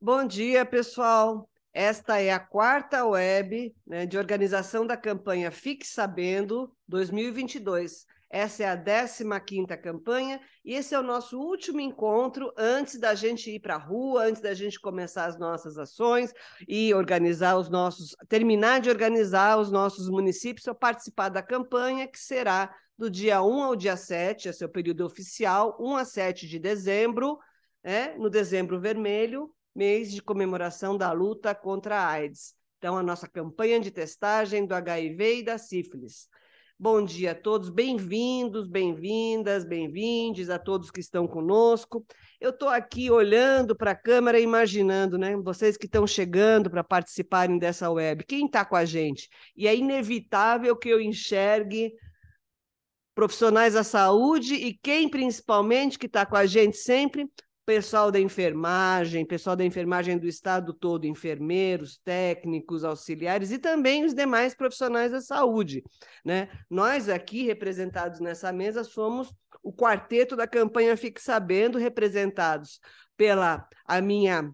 Bom dia, pessoal. Esta é a quarta web né, de organização da campanha Fique Sabendo 2022. Essa é a 15 quinta campanha e esse é o nosso último encontro antes da gente ir para a rua, antes da gente começar as nossas ações e organizar os nossos, terminar de organizar os nossos municípios a participar da campanha que será do dia 1 ao dia 7, esse é o período oficial, 1 a 7 de dezembro, né, no dezembro vermelho, mês de comemoração da luta contra a AIDS. Então, a nossa campanha de testagem do HIV e da sífilis. Bom dia a todos, bem-vindos, bem-vindas, bem-vindes a todos que estão conosco. Eu estou aqui olhando para a câmera, imaginando, né? Vocês que estão chegando para participarem dessa web, quem está com a gente? E é inevitável que eu enxergue profissionais da saúde e quem principalmente que está com a gente sempre, pessoal da enfermagem, pessoal da enfermagem do estado todo, enfermeiros, técnicos, auxiliares e também os demais profissionais da saúde, né? Nós aqui representados nessa mesa somos o quarteto da campanha Fique Sabendo, representados pela a minha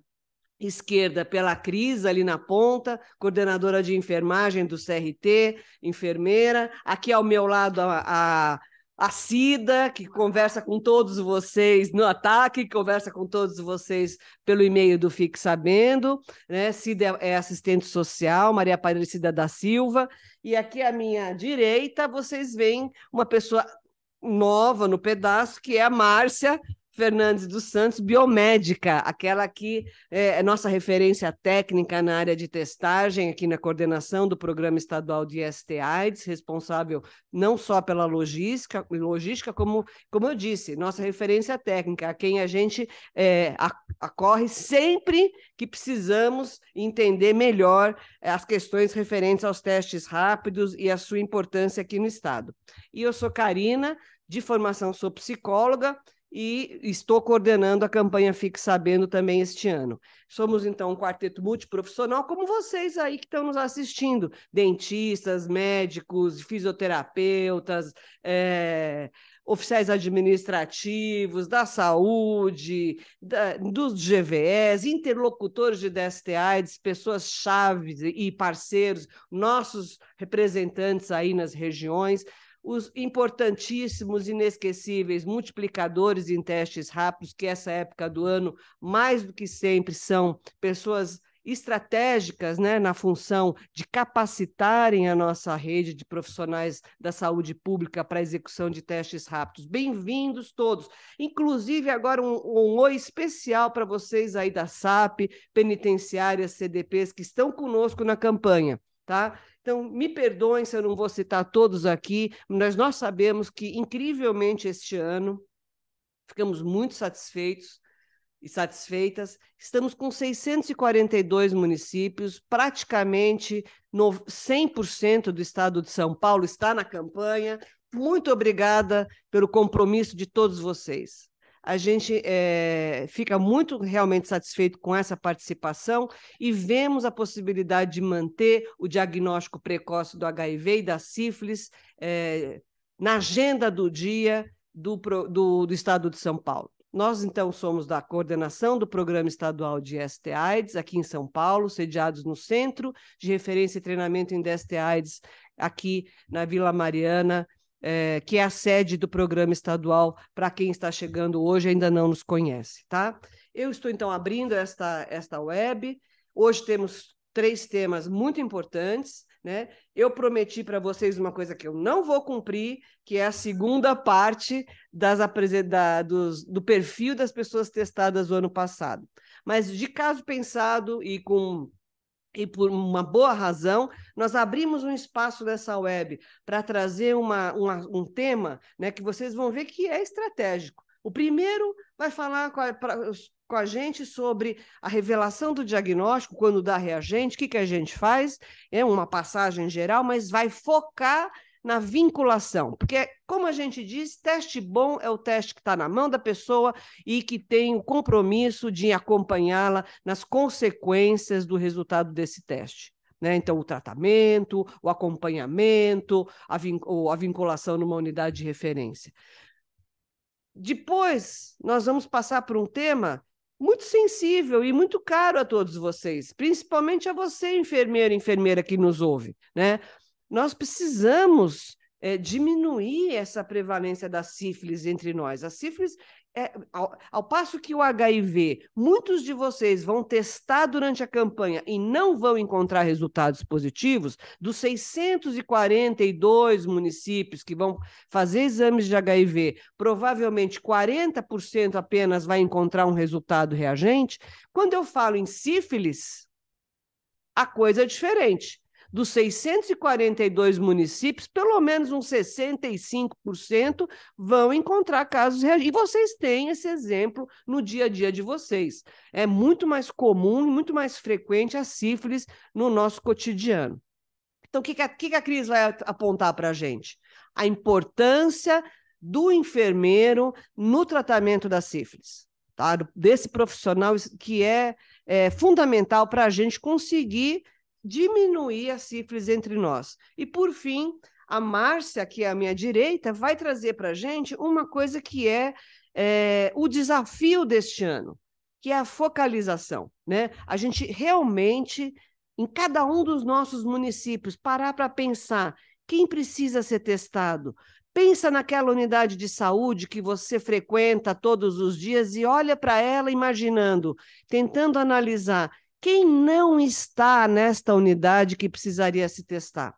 esquerda pela Cris, ali na ponta, coordenadora de enfermagem do CRT, enfermeira. Aqui ao meu lado, a, a a Cida, que conversa com todos vocês no ataque, conversa com todos vocês pelo e-mail do Fique Sabendo, né? Cida é assistente social, Maria Aparecida da Silva, e aqui à minha direita vocês veem uma pessoa nova no pedaço, que é a Márcia, Fernandes dos Santos, biomédica, aquela que é, é nossa referência técnica na área de testagem, aqui na coordenação do Programa Estadual de ST-AIDS, responsável não só pela logística, logística como, como eu disse, nossa referência técnica, a quem a gente é, acorre sempre que precisamos entender melhor é, as questões referentes aos testes rápidos e a sua importância aqui no Estado. E eu sou Karina, de formação sou psicóloga, e estou coordenando a campanha Fique Sabendo também este ano. Somos então um quarteto multiprofissional, como vocês aí que estão nos assistindo: dentistas, médicos, fisioterapeutas, é, oficiais administrativos, da saúde, da, dos GVEs, interlocutores de DST-AIDS, pessoas-chave e parceiros, nossos representantes aí nas regiões os importantíssimos, inesquecíveis multiplicadores em testes rápidos, que essa época do ano, mais do que sempre, são pessoas estratégicas né, na função de capacitarem a nossa rede de profissionais da saúde pública para execução de testes rápidos. Bem-vindos todos. Inclusive, agora um, um oi especial para vocês aí da SAP, penitenciárias, CDPs, que estão conosco na campanha. Tá? Então, me perdoem se eu não vou citar todos aqui, mas nós sabemos que, incrivelmente, este ano, ficamos muito satisfeitos e satisfeitas. Estamos com 642 municípios, praticamente 100% do estado de São Paulo está na campanha. Muito obrigada pelo compromisso de todos vocês. A gente é, fica muito realmente satisfeito com essa participação e vemos a possibilidade de manter o diagnóstico precoce do HIV e da sífilis é, na agenda do dia do, do, do Estado de São Paulo. Nós, então, somos da coordenação do Programa Estadual de DST aids aqui em São Paulo, sediados no Centro de Referência e Treinamento em DST-AIDS, aqui na Vila Mariana, é, que é a sede do programa estadual, para quem está chegando hoje ainda não nos conhece, tá? Eu estou, então, abrindo esta, esta web. Hoje temos três temas muito importantes. Né? Eu prometi para vocês uma coisa que eu não vou cumprir, que é a segunda parte das da, dos, do perfil das pessoas testadas o ano passado. Mas de caso pensado e com e por uma boa razão, nós abrimos um espaço dessa web para trazer uma, uma, um tema né, que vocês vão ver que é estratégico. O primeiro vai falar com a, pra, com a gente sobre a revelação do diagnóstico, quando dá reagente, o que, que a gente faz, é uma passagem geral, mas vai focar na vinculação, porque, como a gente diz, teste bom é o teste que está na mão da pessoa e que tem o compromisso de acompanhá-la nas consequências do resultado desse teste. Né? Então, o tratamento, o acompanhamento, a, vin a vinculação numa unidade de referência. Depois, nós vamos passar por um tema muito sensível e muito caro a todos vocês, principalmente a você, enfermeiro e enfermeira que nos ouve, né? Nós precisamos é, diminuir essa prevalência da sífilis entre nós. A sífilis, é, ao, ao, passo que o HIV, muitos de vocês vão testar durante a campanha e não vão encontrar resultados positivos, dos 642 municípios que vão fazer exames de HIV, provavelmente 40% apenas vai encontrar um resultado reagente. Quando eu falo em sífilis, a coisa é diferente dos 642 municípios, pelo menos uns 65% vão encontrar casos reagidos. E vocês têm esse exemplo no dia a dia de vocês. É muito mais comum, muito mais frequente a sífilis no nosso cotidiano. Então, o que, que, a, que, que a Cris vai apontar para a gente? A importância do enfermeiro no tratamento da sífilis, tá? desse profissional que é, é fundamental para a gente conseguir diminuir a sífilis entre nós. E, por fim, a Márcia, que é à minha direita, vai trazer para a gente uma coisa que é, é o desafio deste ano, que é a focalização. Né? A gente realmente, em cada um dos nossos municípios, parar para pensar quem precisa ser testado, Pensa naquela unidade de saúde que você frequenta todos os dias e olha para ela imaginando, tentando analisar quem não está nesta unidade que precisaria se testar?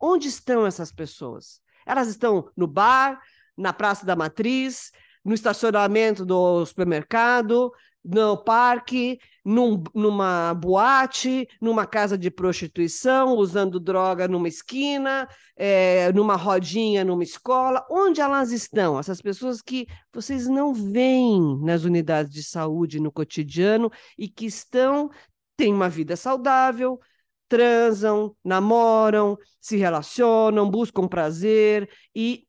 Onde estão essas pessoas? Elas estão no bar, na Praça da Matriz, no estacionamento do supermercado, no parque, num, numa boate, numa casa de prostituição, usando droga numa esquina, é, numa rodinha, numa escola. Onde elas estão? Essas pessoas que vocês não veem nas unidades de saúde no cotidiano e que estão, têm uma vida saudável, transam, namoram, se relacionam, buscam prazer e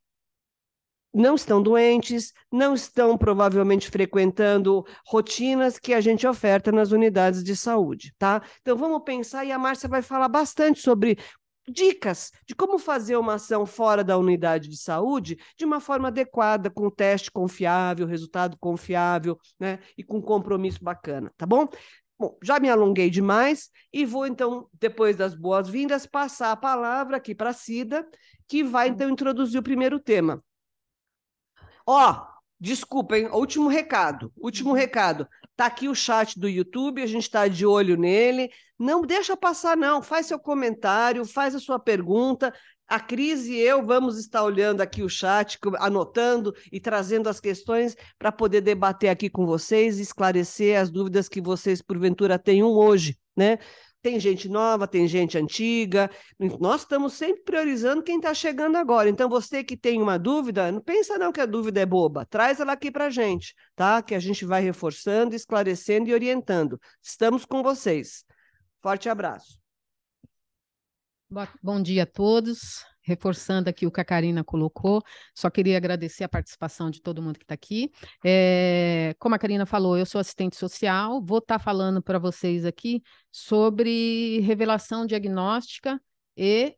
não estão doentes, não estão provavelmente frequentando rotinas que a gente oferta nas unidades de saúde, tá? Então vamos pensar e a Márcia vai falar bastante sobre dicas de como fazer uma ação fora da unidade de saúde de uma forma adequada, com teste confiável, resultado confiável, né? E com compromisso bacana, tá bom? Bom, já me alonguei demais e vou então, depois das boas-vindas, passar a palavra aqui para a Cida, que vai então introduzir o primeiro tema. Ó, desculpa, hein? Último recado. Último uhum. recado. Tá aqui o chat do YouTube, a gente está de olho nele. Não deixa passar, não. Faz seu comentário, faz a sua pergunta. A Cris e eu vamos estar olhando aqui o chat, anotando e trazendo as questões para poder debater aqui com vocês e esclarecer as dúvidas que vocês, porventura, tenham hoje, né? Tem gente nova, tem gente antiga. Nós estamos sempre priorizando quem está chegando agora. Então, você que tem uma dúvida, não pensa não que a dúvida é boba. Traz ela aqui para a gente, tá? Que a gente vai reforçando, esclarecendo e orientando. Estamos com vocês. Forte abraço. Bom dia a todos reforçando aqui o que a Karina colocou, só queria agradecer a participação de todo mundo que está aqui. É, como a Karina falou, eu sou assistente social, vou estar tá falando para vocês aqui sobre revelação diagnóstica e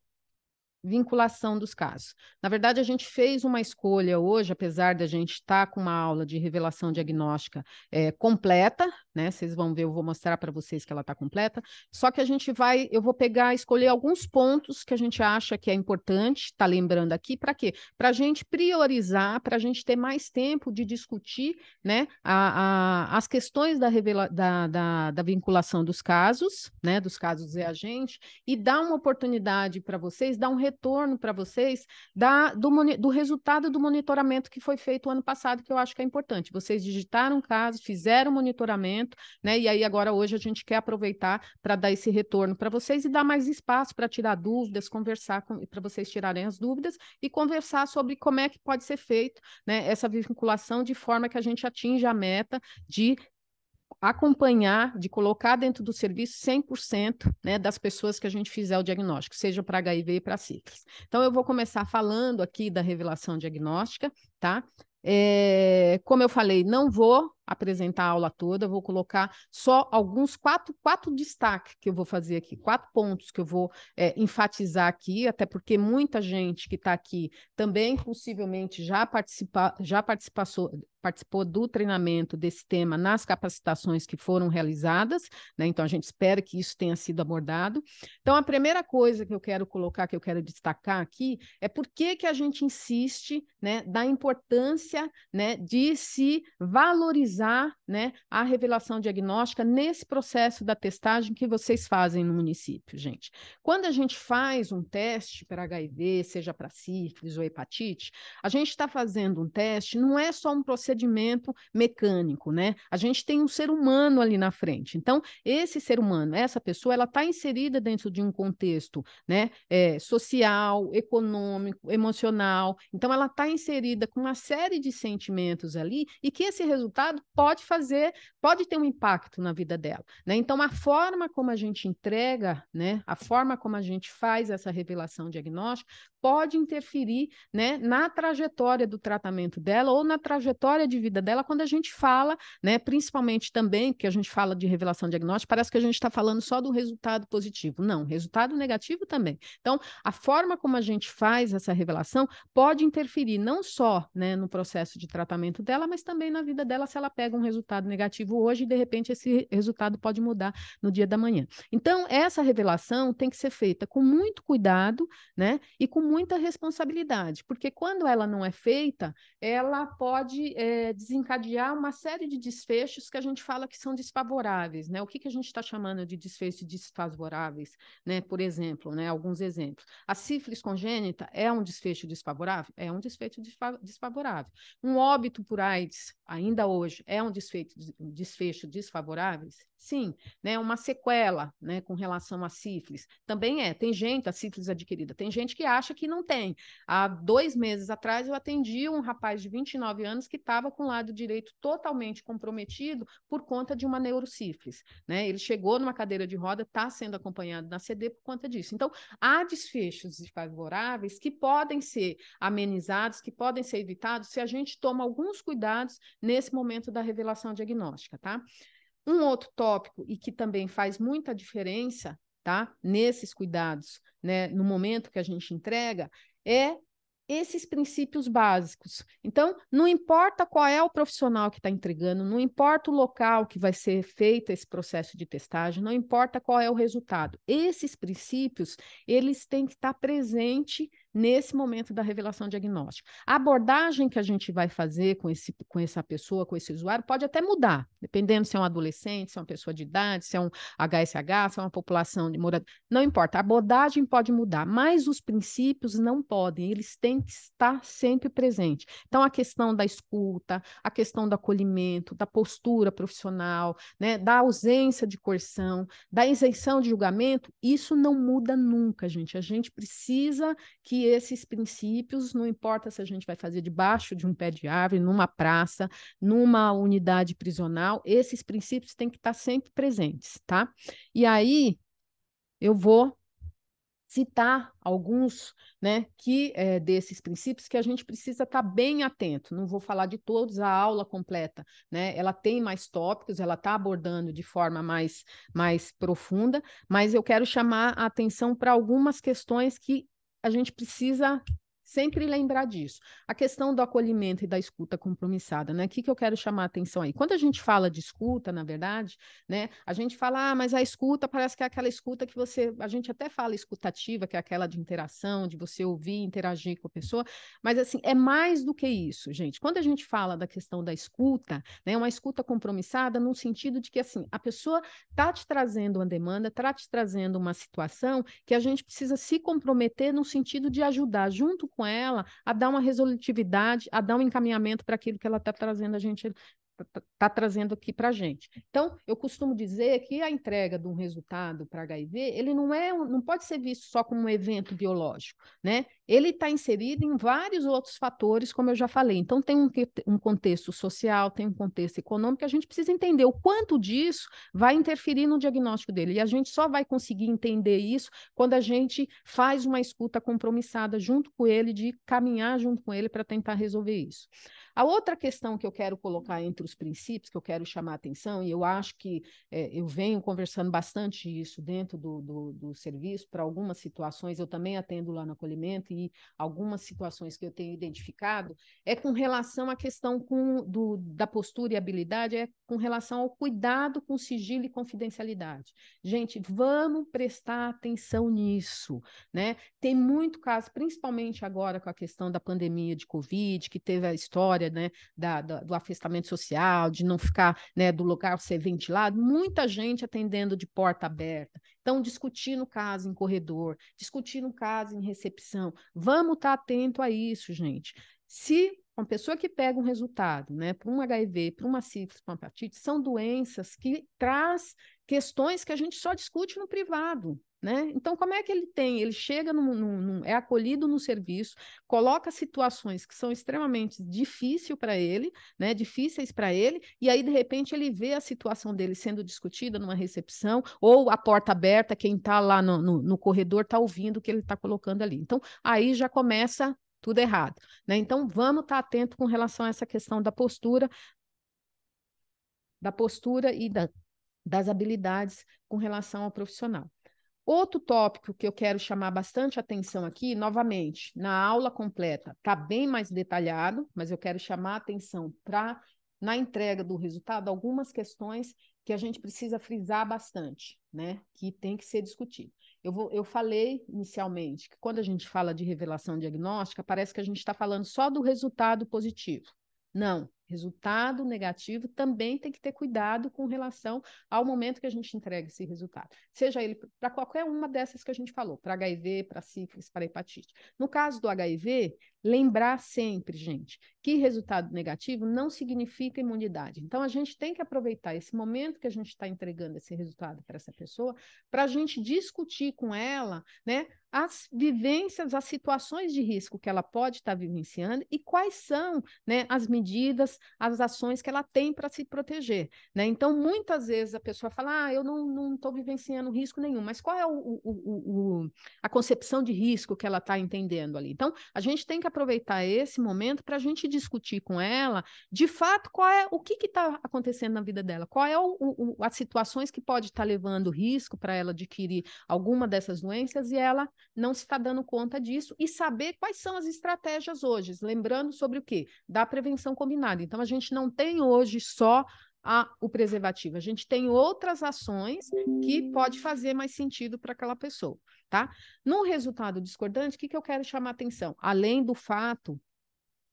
vinculação dos casos. Na verdade, a gente fez uma escolha hoje, apesar de a gente estar tá com uma aula de revelação diagnóstica é, completa, né? Vocês vão ver, eu vou mostrar para vocês que ela está completa. Só que a gente vai, eu vou pegar, escolher alguns pontos que a gente acha que é importante, tá lembrando aqui, para quê? Para a gente priorizar, para a gente ter mais tempo de discutir, né, a, a, as questões da, revela, da, da, da vinculação dos casos, né, dos casos a gente e dar uma oportunidade para vocês, dar um retorno retorno para vocês da, do, do resultado do monitoramento que foi feito ano passado, que eu acho que é importante. Vocês digitaram casos, fizeram monitoramento, né? E aí agora hoje a gente quer aproveitar para dar esse retorno para vocês e dar mais espaço para tirar dúvidas, conversar com para vocês tirarem as dúvidas e conversar sobre como é que pode ser feito, né, essa vinculação de forma que a gente atinja a meta de acompanhar, de colocar dentro do serviço 100% né, das pessoas que a gente fizer o diagnóstico, seja para HIV e para sífilis. Então, eu vou começar falando aqui da revelação diagnóstica, tá? É, como eu falei, não vou apresentar a aula toda, vou colocar só alguns quatro, quatro destaques que eu vou fazer aqui, quatro pontos que eu vou é, enfatizar aqui, até porque muita gente que está aqui também possivelmente já, participa, já participou, participou do treinamento desse tema nas capacitações que foram realizadas, né? então a gente espera que isso tenha sido abordado. Então, a primeira coisa que eu quero colocar, que eu quero destacar aqui, é por que, que a gente insiste né, da importância né, de se valorizar otimizar né, a revelação diagnóstica nesse processo da testagem que vocês fazem no município, gente. Quando a gente faz um teste para HIV, seja para sífilis ou hepatite, a gente está fazendo um teste, não é só um procedimento mecânico, né? A gente tem um ser humano ali na frente. Então, esse ser humano, essa pessoa, ela está inserida dentro de um contexto né, é, social, econômico, emocional. Então, ela está inserida com uma série de sentimentos ali e que esse resultado pode fazer, pode ter um impacto na vida dela. Né? Então, a forma como a gente entrega, né, a forma como a gente faz essa revelação diagnóstica, pode interferir né, na trajetória do tratamento dela ou na trajetória de vida dela quando a gente fala, né, principalmente também, porque a gente fala de revelação diagnóstica, parece que a gente está falando só do resultado positivo. Não, resultado negativo também. Então, a forma como a gente faz essa revelação pode interferir não só né, no processo de tratamento dela, mas também na vida dela se ela pega um resultado negativo hoje e de repente esse resultado pode mudar no dia da manhã. Então, essa revelação tem que ser feita com muito cuidado né, e com muita responsabilidade, porque quando ela não é feita, ela pode é, desencadear uma série de desfechos que a gente fala que são desfavoráveis, né? O que, que a gente está chamando de desfechos desfavoráveis, né? Por exemplo, né? Alguns exemplos. A sífilis congênita é um desfecho desfavorável? É um desfecho desfavorável. Um óbito por AIDS, ainda hoje, é um desfecho, desfecho desfavorável? Sim, né? Uma sequela, né? Com relação à sífilis, também é. Tem gente, a sífilis adquirida, tem gente que acha que que não tem. Há dois meses atrás, eu atendi um rapaz de 29 anos que estava com o lado direito totalmente comprometido por conta de uma neurocífilis. Né? Ele chegou numa cadeira de roda, está sendo acompanhado na CD por conta disso. Então, há desfechos desfavoráveis que podem ser amenizados, que podem ser evitados se a gente toma alguns cuidados nesse momento da revelação diagnóstica, tá? Um outro tópico, e que também faz muita diferença, tá? Nesses cuidados, né? No momento que a gente entrega, é esses princípios básicos. Então, não importa qual é o profissional que está entregando, não importa o local que vai ser feito esse processo de testagem, não importa qual é o resultado. Esses princípios, eles têm que estar tá presente nesse momento da revelação diagnóstica. A abordagem que a gente vai fazer com, esse, com essa pessoa, com esse usuário, pode até mudar, dependendo se é um adolescente, se é uma pessoa de idade, se é um HSH, se é uma população de morador. Não importa, a abordagem pode mudar, mas os princípios não podem, eles têm que estar sempre presentes. Então, a questão da escuta, a questão do acolhimento, da postura profissional, né, da ausência de coerção, da isenção de julgamento, isso não muda nunca, gente. A gente precisa que esses princípios, não importa se a gente vai fazer debaixo de um pé de árvore, numa praça, numa unidade prisional, esses princípios têm que estar sempre presentes, tá? E aí eu vou citar alguns né, que é, desses princípios que a gente precisa estar tá bem atento. Não vou falar de todos, a aula completa, né? Ela tem mais tópicos, ela está abordando de forma mais, mais profunda, mas eu quero chamar a atenção para algumas questões que a gente precisa Sempre lembrar disso. A questão do acolhimento e da escuta compromissada, né? O que, que eu quero chamar a atenção aí? Quando a gente fala de escuta, na verdade, né? A gente fala, ah, mas a escuta parece que é aquela escuta que você. A gente até fala escutativa, que é aquela de interação, de você ouvir, interagir com a pessoa. Mas, assim, é mais do que isso, gente. Quando a gente fala da questão da escuta, né? Uma escuta compromissada no sentido de que, assim, a pessoa tá te trazendo uma demanda, tá te trazendo uma situação que a gente precisa se comprometer no sentido de ajudar junto com ela a dar uma resolutividade, a dar um encaminhamento para aquilo que ela está trazendo a gente está tá, tá trazendo aqui para a gente. Então, eu costumo dizer que a entrega de um resultado para HIV, ele não é, não pode ser visto só como um evento biológico, né? ele está inserido em vários outros fatores, como eu já falei. Então, tem um, um, contexto social, tem um contexto econômico, a gente precisa entender o quanto disso vai interferir no diagnóstico dele. E a gente só vai conseguir entender isso quando a gente faz uma escuta compromissada junto com ele, de caminhar junto com ele para tentar resolver isso. A outra questão que eu quero colocar entre os princípios, que eu quero chamar a atenção, e eu acho que é, eu venho conversando bastante isso dentro do, do, do serviço, para algumas situações eu também atendo lá no acolhimento algumas situações que eu tenho identificado, é com relação à questão com, do, da postura e habilidade, é com relação ao cuidado com sigilo e confidencialidade. Gente, vamos prestar atenção nisso, né? Tem muito caso, principalmente agora com a questão da pandemia de Covid, que teve a história, né, da, da do afastamento social, de não ficar, né, do local ser ventilado, muita gente atendendo de porta aberta. Então, discutindo no caso em corredor, discutindo no caso em recepção. Vamos estar tá atento a isso, gente. Se uma pessoa que pega um resultado, né, para um HIV, para uma sífilis, para uma hepatite, são doenças que traz questões que a gente só discute no privado. Né? Então, como é que ele tem? Ele chega, num, num, num, é acolhido no serviço, coloca situações que são extremamente difíceis para ele, né? difíceis para ele, e aí, de repente, ele vê a situação dele sendo discutida numa recepção, ou a porta aberta, quem está lá no, no, no corredor está ouvindo o que ele está colocando ali. Então, aí já começa tudo errado. Né? Então, vamos estar tá atento com relação a essa questão da postura, da postura e da das habilidades com relação ao profissional. Outro tópico que eu quero chamar bastante atenção aqui, novamente, na aula completa, está bem mais detalhado, mas eu quero chamar atenção para, na entrega do resultado, algumas questões que a gente precisa frisar bastante, né? Que tem que ser discutido. Eu, vou, eu falei inicialmente que quando a gente fala de revelação diagnóstica, parece que a gente está falando só do resultado positivo. Não, resultado negativo, também tem que ter cuidado com relação ao momento que a gente entrega esse resultado. Seja ele para qualquer uma dessas que a gente falou, para HIV, para sífilis, para hepatite. No caso do HIV, Lembrar sempre, gente, que resultado negativo não significa imunidade. Então, a gente tem que aproveitar esse momento que a gente está entregando esse resultado para essa pessoa, para a gente discutir com ela, né, as vivências, as situações de risco que ela pode estar tá vivenciando e quais são, né, as medidas, as ações que ela tem para se proteger, né? Então, muitas vezes a pessoa fala, ah, eu não estou vivenciando risco nenhum, mas qual é o, o, o, a concepção de risco que ela está entendendo ali? Então, a gente tem que aproveitar esse momento para a gente discutir com ela, de fato, qual é o que está acontecendo na vida dela, qual é o, o as situações que pode estar tá levando risco para ela adquirir alguma dessas doenças e ela não se está dando conta disso e saber quais são as estratégias hoje, lembrando sobre o que da prevenção combinada. Então a gente não tem hoje só a, o preservativo. A gente tem outras ações que pode fazer mais sentido para aquela pessoa tá? No resultado discordante, o que, que eu quero chamar atenção? Além do fato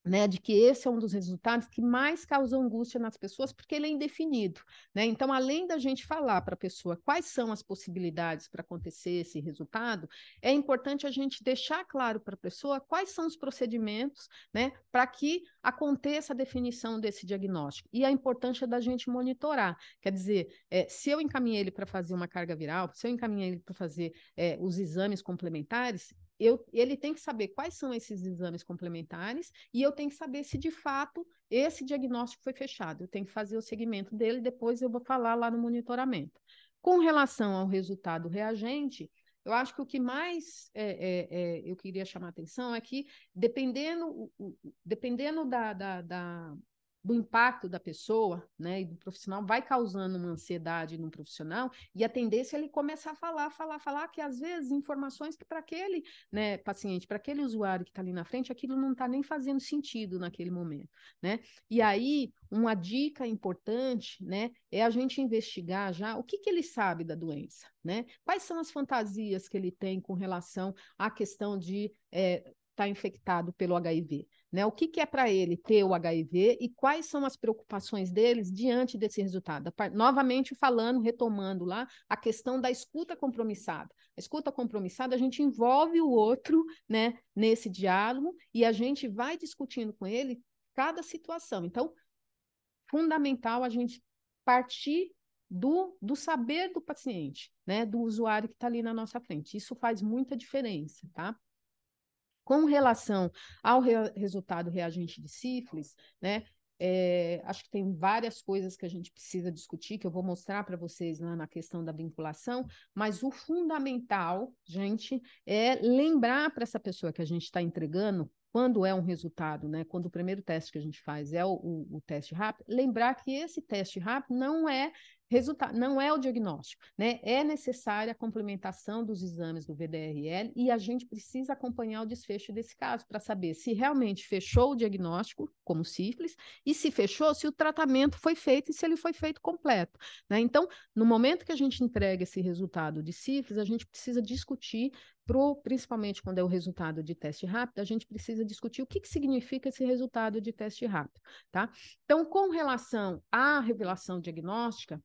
né, de que esse é um dos resultados que mais causa angústia nas pessoas, porque ele é indefinido. Né? Então, além da gente falar para a pessoa quais são as possibilidades para acontecer esse resultado, é importante a gente deixar claro para a pessoa quais são os procedimentos né, para que aconteça a definição desse diagnóstico. E a importância da gente monitorar. Quer dizer, é, se eu encaminhei ele para fazer uma carga viral, se eu encaminhei ele para fazer é, os exames complementares, eu, ele tem que saber quais são esses exames complementares e eu tenho que saber se de fato esse diagnóstico foi fechado. Eu tenho que fazer o segmento dele, depois eu vou falar lá no monitoramento. Com relação ao resultado reagente, eu acho que o que mais é, é, é, eu queria chamar a atenção é que, dependendo, dependendo da, da, da, do impacto da pessoa, né, e do profissional, vai causando uma ansiedade no profissional, e a tendência é ele começar a falar, falar, falar, que às vezes informações que para aquele né, paciente, para aquele usuário que está ali na frente, aquilo não está nem fazendo sentido naquele momento, né? E aí, uma dica importante, né, é a gente investigar já o que, que ele sabe da doença, né? Quais são as fantasias que ele tem com relação à questão de estar eh, é, tá infectado pelo HIV, né? O que, que é para ele ter o HIV e quais são as preocupações deles diante desse resultado? Novamente falando, retomando lá a questão da escuta compromissada. A escuta compromissada, a gente envolve o outro né, nesse diálogo e a gente vai discutindo com ele cada situação. Então, fundamental a gente partir do, do saber do paciente, né, do usuário que está ali na nossa frente. Isso faz muita diferença, tá? Com relação ao re resultado reagente de sífilis, né, é, acho que tem várias coisas que a gente precisa discutir, que eu vou mostrar para vocês lá na questão da vinculação, mas o fundamental, gente, é lembrar para essa pessoa que a gente está entregando, quando é um resultado, né? Quando o primeiro teste que a gente faz é o, o, o teste rápido, lembrar que esse teste rápido não é Resultado, não é o diagnóstico, né? É necessária a complementação dos exames do VDRL e a gente precisa acompanhar o desfecho desse caso para saber se realmente fechou o diagnóstico, como sífilis, e se fechou, se o tratamento foi feito e se ele foi feito completo, né? Então, no momento que a gente entrega esse resultado de sífilis, a gente precisa discutir Pro, principalmente quando é o resultado de teste rápido, a gente precisa discutir o que, que significa esse resultado de teste rápido, tá? Então, com relação à revelação diagnóstica,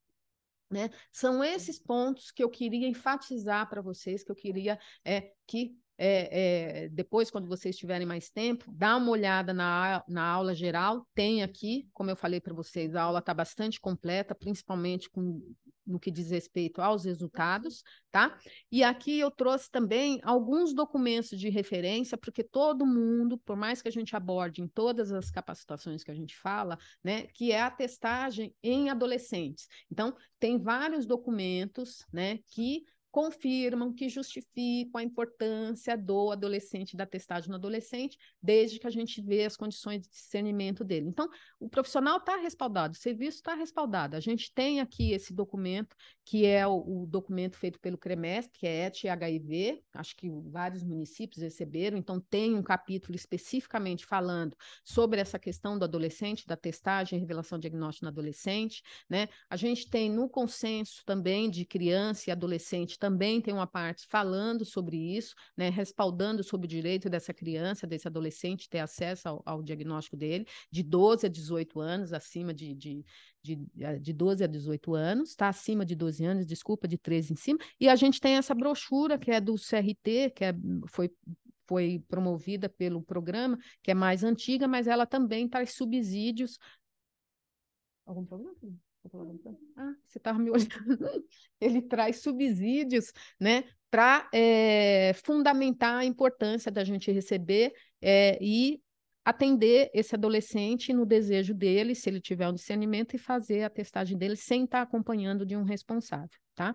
né? São esses pontos que eu queria enfatizar para vocês, que eu queria é, que é, é, depois, quando vocês tiverem mais tempo, dá uma olhada na, na aula geral. Tem aqui, como eu falei para vocês, a aula está bastante completa, principalmente com no que diz respeito aos uhum. resultados, tá? E aqui eu trouxe também alguns documentos de referência, porque todo mundo, por mais que a gente aborde em todas as capacitações que a gente fala, né, que é a testagem em adolescentes. Então, tem vários documentos, né, que confirmam que justificam a importância do adolescente da testagem no adolescente, desde que a gente vê as condições de discernimento dele. Então, o profissional está respaldado, o serviço está respaldado. A gente tem aqui esse documento, que é o, o documento feito pelo CREMESP, que é ETHIV, HIV, acho que vários municípios receberam, então tem um capítulo especificamente falando sobre essa questão do adolescente, da testagem e revelação diagnóstica no adolescente, né? A gente tem no consenso também de criança e adolescente também tem uma parte falando sobre isso, né, respaldando sobre o direito dessa criança, desse adolescente ter acesso ao, ao diagnóstico dele, de 12 a 18 anos, acima de, de, de, eh, de 12 a 18 anos, está acima de 12 anos, desculpa, de 13 em cima, e a gente tem essa brochura que é do CRT, que é, foi foi promovida pelo programa, que é mais antiga, mas ela também traz subsídios. Algum problema? Ah, você estava me olhando. Ele traz subsídios né, para é, eh, fundamentar a importância da gente receber é, e atender esse adolescente no desejo dele, se ele tiver um discernimento, e fazer a testagem dele sem estar acompanhando de um responsável, tá?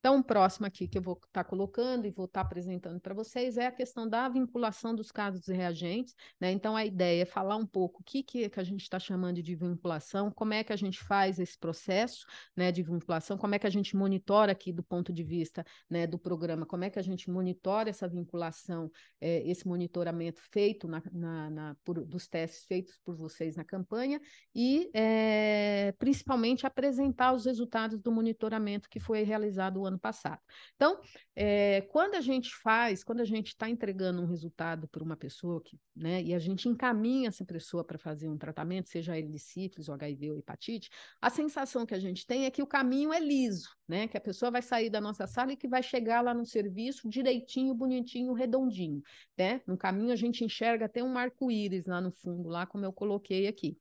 Então, próximo aqui que eu vou estar tá colocando e vou estar tá apresentando para vocês é a questão da vinculação dos casos e reagentes. Né? Então, a ideia é falar um pouco o que, que, é que a gente está chamando de vinculação, como é que a gente faz esse processo né, de vinculação, como é que a gente monitora aqui do ponto de vista né, do programa, como é que a gente monitora essa vinculação, é, esse monitoramento feito na, na, na por, dos testes feitos por vocês na campanha e, é, principalmente, apresentar os resultados do monitoramento que foi realizado o ano passado. Então, é, quando a gente faz, quando a gente está entregando um resultado para uma pessoa que, né, e a gente encaminha essa pessoa para fazer um tratamento, seja ele de sífilis, ou HIV ou hepatite, a sensação que a gente tem é que o caminho é liso, né? Que a pessoa vai sair da nossa sala e que vai chegar lá no serviço direitinho, bonitinho, redondinho, né? No caminho a gente enxerga até um arco-íris lá no fundo, lá como eu coloquei aqui.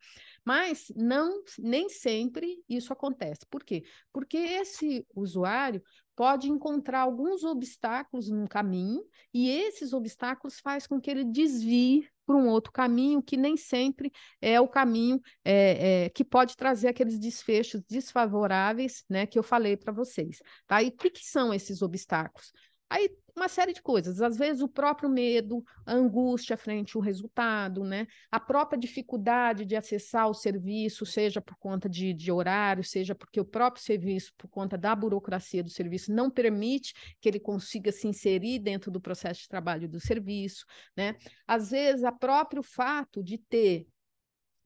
Mas não, nem sempre isso acontece. Por quê? Porque esse usuário pode encontrar alguns obstáculos no caminho e esses obstáculos faz com que ele desvie para um outro caminho que nem sempre é o caminho é, é, que pode trazer aqueles desfechos desfavoráveis, né, que eu falei para vocês. Tá? E o que, que são esses obstáculos? Aí uma série de coisas. Às vezes o próprio medo, a angústia frente ao resultado, né? A própria dificuldade de acessar o serviço, seja por conta de, de horário, seja porque o próprio serviço, por conta da burocracia do serviço, não permite que ele consiga se inserir dentro do processo de trabalho do serviço, né? Às vezes a próprio fato de ter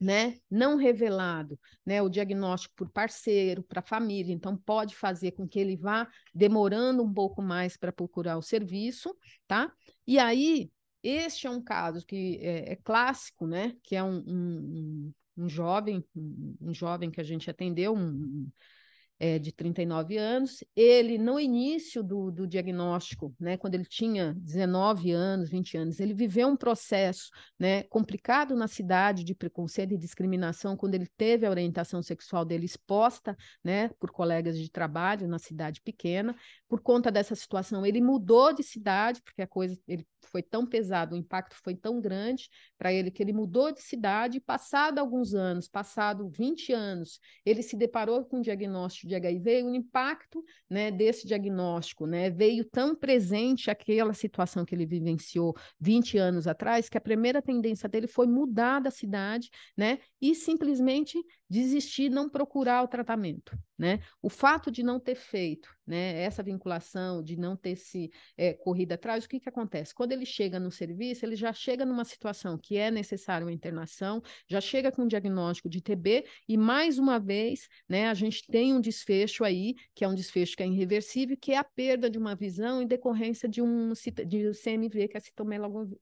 né, não revelado, né, o diagnóstico por parceiro, para família, então pode fazer com que ele vá demorando um pouco mais para procurar o serviço, tá? E aí, este é um caso que é, é clássico, né, que é um, um, um jovem, um, um, jovem que a gente atendeu, um, é, de 39 anos. Ele, no início do, do diagnóstico, né, quando ele tinha 19 anos, 20 anos, ele viveu um processo né, complicado na cidade de preconceito e discriminação, quando ele teve a orientação sexual dele exposta né, por colegas de trabalho na cidade pequena. Por conta dessa situação, ele mudou de cidade, porque a coisa ele foi tão pesado, o impacto foi tão grande para ele que ele mudou de cidade. passado alguns anos, passado 20 anos, ele se deparou com o diagnóstico de HIV o impacto né, desse diagnóstico né, veio tão presente aquela situação que ele vivenciou 20 anos atrás que a primeira tendência dele foi mudar da cidade né, e simplesmente desistir, não procurar o tratamento, né? O fato de não ter feito, né, essa vinculação, de não ter se é, corrido atrás, o que que acontece? Quando ele chega no serviço, ele já chega numa situação que é necessária uma internação, já chega com um diagnóstico de TB e mais uma vez, né, a gente tem um desfecho aí, que é um desfecho que é irreversível, que é a perda de uma visão em decorrência de um de um CMV, que é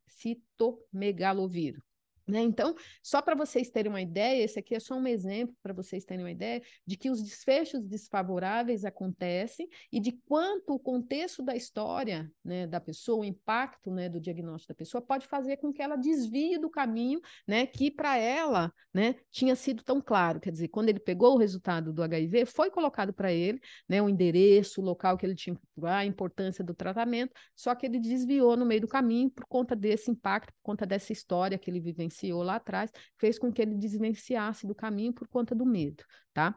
citomegalovírus né? Então, só para vocês terem uma ideia, esse aqui é só um exemplo para vocês terem uma ideia de que os desfechos desfavoráveis acontecem e de quanto o contexto da história né, da pessoa, o impacto né, do diagnóstico da pessoa, pode fazer com que ela desvie do caminho né, que para ela né, tinha sido tão claro. Quer dizer, quando ele pegou o resultado do HIV, foi colocado para ele né, o endereço, o local que ele tinha que atuar, a importância do tratamento, só que ele desviou no meio do caminho por conta desse impacto, por conta dessa história que ele vivenciou vivenciou lá atrás, fez com que ele desvenciasse do caminho por conta do medo, tá?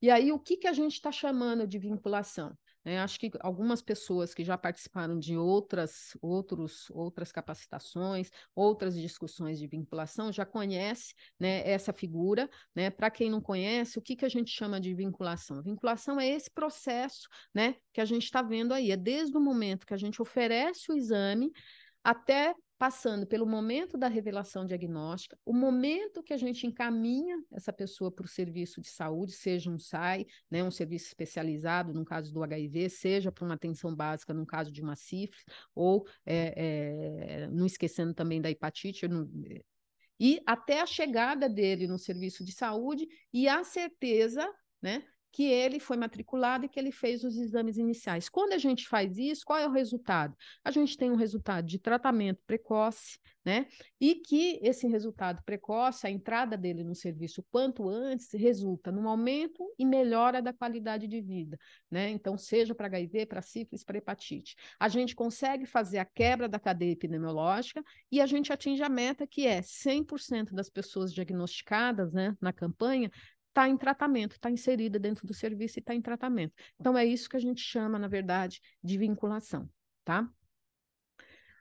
E aí, o que, que a gente está chamando de vinculação? É, acho que algumas pessoas que já participaram de outras, outros, outras capacitações, outras discussões de vinculação, já conhece né, essa figura. Né? Para quem não conhece, o que, que a gente chama de vinculação? Vinculação é esse processo né, que a gente está vendo aí, é desde o momento que a gente oferece o exame até passando pelo momento da revelação diagnóstica, o momento que a gente encaminha essa pessoa para o serviço de saúde, seja um SAI, né, um serviço especializado, no caso do HIV, seja para uma atenção básica, no caso de uma sífilis, ou é, é, não esquecendo também da hepatite, não, eh, e até a chegada dele no serviço de saúde e a certeza né, que ele foi matriculado e que ele fez os exames iniciais. Quando a gente faz isso, qual é o resultado? A gente tem um resultado de tratamento precoce, né? E que esse resultado precoce, a entrada dele no serviço quanto antes, resulta num aumento e melhora da qualidade de vida, né? Então, seja para HIV, para sífilis, para hepatite. A gente consegue fazer a quebra da cadeia epidemiológica e a gente atinge a meta que é 100% das pessoas diagnosticadas, né, na campanha, está em tratamento, está inserida dentro do serviço e está em tratamento. Então, é isso que a gente chama, na verdade, de vinculação, tá?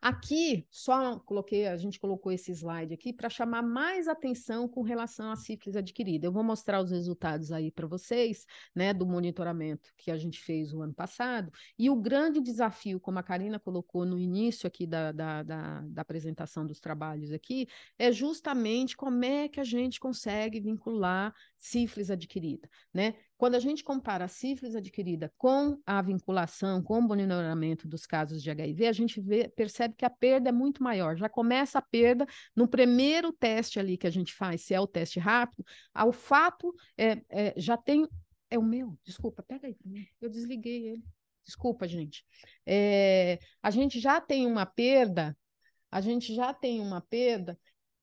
Aqui, só coloquei, a gente colocou esse slide aqui para chamar mais atenção com relação à sífilis adquirida. Eu vou mostrar os resultados aí para vocês, né, do monitoramento que a gente fez o ano passado. E o grande desafio, como a Karina colocou no início aqui da, da, da, da apresentação dos trabalhos aqui, é justamente como é que a gente consegue vincular sífilis adquirida, né? Quando a gente compara a sífilis adquirida com a vinculação, com o monitoramento dos casos de HIV, a gente vê, percebe que a perda é muito maior. Já começa a perda no primeiro teste ali que a gente faz, se é o teste rápido, ao fato é, é, já tem. É o meu? Desculpa, pega aí. Eu desliguei ele. Desculpa, gente. É, a gente já tem uma perda, a gente já tem uma perda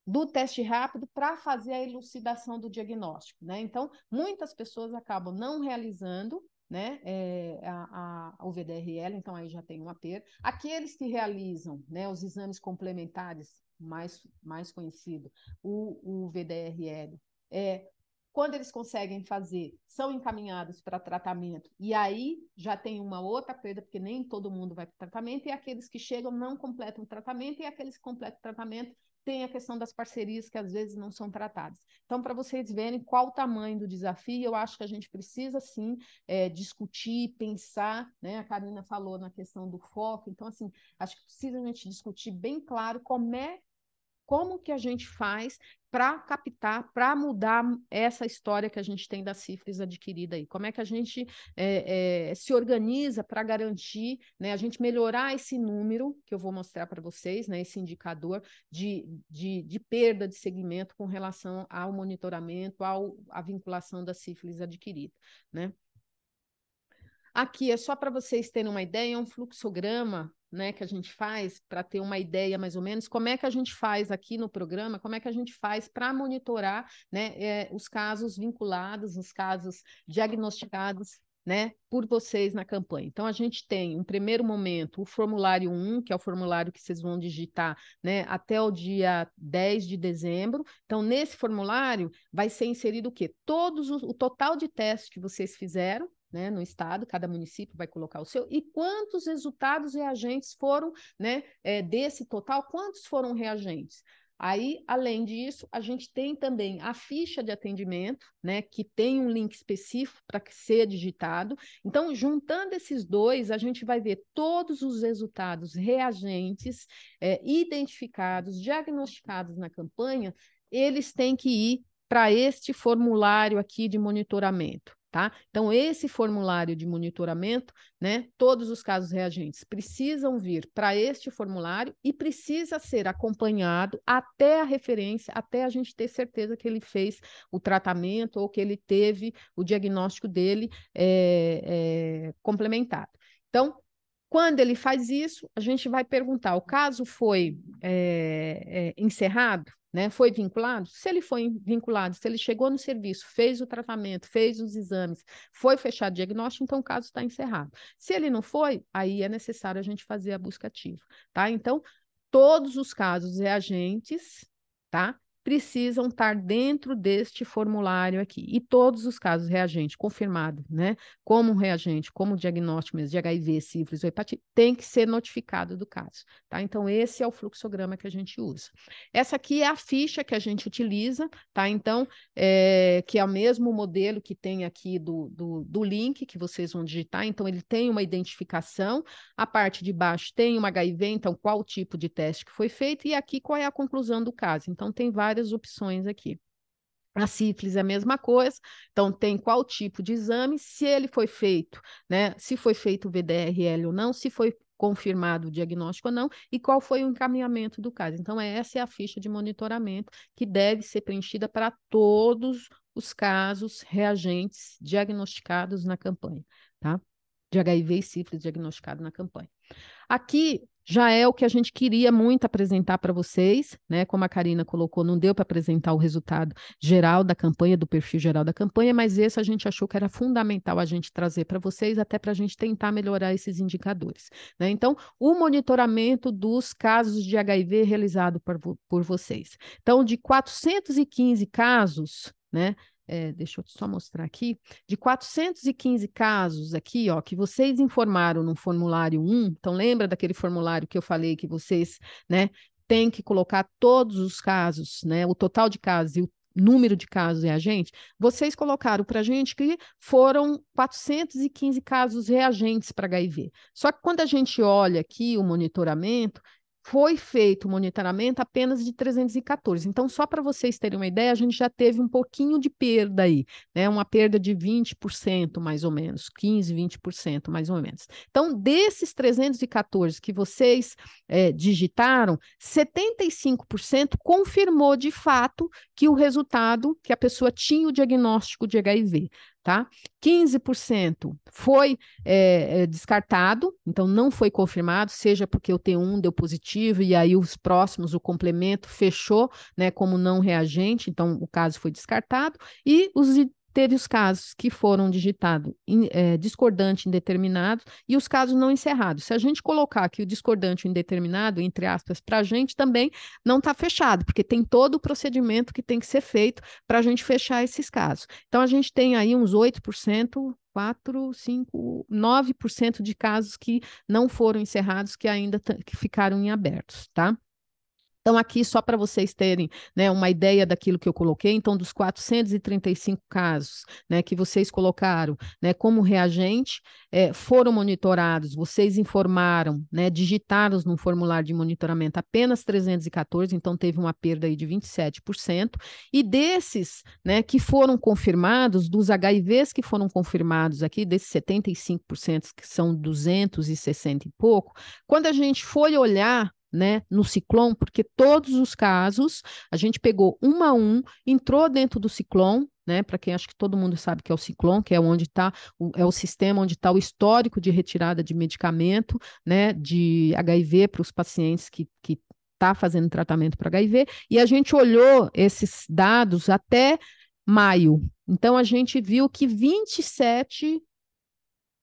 do teste rápido para fazer a elucidação do diagnóstico, né? Então, muitas pessoas acabam não realizando né, é, a, a, o VDRL, então aí já tem uma perda. Aqueles que realizam né, os exames complementares, mais, mais conhecido, o, o VDRL, é, quando eles conseguem fazer, são encaminhados para tratamento, e aí já tem uma outra perda, porque nem todo mundo vai para tratamento, e aqueles que chegam não completam o tratamento, e aqueles que completam o tratamento tem a questão das parcerias que às vezes não são tratadas. Então, para vocês verem qual o tamanho do desafio, eu acho que a gente precisa sim é, discutir, pensar, né? A Karina falou na questão do foco, então assim, acho que precisa a gente discutir bem claro como é como que a gente faz para captar, para mudar essa história que a gente tem da sífilis adquirida aí? Como é que a gente é, é, se organiza para garantir, né, a gente melhorar esse número que eu vou mostrar para vocês, né, esse indicador de, de, de, perda de segmento com relação ao monitoramento, ao, à vinculação da sífilis adquirida, né? Aqui é só para vocês terem uma ideia, é um fluxograma né, que a gente faz para ter uma ideia mais ou menos, como é que a gente faz aqui no programa, como é que a gente faz para monitorar né, é, os casos vinculados, os casos diagnosticados né, por vocês na campanha. Então, a gente tem, um primeiro momento, o formulário 1, que é o formulário que vocês vão digitar né, até o dia 10 de dezembro. Então, nesse formulário, vai ser inserido o quê? Todos os, o total de testes que vocês fizeram, né, no estado, cada município vai colocar o seu, e quantos resultados reagentes foram, né, é, desse total, quantos foram reagentes? Aí, além disso, a gente tem também a ficha de atendimento, né, que tem um link específico para ser digitado. Então, juntando esses dois, a gente vai ver todos os resultados reagentes é, identificados, diagnosticados na campanha, eles têm que ir para este formulário aqui de monitoramento. Tá? Então, esse formulário de monitoramento, né, todos os casos reagentes precisam vir para este formulário e precisa ser acompanhado até a referência, até a gente ter certeza que ele fez o tratamento ou que ele teve o diagnóstico dele é, é, complementado. Então, quando ele faz isso, a gente vai perguntar: o caso foi é, é, encerrado? Né? Foi vinculado? Se ele foi vinculado, se ele chegou no serviço, fez o tratamento, fez os exames, foi fechado o diagnóstico, então o caso está encerrado. Se ele não foi, aí é necessário a gente fazer a busca ativa, tá? Então, todos os casos reagentes, tá? precisam estar dentro deste formulário aqui. E todos os casos reagente confirmado, né, como reagente, como diagnóstico mesmo de HIV, sífilis ou hepatite, tem que ser notificado do caso, tá? Então esse é o fluxograma que a gente usa. Essa aqui é a ficha que a gente utiliza, tá? Então, é, que é o mesmo modelo que tem aqui do, do, do link que vocês vão digitar, então ele tem uma identificação, a parte de baixo tem uma HIV, então qual tipo de teste que foi feito e aqui qual é a conclusão do caso. Então tem várias várias opções aqui. A sífilis é a mesma coisa, então tem qual tipo de exame, se ele foi feito, né? Se foi feito o VDRL ou não, se foi confirmado o diagnóstico ou não, e qual foi o encaminhamento do caso. Então, essa é a ficha de monitoramento que deve ser preenchida para todos os casos reagentes diagnosticados na campanha, tá? De HIV e sífilis diagnosticado na campanha. Aqui já é o que a gente queria muito apresentar para vocês, né? Como a Karina colocou, não deu para apresentar o resultado geral da campanha, do perfil geral da campanha, mas esse a gente achou que era fundamental a gente trazer para vocês, até para a gente tentar melhorar esses indicadores. Né? Então, o monitoramento dos casos de HIV realizado por, por vocês. Então, de 415 casos, né? é, deixa eu só mostrar aqui, de 415 casos aqui, ó, que vocês informaram no formulário 1, então lembra daquele formulário que eu falei que vocês, né, tem que colocar todos os casos, né, o total de casos e o número de casos reagentes, é vocês colocaram para a gente que foram 415 casos reagentes para HIV. Só que quando a gente olha aqui o monitoramento, foi feito o monitoramento apenas de 314. Então, só para vocês terem uma ideia, a gente já teve um pouquinho de perda aí, né? Uma perda de 20% mais ou menos, 15, 20% mais ou menos. Então, desses 314 que vocês é, digitaram, 75% confirmou de fato que o resultado que a pessoa tinha o diagnóstico de HIV tá? 15% foi é, descartado, então não foi confirmado, seja porque o T1 deu positivo e aí os próximos, o complemento fechou, né, como não reagente, então o caso foi descartado, e os Teve os casos que foram digitados é, eh, discordante indeterminado e os casos não encerrados. Se a gente colocar aqui o discordante indeterminado, entre aspas, para a gente também não está fechado, porque tem todo o procedimento que tem que ser feito para a gente fechar esses casos. Então, a gente tem aí uns 8%. 4, 5, 9% de casos que não foram encerrados, que ainda tá, que ficaram em abertos, tá? Então, aqui, só para vocês terem né, uma ideia daquilo que eu coloquei, então, dos 435 casos né, que vocês colocaram né, como reagente, é, foram monitorados, vocês informaram, né, digitaram no formulário de monitoramento apenas 314, então teve uma perda aí de 27%. E desses né, que foram confirmados, dos HIVs que foram confirmados aqui, desses 75%, que são 260 e pouco, quando a gente foi olhar né, no ciclone, porque todos os casos a gente pegou um a um, entrou dentro do ciclone, né? Para quem acho que todo mundo sabe que é o Ciclone, que é onde está é o sistema onde está o histórico de retirada de medicamento, né? De HIV para os pacientes que, que tá fazendo tratamento para HIV. E a gente olhou esses dados até maio. Então a gente viu que 27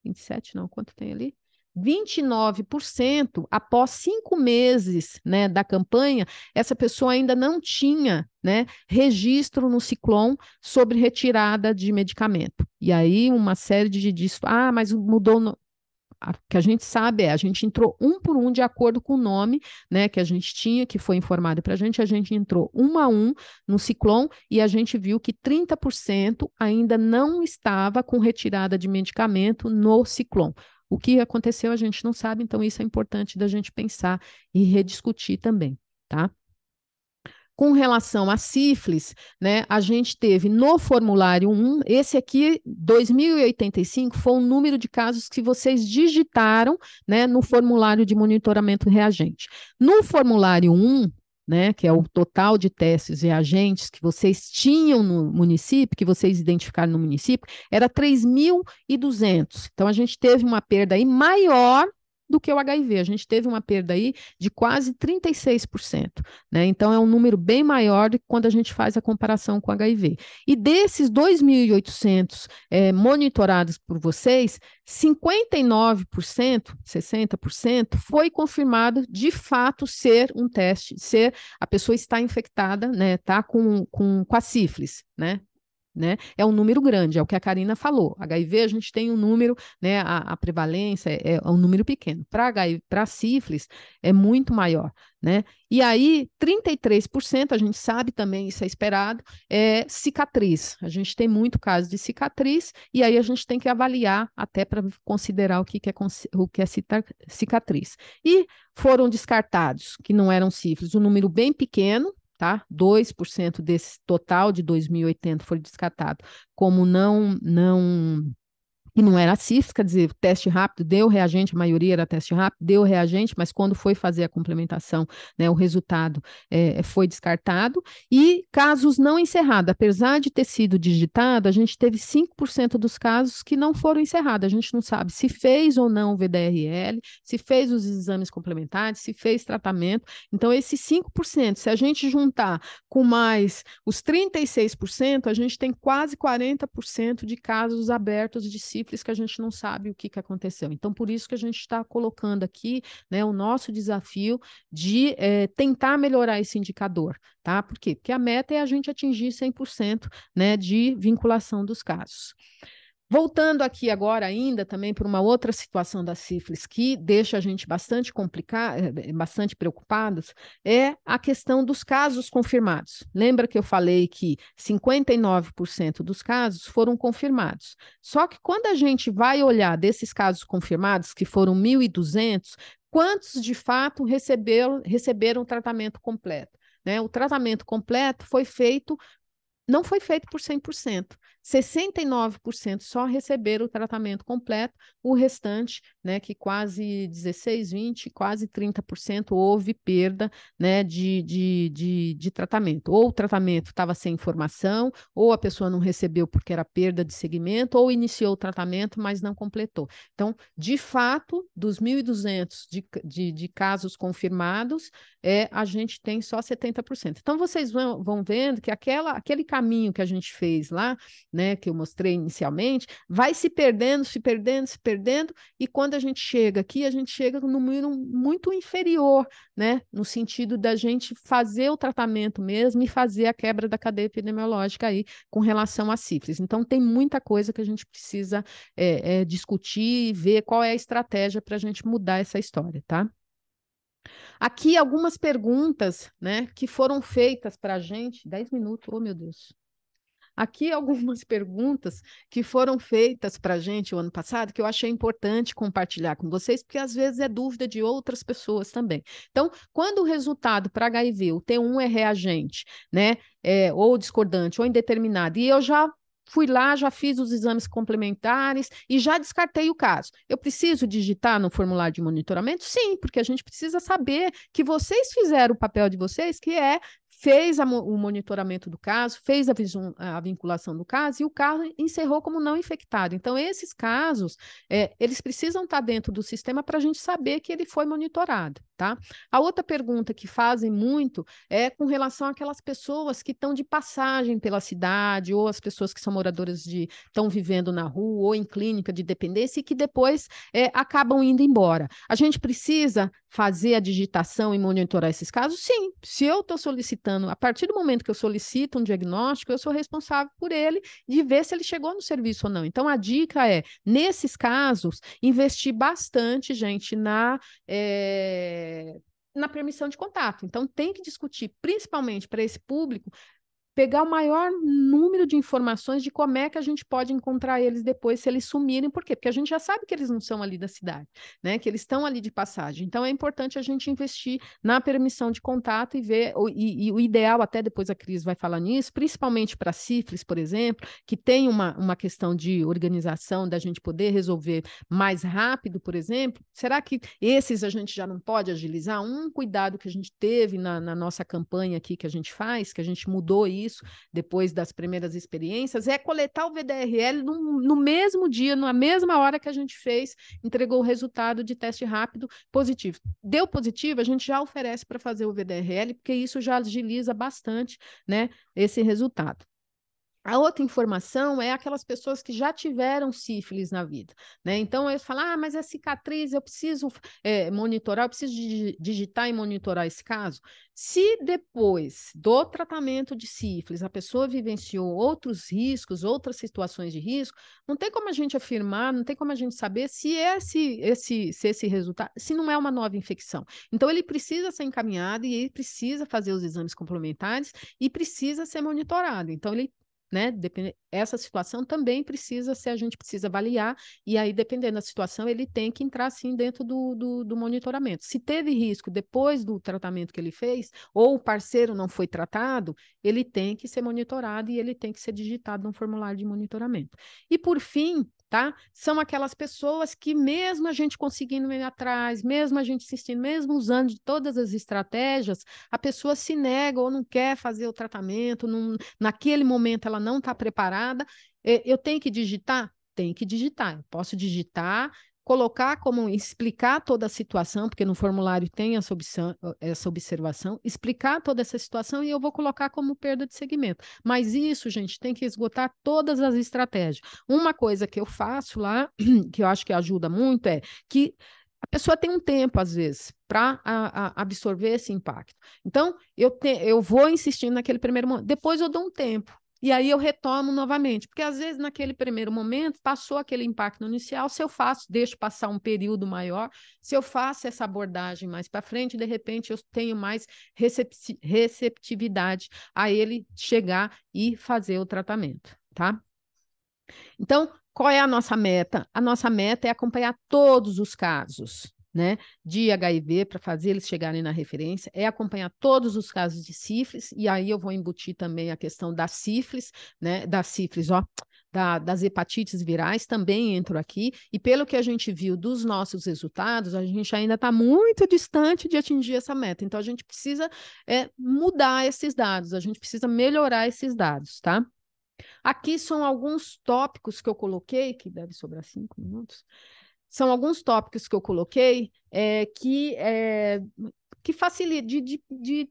27 não, quanto tem ali? 29% após cinco meses né, da campanha, essa pessoa ainda não tinha né, registro no Ciclom sobre retirada de medicamento. E aí, uma série de disso, ah, mas mudou. No... O que a gente sabe é, a gente entrou um por um de acordo com o nome né, que a gente tinha, que foi informado para a gente, a gente entrou um a um no Ciclom e a gente viu que 30% ainda não estava com retirada de medicamento no Ciclom. O que aconteceu a gente não sabe, então isso é importante da gente pensar e rediscutir também, tá? Com relação à sífilis, né, a gente teve no formulário 1, esse aqui, 2085, foi o número de casos que vocês digitaram né, no formulário de monitoramento reagente. No formulário 1, né, que é o total de testes e agentes que vocês tinham no município, que vocês identificaram no município, era 3.200. Então, a gente teve uma perda aí maior do que o HIV. A gente teve uma perda aí de quase 36%, né? Então é um número bem maior do que quando a gente faz a comparação com o HIV. E desses 2.800 é, eh, monitorados por vocês, 59%, 60% foi confirmado de fato ser um teste, ser a pessoa está infectada, né? Tá com, com, com a sífilis, né? Né? É um número grande, é o que a Karina falou. HIV, a gente tem um número, né? A, a prevalência é, é, um número pequeno. Para sífilis, é muito maior, né? E aí, 33%, a gente sabe também, isso é esperado, é cicatriz. A gente tem muito caso de cicatriz, e aí a gente tem que avaliar até para considerar o que, que é, o que é cicatriz. E foram descartados, que não eram sífilis, um número bem pequeno, tá? 2% desse total de 2080 foi descartado como não não não era CIF, quer dizer, teste rápido, deu reagente, a maioria era teste rápido, deu reagente, mas quando foi fazer a complementação, né, o resultado é, é foi descartado. E casos não encerrados, apesar de ter sido digitado, a gente teve 5% dos casos que não foram encerrados. A gente não sabe se fez ou não o VDRL, se fez os exames complementares, se fez tratamento. Então, esses 5%, se a gente juntar com mais os 36%, a gente tem quase 40% de casos abertos de CIF simples que a gente não sabe o que, que aconteceu. Então, por isso que a gente está colocando aqui né, o nosso desafio de é, tentar melhorar esse indicador, tá? Por quê? Porque a meta é a gente atingir 100% né, de vinculação dos casos. Voltando aqui agora ainda também para uma outra situação da sífilis que deixa a gente bastante complicado, eh, eh, bastante preocupados, é a questão dos casos confirmados. Lembra que eu falei que 59% dos casos foram confirmados. Só que quando a gente vai olhar desses casos confirmados, que foram 1.200, quantos de fato receberam, receberam tratamento completo? Né? O tratamento completo foi feito não foi feito por 100%. 69% só receberam o tratamento completo, o restante, né, que quase 16, 20, quase 30% houve perda, né, de, de, de, de tratamento. Ou o tratamento estava sem informação, ou a pessoa não recebeu porque era perda de segmento, ou iniciou o tratamento, mas não completou. Então, de fato, dos 1.200 de, de, de casos confirmados, é, a gente tem só 70%. Então, vocês vão, vão vendo que aquela, aquele caminho que a gente fez lá, né, que eu mostrei inicialmente, vai se perdendo, se perdendo, se perdendo, e quando a gente chega aqui, a gente chega num número muito inferior, né, no sentido da gente fazer o tratamento mesmo e fazer a quebra da cadeia epidemiológica aí com relação à sífilis. Então, tem muita coisa que a gente precisa é, é, discutir e ver qual é a estratégia para a gente mudar essa história, tá? Aqui algumas perguntas, né, que foram feitas para a gente. Dez minutos, oh meu Deus aqui algumas perguntas que foram feitas para a gente o ano passado, que eu achei importante compartilhar com vocês, porque às vezes é dúvida de outras pessoas também. Então, quando o resultado para HIV, o T1 é reagente, né? É, ou discordante, ou indeterminado, e eu já fui lá, já fiz os exames complementares e já descartei o caso. Eu preciso digitar no formulário de monitoramento? Sim, porque a gente precisa saber que vocês fizeram o papel de vocês, que é fez a, o monitoramento do caso, fez a, a, vinculação do caso e o caso encerrou como não infectado. Então, esses casos, é, eles precisam estar tá dentro do sistema para a gente saber que ele foi monitorado. Tá? A outra pergunta que fazem muito é com relação àquelas pessoas que estão de passagem pela cidade, ou as pessoas que são moradoras de estão vivendo na rua ou em clínica de dependência e que depois é, acabam indo embora. A gente precisa fazer a digitação e monitorar esses casos? Sim. Se eu estou solicitando, a partir do momento que eu solicito um diagnóstico, eu sou responsável por ele de ver se ele chegou no serviço ou não. Então a dica é, nesses casos, investir bastante, gente, na. É eh, na permissão de contato. Então, tem que discutir, principalmente para esse público, pegar o maior número de informações de como é que a gente pode encontrar eles depois se eles sumirem, por quê? Porque a gente já sabe que eles não são ali da cidade, né? Que eles estão ali de passagem. Então é importante a gente investir na permissão de contato e ver e, e o ideal até depois a Cris vai falar nisso, principalmente para sífilis, por exemplo, que tem uma, uma questão de organização da gente poder resolver mais rápido, por exemplo. Será que esses a gente já não pode agilizar? Um cuidado que a gente teve na, na nossa campanha aqui que a gente faz, que a gente mudou isso isso depois das primeiras experiências, é coletar o VDRL no, no mesmo dia, na mesma hora que a gente fez, entregou o resultado de teste rápido positivo. Deu positivo, a gente já oferece para fazer o VDRL, porque isso já agiliza bastante né, esse resultado. A outra informação é aquelas pessoas que já tiveram sífilis na vida, né? Então eles falam, ah, mas é cicatriz, eu preciso é, monitorar, eu preciso digitar e monitorar esse caso. Se depois do tratamento de sífilis a pessoa vivenciou outros riscos, outras situações de risco, não tem como a gente afirmar, não tem como a gente saber se esse, esse, se esse resultado, se não é uma nova infecção. Então ele precisa ser encaminhado e ele precisa fazer os exames complementares e precisa ser monitorado. Então ele né? Depende... Essa situação também precisa, se a gente precisa avaliar, e aí, dependendo da situação, ele tem que entrar sim dentro do, do, do monitoramento. Se teve risco depois do tratamento que ele fez, ou o parceiro não foi tratado, ele tem que ser monitorado e ele tem que ser digitado num formulário de monitoramento. E por fim, tá? São aquelas pessoas que, mesmo a gente conseguindo ir atrás, mesmo a gente insistindo, mesmo usando de todas as estratégias, a pessoa se nega ou não quer fazer o tratamento, não, naquele momento ela não está preparada. É, eu tenho que digitar? Tem que digitar. Eu posso digitar, colocar como explicar toda a situação, porque no formulário tem essa, observação, essa observação, explicar toda essa situação e eu vou colocar como perda de segmento. Mas isso, gente, tem que esgotar todas as estratégias. Uma coisa que eu faço lá, que eu acho que ajuda muito, é que a pessoa tem um tempo, às vezes, para absorver esse impacto. Então, eu, te, eu vou insistindo naquele primeiro momento. Depois eu dou um tempo. E aí eu retomo novamente, porque às vezes naquele primeiro momento passou aquele impacto inicial, se eu faço, deixo passar um período maior, se eu faço essa abordagem mais para frente, de repente eu tenho mais receptividade a ele chegar e fazer o tratamento, tá? Então, qual é a nossa meta? A nossa meta é acompanhar todos os casos, né, de HIV para fazer eles chegarem na referência, é acompanhar todos os casos de sífilis, e aí eu vou embutir também a questão da sífilis, né, da sífilis, ó, da, das hepatites virais também entro aqui, e pelo que a gente viu dos nossos resultados, a gente ainda está muito distante de atingir essa meta. Então, a gente precisa é, mudar esses dados, a gente precisa melhorar esses dados, tá? Aqui são alguns tópicos que eu coloquei, que deve sobrar cinco minutos, são alguns tópicos que eu coloquei é, que, é, que facilita de, de, de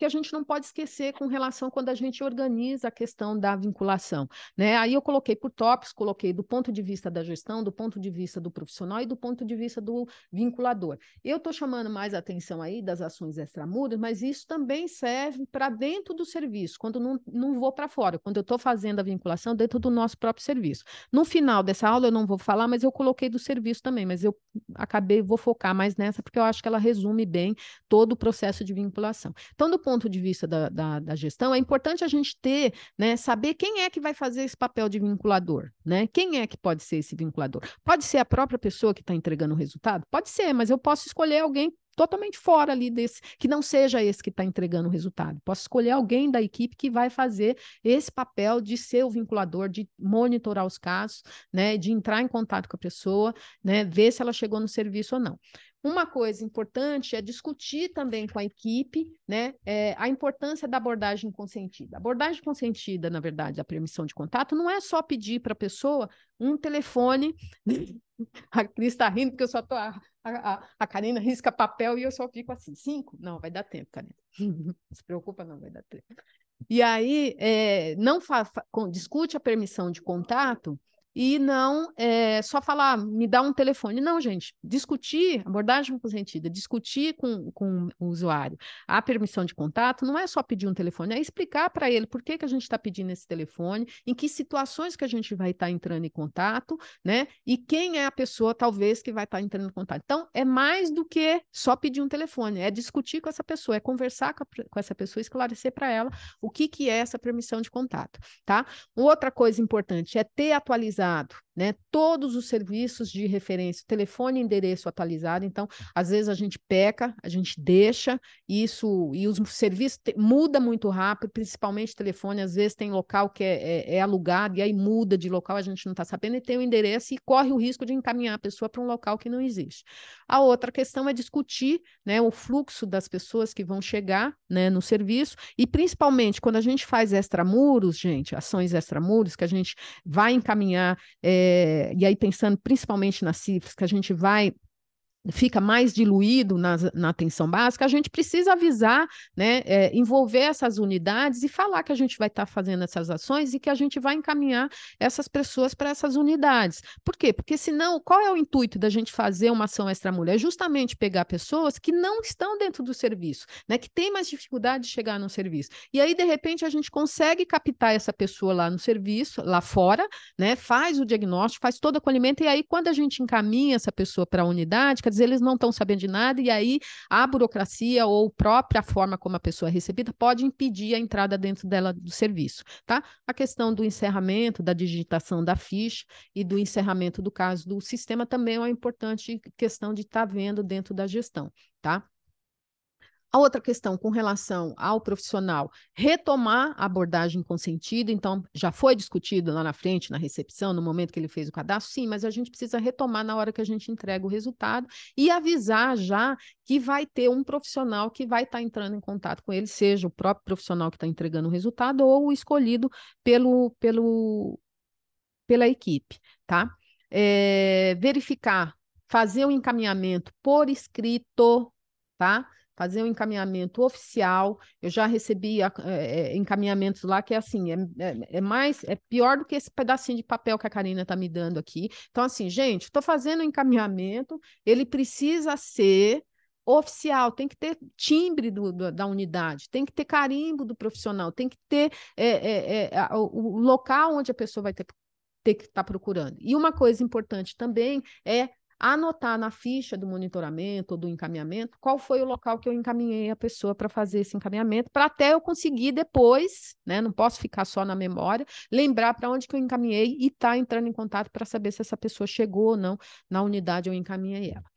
que a gente não pode esquecer com relação quando a gente organiza a questão da vinculação. Né? Aí eu coloquei por tópicos, coloquei do ponto de vista da gestão, do ponto de vista do profissional e do ponto de vista do vinculador. Eu estou chamando mais atenção aí das ações extramuros, mas isso também serve para dentro do serviço, quando não, não vou para fora, quando eu estou fazendo a vinculação dentro do nosso próprio serviço. No final dessa aula eu não vou falar, mas eu coloquei do serviço também, mas eu acabei, vou focar mais nessa, porque eu acho que ela resume bem todo o processo de vinculação. Então, do ponto ponto de vista da, da, da gestão, é importante a gente ter, né, saber quem é que vai fazer esse papel de vinculador, né? Quem é que pode ser esse vinculador? Pode ser a própria pessoa que está entregando o resultado? Pode ser, mas eu posso escolher alguém totalmente fora ali desse, que não seja esse que está entregando o resultado. Posso escolher alguém da equipe que vai fazer esse papel de ser o vinculador, de monitorar os casos, né, de entrar em contato com a pessoa, né, ver se ela chegou no serviço ou não. Uma coisa importante é discutir também com a equipe né, é, a importância da abordagem consentida. A abordagem consentida, na verdade, da permissão de contato, não é só pedir para a pessoa um telefone. a Cris está rindo porque eu só estou. A, a, a Karina risca papel e eu só fico assim: cinco? Não, vai dar tempo, Karina. não se preocupa, não, vai dar tempo. E aí, é, não discute a permissão de contato e não é, só falar, me dá um telefone. Não, gente, discutir abordagem consentida, discutir com, com o usuário a permissão de contato não é só pedir um telefone, é explicar para ele por que, que a gente está pedindo esse telefone, em que situações que a gente vai estar tá entrando em contato, né? E quem é a pessoa, talvez, que vai estar tá entrando em contato. Então, é mais do que só pedir um telefone, é discutir com essa pessoa, é conversar com, a, com essa pessoa, esclarecer para ela o que, que é essa permissão de contato, tá? Outra coisa importante é ter atualizado aprendizado né? Todos os serviços de referência, telefone e endereço atualizado. Então, às vezes a gente peca, a gente deixa isso e os serviços te, muda muito rápido, principalmente telefone. Às vezes tem local que é, é, é alugado e aí muda de local, a gente não está sabendo e tem o endereço e corre o risco de encaminhar a pessoa para um local que não existe. A outra questão é discutir, né, o fluxo das pessoas que vão chegar, né, no serviço e principalmente quando a gente faz extramuros, gente, ações extramuros que a gente vai encaminhar é, é, e aí pensando principalmente nas cifras que a gente vai fica mais diluído na, na atenção básica, a gente precisa avisar, né, é, envolver essas unidades e falar que a gente vai estar tá fazendo essas ações e que a gente vai encaminhar essas pessoas para essas unidades. Por quê? Porque senão, qual é o intuito da gente fazer uma ação extra-mulher? É justamente pegar pessoas que não estão dentro do serviço, né, que tem mais dificuldade de chegar no serviço. E aí, de repente, a gente consegue captar essa pessoa lá no serviço, lá fora, né, faz o diagnóstico, faz todo o acolhimento, e aí quando a gente encaminha essa pessoa para a unidade, quer dizer, eles não estão sabendo de nada, e aí a burocracia ou a própria forma como a pessoa é recebida pode impedir a entrada dentro dela do serviço, tá? A questão do encerramento, da digitação da ficha e do encerramento do caso do sistema também é uma importante questão de estar tá vendo dentro da gestão, tá? A outra questão com relação ao profissional, retomar a abordagem consentida, então já foi discutido lá na frente, na recepção, no momento que ele fez o cadastro, sim, mas a gente precisa retomar na hora que a gente entrega o resultado e avisar já que vai ter um profissional que vai estar tá entrando em contato com ele, seja o próprio profissional que está entregando o resultado ou o escolhido pelo, pelo, pela equipe, tá? É, verificar, fazer o um encaminhamento por escrito, tá? fazer um encaminhamento oficial. Eu já recebi é, encaminhamentos lá que é assim, é, é, é, mais, é pior do que esse pedacinho de papel que a Karina está me dando aqui. Então, assim, gente, estou fazendo um encaminhamento, ele precisa ser oficial, tem que ter timbre do, do, da unidade, tem que ter carimbo do profissional, tem que ter é, é, é, o, o, local onde a pessoa vai ter, ter que estar tá procurando. E uma coisa importante também é anotar na ficha do monitoramento ou do encaminhamento qual foi o local que eu encaminhei a pessoa para fazer esse encaminhamento, para até eu conseguir depois, né? Não posso ficar só na memória, lembrar para onde que eu encaminhei e estar tá entrando em contato para saber se essa pessoa chegou ou não na unidade eu encaminhei ela.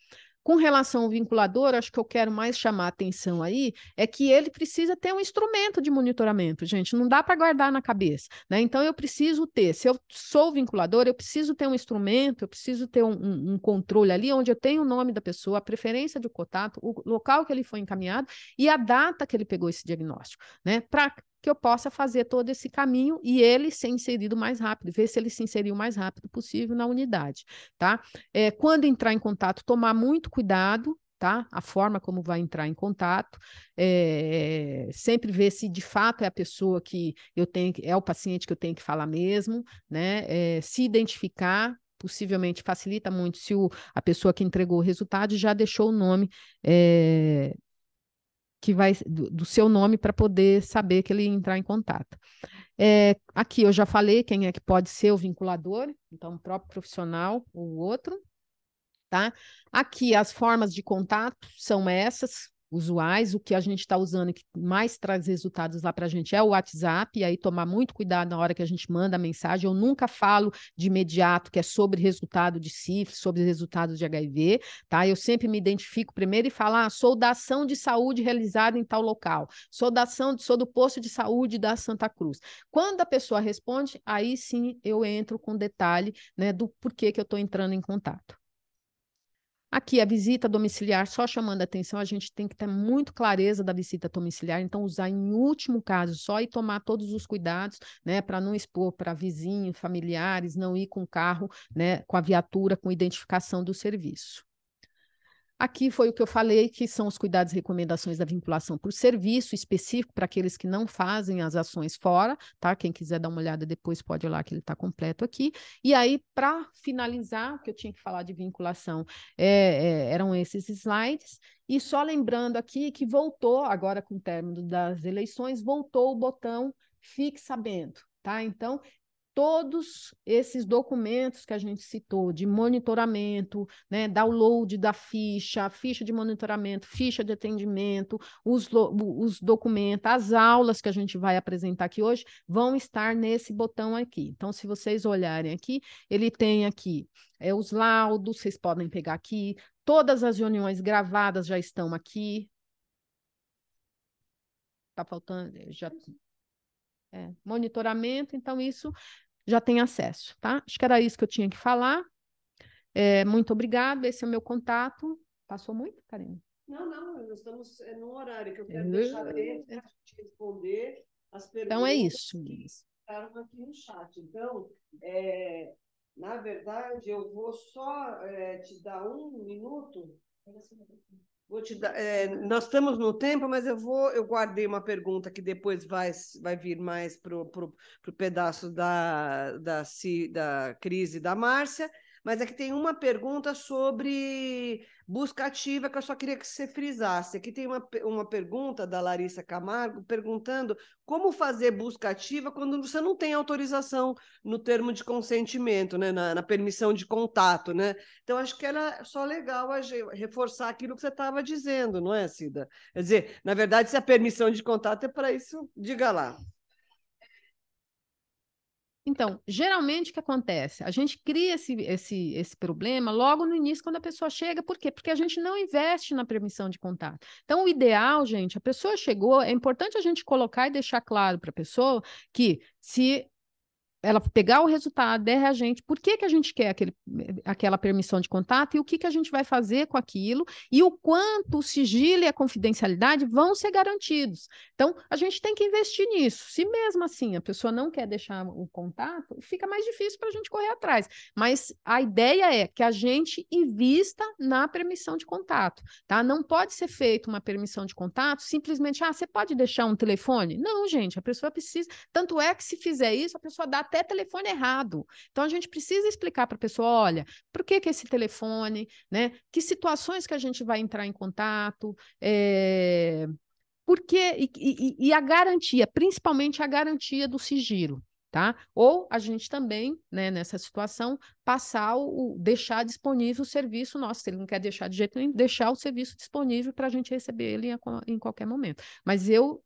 Com relação ao vinculador, acho que eu quero mais chamar a atenção aí, é que ele precisa ter um instrumento de monitoramento, gente, não dá para guardar na cabeça, né? Então eu preciso ter, se eu sou vinculador, eu preciso ter um instrumento, eu preciso ter um, um, um controle ali onde eu tenho o nome da pessoa, a preferência de contato, o local que ele foi encaminhado e a data que ele pegou esse diagnóstico, né? Para que eu possa fazer todo esse caminho e ele ser inserido mais rápido, ver se ele se inseriu o mais rápido possível na unidade, tá? É, quando entrar em contato, tomar muito cuidado, Tá? A forma como vai entrar em contato, é, sempre ver se de fato é a pessoa que eu tenho, é o paciente que eu tenho que falar mesmo, né? É, se identificar, possivelmente facilita muito se o, a pessoa que entregou o resultado já deixou o nome é, que vai do, do seu nome para poder saber que ele entrar em contato. É, aqui eu já falei quem é que pode ser o vinculador, então o próprio profissional ou outro, tá? Aqui as formas de contato são essas, usuais. O que a gente está usando e que mais traz resultados lá para a gente é o WhatsApp, e aí tomar muito cuidado na hora que a gente manda a mensagem. Eu nunca falo de imediato que é sobre resultado de sífilis, sobre resultados de HIV, tá? Eu sempre me identifico primeiro e falo, ah, sou da ação de saúde realizada em tal local, sou da ação, sou do posto de saúde da Santa Cruz. Quando a pessoa responde, aí sim eu entro com detalhe né, do porquê que eu estou entrando em contato. Aqui, a visita domiciliar, só chamando a atenção, a gente tem que ter muito clareza da visita domiciliar, então usar em último caso só e tomar todos os cuidados, né, para não expor para vizinhos, familiares, não ir com carro, né, com a viatura, com identificação do serviço. Aqui foi o que eu falei, que são os cuidados e recomendações da vinculação por serviço específico para aqueles que não fazem as ações fora, tá? Quem quiser dar uma olhada depois pode olhar que ele está completo aqui. E aí, para finalizar, o que eu tinha que falar de vinculação é, é, eram esses slides. E só lembrando aqui que voltou, agora com o término das eleições, voltou o botão Fique Sabendo. Tá? Então, todos esses documentos que a gente citou, de monitoramento, né, download da ficha, ficha de monitoramento, ficha de atendimento, os, os documentos, as aulas que a gente vai apresentar aqui hoje, vão estar nesse botão aqui. Então, se vocês olharem aqui, ele tem aqui é, os laudos, vocês podem pegar aqui, todas as reuniões gravadas já estão aqui. Tá faltando, já é, monitoramento, então isso já tem acesso, tá? Acho que era isso que eu tinha que falar. É, muito obrigada, esse é o meu contato. Passou muito, Karina? Não, não, nós estamos é, no horário que eu quero é, deixar dentro para responder as perguntas então é isso. que aqui no chat. Então, é, na verdade, eu vou só é, te dar um minuto. Dar, é, nós estamos no tempo, mas eu vou. Eu guardei uma pergunta que depois vai, vai vir mais para o pedaço da, da, da, da crise da Márcia, mas aqui é tem uma pergunta sobre busca ativa que eu só queria que você frisasse. Aqui tem uma, uma pergunta da Larissa Camargo perguntando como fazer busca ativa quando você não tem autorização no termo de consentimento, né? na, na permissão de contato. Né? Então, acho que era só legal reforçar aquilo que você estava dizendo, não é, Cida? Quer dizer, na verdade, se a permissão de contato é para isso, diga lá. Então, geralmente o que acontece? A gente cria esse, esse, esse problema logo no início, quando a pessoa chega, por quê? Porque a gente não investe na permissão de contato. Então, o ideal, gente, a pessoa chegou, é importante a gente colocar e deixar claro para a pessoa que se ela pegar o resultado, der a gente, por que, que a gente quer aquele, aquela permissão de contato e o que, que a gente vai fazer com aquilo e o quanto o sigilo e a confidencialidade vão ser garantidos. Então, a gente tem que investir nisso. Se mesmo assim a pessoa não quer deixar o contato, fica mais difícil para a gente correr atrás. Mas a ideia é que a gente invista na permissão de contato, tá? Não pode ser feita uma permissão de contato simplesmente, ah, você pode deixar um telefone? Não, gente, a pessoa precisa. Tanto é que se fizer isso, a pessoa dá até telefone errado. Então a gente precisa explicar para a pessoa, olha, por que que esse telefone, né? Que situações que a gente vai entrar em contato, é... Eh, Porque, e, e, e a garantia, principalmente a garantia do sigilo tá? Ou a gente também, né, nessa situação, passar o, deixar disponível o serviço nosso, se ele não quer deixar de jeito nenhum, deixar o serviço disponível para a gente receber ele em, em, qualquer momento. Mas eu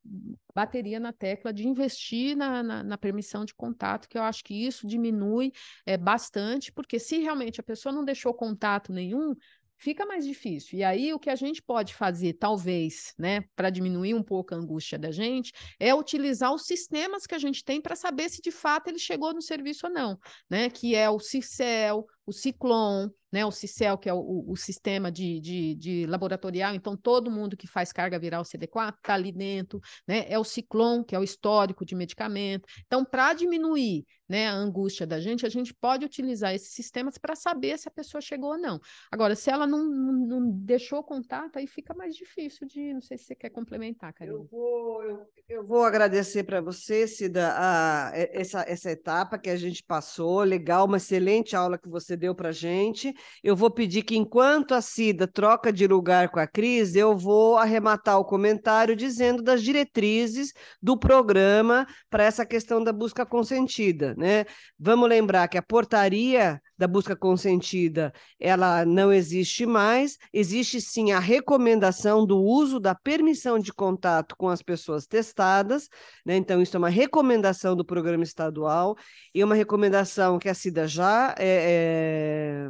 bateria na tecla de investir na, na, na permissão de contato, que eu acho que isso diminui é, bastante, porque se realmente a pessoa não deixou contato nenhum, fica mais difícil. E aí o que a gente pode fazer, talvez, né, para diminuir um pouco a angústia da gente, é utilizar os sistemas que a gente tem para saber se de fato ele chegou no serviço ou não, né? Que é o Cicel, o Ciclon, né, o CICEL, que é o, o sistema de, de, de, laboratorial, então todo mundo que faz carga viral CD4 está ali dentro, né, é o Ciclon, que é o histórico de medicamento. Então, para diminuir né, a angústia da gente, a gente pode utilizar esses sistemas para saber se a pessoa chegou ou não. Agora, se ela não, não, não deixou contato, aí fica mais difícil de. Não sei se você quer complementar, Karina. Eu vou, eu, eu vou agradecer para você, Cida, a, essa, essa etapa que a gente passou. Legal, uma excelente aula que você deu para gente. Eu vou pedir que, enquanto a Cida troca de lugar com a Cris, eu vou arrematar o comentário dizendo das diretrizes do programa para essa questão da busca consentida. Né? Vamos lembrar que a portaria da busca consentida, ela não existe mais. Existe sim a recomendação do uso da permissão de contato com as pessoas testadas, né? Então isso é uma recomendação do programa estadual e uma recomendação que a Cida já é, é...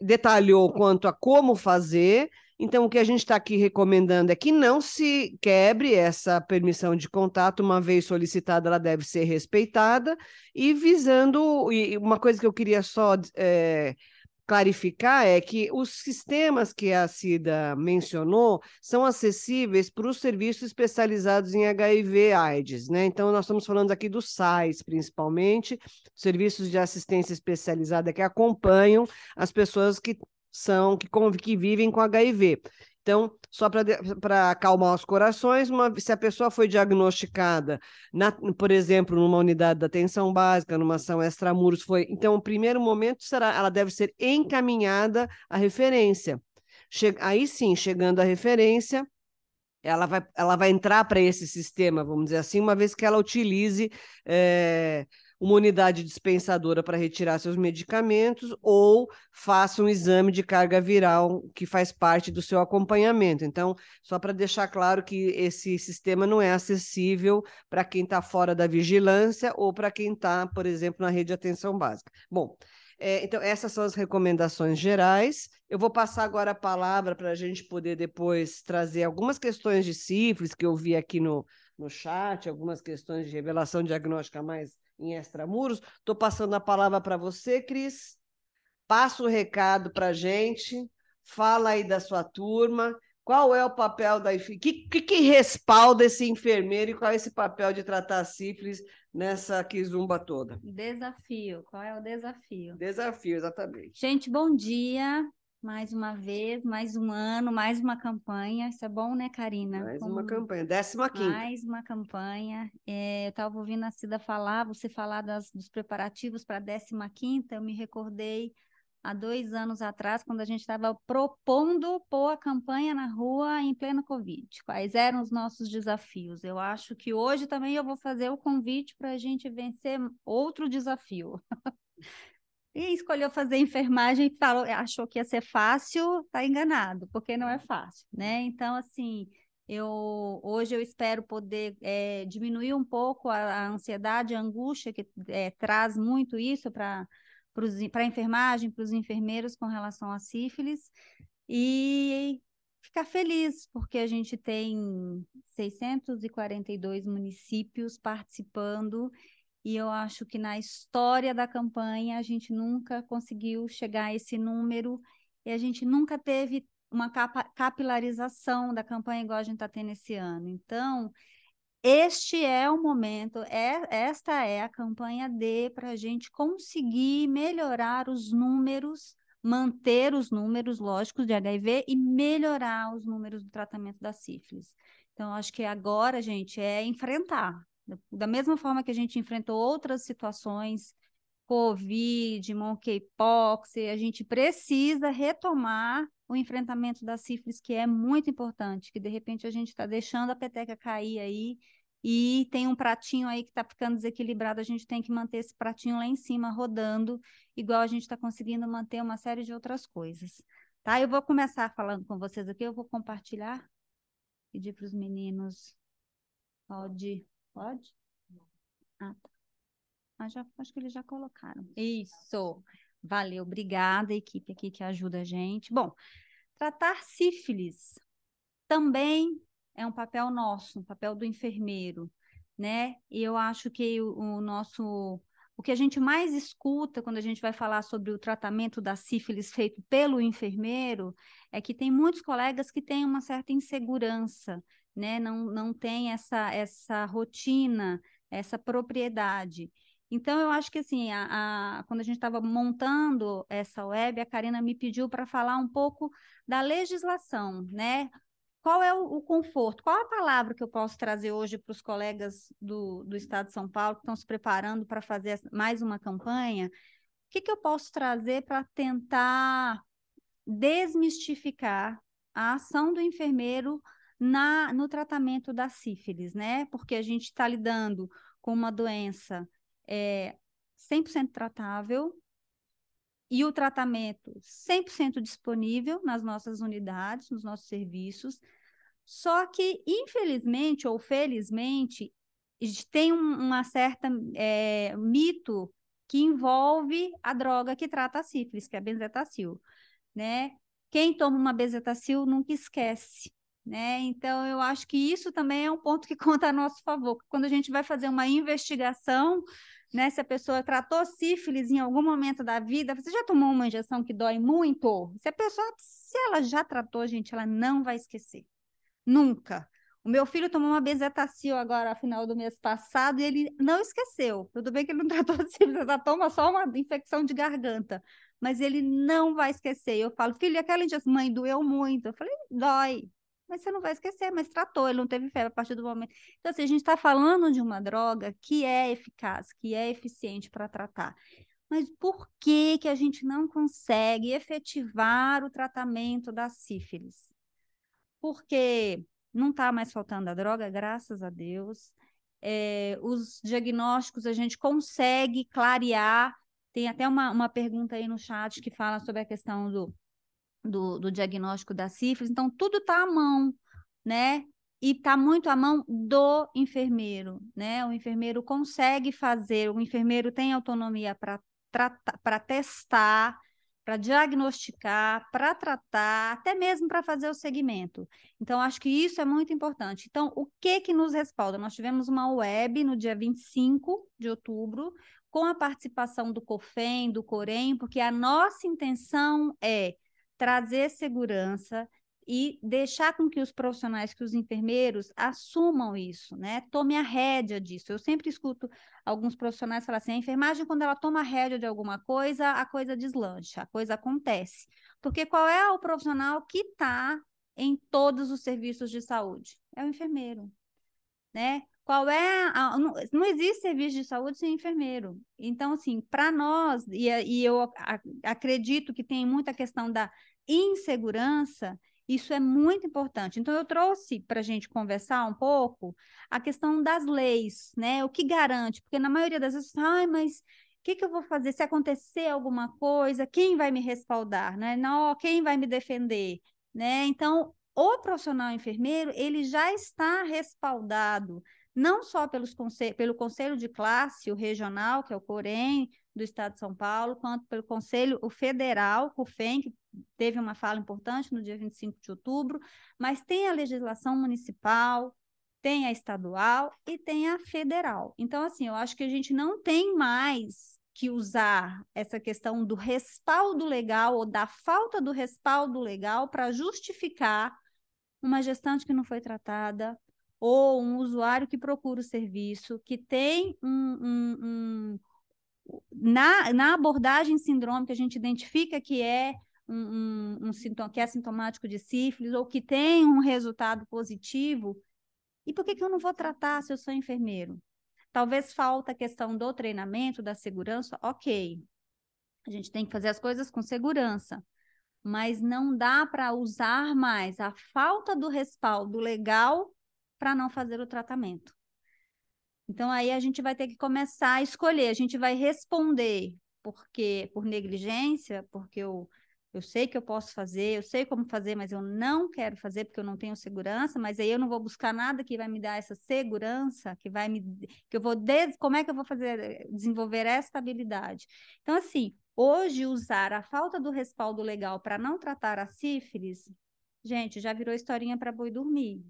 detalhou quanto a como fazer então, o que a gente está aqui recomendando é que não se quebre essa permissão de contato, uma vez solicitada, ela deve ser respeitada. E visando, e uma coisa que eu queria só é, clarificar é que os sistemas que a Cida mencionou são acessíveis para os serviços especializados em HIV/AIDS, né? Então, nós estamos falando aqui do SAIS, principalmente, serviços de assistência especializada que acompanham as pessoas que são que, conv, que vivem com HIV. Então, só para acalmar os corações, uma, se a pessoa foi diagnosticada, na, por exemplo, numa unidade da atenção básica, numa ação extramuros, foi. Então, o primeiro momento será, ela deve ser encaminhada à referência. Che, aí sim, chegando à referência, ela vai, ela vai entrar para esse sistema, vamos dizer assim, uma vez que ela utilize é, uma unidade dispensadora para retirar seus medicamentos ou faça um exame de carga viral que faz parte do seu acompanhamento. Então, só para deixar claro que esse sistema não é acessível para quem está fora da vigilância ou para quem está, por exemplo, na rede de atenção básica. Bom, é, então, essas são as recomendações gerais. Eu vou passar agora a palavra para a gente poder depois trazer algumas questões de sífilis que eu vi aqui no, no chat, algumas questões de revelação diagnóstica mais em Extramuros. Estou passando a palavra para você, Cris. Passa o recado para a gente, fala aí da sua turma, qual é o papel da que, que, que respalda esse enfermeiro e qual é esse papel de tratar a sífilis nessa quizumba toda? Desafio, qual é o desafio? Desafio, exatamente. Gente, bom dia. Mais uma vez, mais um ano, mais uma campanha. Isso é bom, né, Karina? Mais Como... uma campanha, décima quinta. Mais uma campanha. É, eu estava ouvindo a Cida falar, você falar das, dos preparativos para a décima quinta, eu me recordei há dois anos atrás, quando a gente estava propondo pôr a campanha na rua em plena Covid. Quais eram os nossos desafios? Eu acho que hoje também eu vou fazer o convite para a gente vencer outro desafio. E escolheu fazer enfermagem e falou, achou que ia ser fácil, está enganado, porque não é fácil, né? Então, assim, eu hoje eu espero poder é, diminuir um pouco a, a, ansiedade, a angústia que é, traz muito isso para para a enfermagem, para os enfermeiros com relação à sífilis e ficar feliz, porque a gente tem 642 municípios participando e eu acho que na história da campanha a gente nunca conseguiu chegar a esse número e a gente nunca teve uma capilarização da campanha igual a gente está tendo esse ano. Então, este é o momento, é, esta é a campanha D para a gente conseguir melhorar os números, manter os números lógicos de HIV e melhorar os números do tratamento da sífilis. Então, acho que agora, gente, é enfrentar, da mesma forma que a gente enfrentou outras situações, Covid, monkeypox, a gente precisa retomar o enfrentamento da sífilis, que é muito importante, que de repente a gente está deixando a peteca cair aí e tem um pratinho aí que está ficando desequilibrado, a gente tem que manter esse pratinho lá em cima rodando, igual a gente está conseguindo manter uma série de outras coisas. Tá? Eu vou começar falando com vocês aqui, eu vou compartilhar, pedir para os meninos, pode Pode? Ah, tá. ah, já, acho que eles já colocaram. Isso. Valeu, obrigada, equipe aqui que ajuda a gente. Bom, tratar sífilis também é um papel nosso, um papel do enfermeiro, né? E eu acho que o, o nosso o que a gente mais escuta quando a gente vai falar sobre o tratamento da sífilis feito pelo enfermeiro é que tem muitos colegas que têm uma certa insegurança né? Não, não tem essa, essa rotina, essa propriedade. Então, eu acho que assim, a, a quando a gente estava montando essa web, a Karina me pediu para falar um pouco da legislação, né? Qual é o, o conforto? Qual a palavra que eu posso trazer hoje para os colegas do, do Estado de São Paulo que estão se preparando para fazer mais uma campanha? O que, que eu posso trazer para tentar desmistificar a ação do enfermeiro na, no tratamento da sífilis, né? Porque a gente está lidando com uma doença é, 100% tratável e o tratamento 100% disponível nas nossas unidades, nos nossos serviços. Só que, infelizmente ou felizmente, tem um, uma certa é, mito que envolve a droga que trata a sífilis, que é a benzetacil, né? Quem toma uma benzetacil nunca esquece, né? Então, eu acho que isso também é um ponto que conta a nosso favor. Quando a gente vai fazer uma investigação, né? Se a pessoa tratou sífilis em algum momento da vida, você já tomou uma injeção que dói muito? Se a pessoa, se ela já tratou, gente, ela não vai esquecer. Nunca. O meu filho tomou uma benzetacil agora, no final do mês passado, e ele não esqueceu. Tudo bem que ele não tratou sífilis, ela toma só uma infecção de garganta mas ele não vai esquecer. Eu falo, filho, aquela injeção, mãe, doeu muito. Eu falei, dói, mas você não vai esquecer, mas tratou, ele não teve febre a partir do momento. Então, assim, a gente está falando de uma droga que é eficaz, que é eficiente para tratar. Mas por que, que a gente não consegue efetivar o tratamento da sífilis? Porque não está mais faltando a droga, graças a Deus. É, os diagnósticos a gente consegue clarear. Tem até uma, uma pergunta aí no chat que fala sobre a questão do do, do diagnóstico da sífilis. Então, tudo está à mão, né? E está muito à mão do enfermeiro, né? O enfermeiro consegue fazer, o enfermeiro tem autonomia para testar, para diagnosticar, para tratar, até mesmo para fazer o segmento. Então, acho que isso é muito importante. Então, o que que nos respalda? Nós tivemos uma web no dia 25 de outubro, com a participação do COFEM, do COREM, porque a nossa intenção é trazer segurança e deixar com que os profissionais, que os enfermeiros assumam isso, né? Tome a rédea disso. Eu sempre escuto alguns profissionais falar assim: a enfermagem, quando ela toma a rédea de alguma coisa, a coisa deslancha, a coisa acontece. Porque qual é o profissional que está em todos os serviços de saúde? É o enfermeiro, né? Qual é a, não, não, existe serviço de saúde sem enfermeiro. Então, assim, para nós, e, e eu acredito que tem muita questão da insegurança, isso é muito importante. Então, eu trouxe para a gente conversar um pouco a questão das leis, né? O que garante? Porque na maioria das vezes, ah, mas o que, que eu vou fazer se acontecer alguma coisa? Quem vai me respaldar, né? Não, quem vai me defender, né? Então, o profissional enfermeiro ele já está respaldado não só consel pelo Conselho de Classe, o regional, que é o Corém, do Estado de São Paulo, quanto pelo Conselho o Federal, o FEM, que teve uma fala importante no dia 25 de outubro, mas tem a legislação municipal, tem a estadual e tem a federal. Então, assim, eu acho que a gente não tem mais que usar essa questão do respaldo legal ou da falta do respaldo legal para justificar uma gestante que não foi tratada, ou um usuário que procura o serviço, que tem um, um, um. na, na abordagem sindrômica, a gente identifica que é um, um, um sintoma, que é sintomático de sífilis, ou que tem um resultado positivo, e por que, que eu não vou tratar se eu sou enfermeiro? Talvez falta a questão do treinamento, da segurança, ok. A gente tem que fazer as coisas com segurança, mas não dá para usar mais a falta do respaldo legal para não fazer o tratamento. Então aí a gente vai ter que começar a escolher, a gente vai responder porque por negligência, porque eu eu sei que eu posso fazer, eu sei como fazer, mas eu não quero fazer porque eu não tenho segurança, mas aí eu não vou buscar nada que vai me dar essa segurança, que vai me que eu vou des, como é que eu vou fazer desenvolver essa habilidade. Então assim, hoje usar a falta do respaldo legal para não tratar a sífilis, gente, já virou historinha para boi dormir.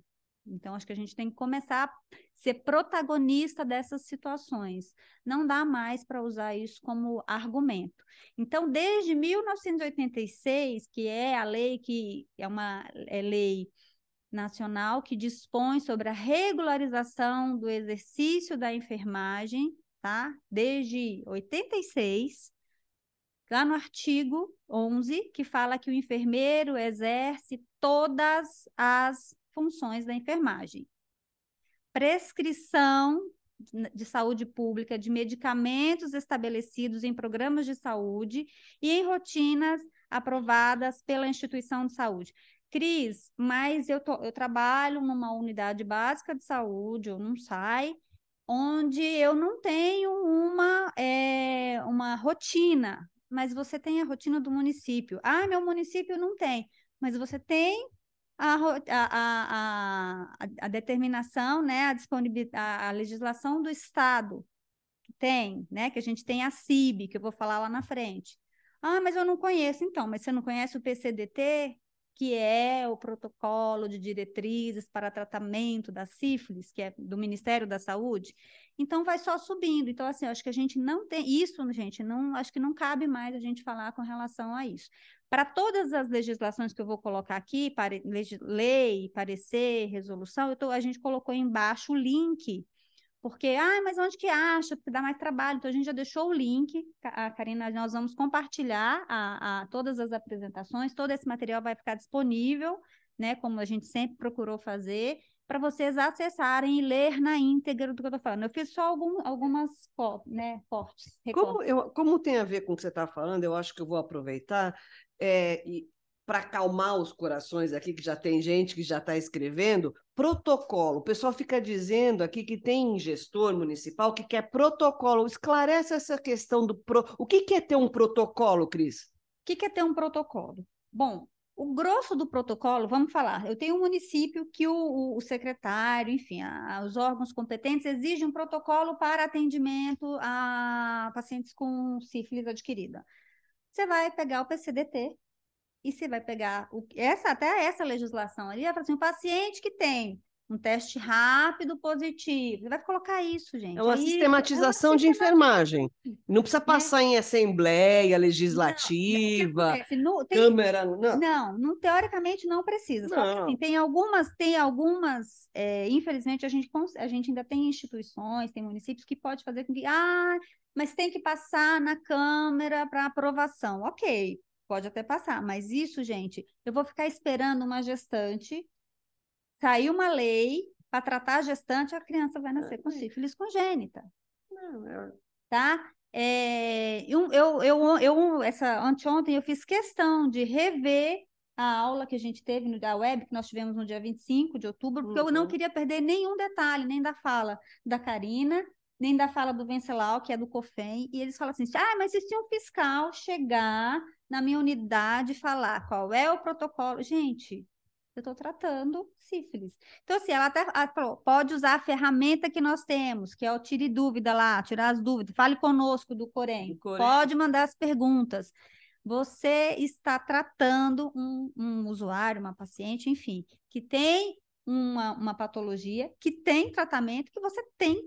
Então, acho que a gente tem que começar a ser protagonista dessas situações. Não dá mais para usar isso como argumento. Então, desde 1986, que é a lei que é uma é lei nacional que dispõe sobre a regularização do exercício da enfermagem, tá? Desde 86, lá no artigo 11, que fala que o enfermeiro exerce todas as funções da enfermagem. Prescrição de saúde pública de medicamentos estabelecidos em programas de saúde e em rotinas aprovadas pela instituição de saúde. Cris, mas eu, tô, eu trabalho numa unidade básica de saúde, ou não SAI, onde eu não tenho uma, é, uma rotina, mas você tem a rotina do município. Ah, meu município não tem, mas você tem a, a, a, a determinação, né, a, disponibilidade, a legislação do Estado que tem, né, que a gente tem a CIB, que eu vou falar lá na frente. Ah, mas eu não conheço, então, mas você não conhece o PCDT, que é o protocolo de diretrizes para tratamento da sífilis, que é do Ministério da Saúde. Então vai só subindo. Então assim, acho que a gente não tem isso, gente, não acho que não cabe mais a gente falar com relação a isso para todas as legislações que eu vou colocar aqui, lei, parecer, resolução, tô, a gente colocou embaixo o link, porque, ah, mas onde que acha? Porque dá mais trabalho. Então, a gente já deixou o link, a Karina, nós vamos compartilhar a, a todas as apresentações, todo esse material vai ficar disponível, né, como a gente sempre procurou fazer, para vocês acessarem e ler na íntegra do que eu estou falando. Eu fiz só algum, algumas né, cortes. Como, como tem a ver com o que você está falando, eu acho que eu vou aproveitar é, para acalmar os corações aqui, que já tem gente que já está escrevendo, protocolo. O pessoal fica dizendo aqui que tem gestor municipal que quer protocolo. Esclarece essa questão do. Pro... O que, que é ter um protocolo, Cris? O que, que é ter um protocolo? Bom, o grosso do protocolo, vamos falar, eu tenho um município que o, o secretário, enfim, a, os órgãos competentes exigem um protocolo para atendimento a pacientes com sífilis adquirida. Você vai pegar o PCDT e você vai pegar o, essa, até essa legislação ali, é assim, o paciente que tem um teste rápido positivo. Você vai colocar isso, é gente. É uma Aí, sistematização é uma de enfermagem. Não precisa né? passar é. em assembleia legislativa, não, não, tem, câmara. Não. não. não, teoricamente não precisa. Assim, não. Assim, tem algumas, tem algumas, é, infelizmente, a gente, a gente ainda tem instituições, tem municípios que pode fazer com que. Ah, mas tem que passar na Câmara para aprovação. Ok, pode até passar, mas isso, gente, eu vou ficar esperando uma gestante saiu uma lei para tratar a gestante, a criança vai nascer com ah, é. sífilis congênita. É tá? É, eu, eu, eu, essa, anteontem eu fiz questão de rever a aula que a gente teve no, da web, que nós tivemos no dia 25 de outubro, porque uhum. eu não uhum. queria perder nenhum detalhe, nem da fala da Karina, nem da fala do Venceslau, que é do COFEM, e eles falam assim: ah, mas se um fiscal chegar na minha unidade e falar qual é o protocolo. Gente, eu estou tratando sífilis. Então, assim, ela até falou, pode usar a ferramenta que nós temos, que é o Tire Dúvida lá, tirar as dúvidas, fale conosco do Corém. Pode mandar as perguntas. Você está tratando um, um usuário, uma paciente, enfim, que tem uma, uma patologia, que tem tratamento, que você tem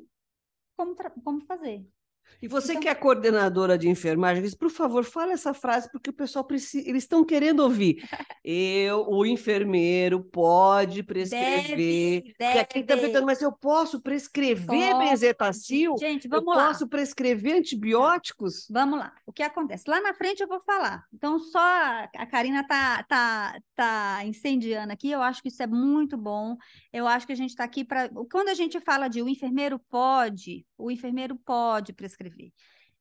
como, como fazer. E você então... que é coordenadora de enfermagem, diz, por favor, fala essa frase, porque o pessoal precisa, eles estão querendo ouvir. Eu, o enfermeiro, pode prescrever. Tá deve, deve. tá perguntando, mas eu posso prescrever pode. benzetacil? Gente, vamos eu lá. Posso prescrever antibióticos? Vamos lá. O que acontece? Lá na frente eu vou falar. Então, só a Karina tá, tá, tá incendiando aqui, eu acho que isso é muito bom. Eu acho que a gente está aqui para. Quando a gente fala de o enfermeiro pode o enfermeiro pode prescrever.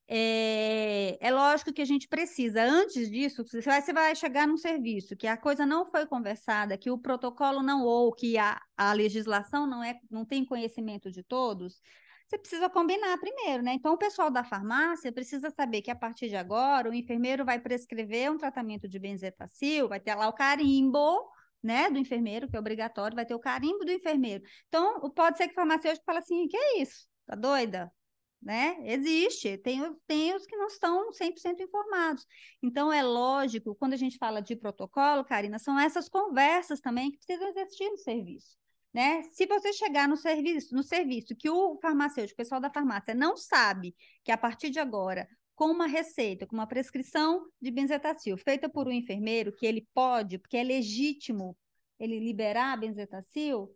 É, é, lógico que a gente precisa, antes disso, você vai, você vai, chegar num serviço que a coisa não foi conversada, que o protocolo não, ou que a, a legislação não, é, não tem conhecimento de todos, você precisa combinar primeiro, né? Então, o pessoal da farmácia precisa saber que a partir de agora o enfermeiro vai prescrever um tratamento de benzetacil, vai ter lá o carimbo, né, do enfermeiro, que é obrigatório, vai ter o carimbo do enfermeiro. Então, pode ser que o farmacêutico fale assim: que é isso? Tá doida? Né? Existe, tem, tem os que não estão 100% informados. Então, é lógico, quando a gente fala de protocolo, Karina, são essas conversas também que precisam existir no serviço. Né? Se você chegar no serviço, no serviço que o farmacêutico, o pessoal da farmácia não sabe que a partir de agora, com uma receita, com uma prescrição de benzetacil feita por um enfermeiro, que ele pode, porque é legítimo ele liberar a benzetacil,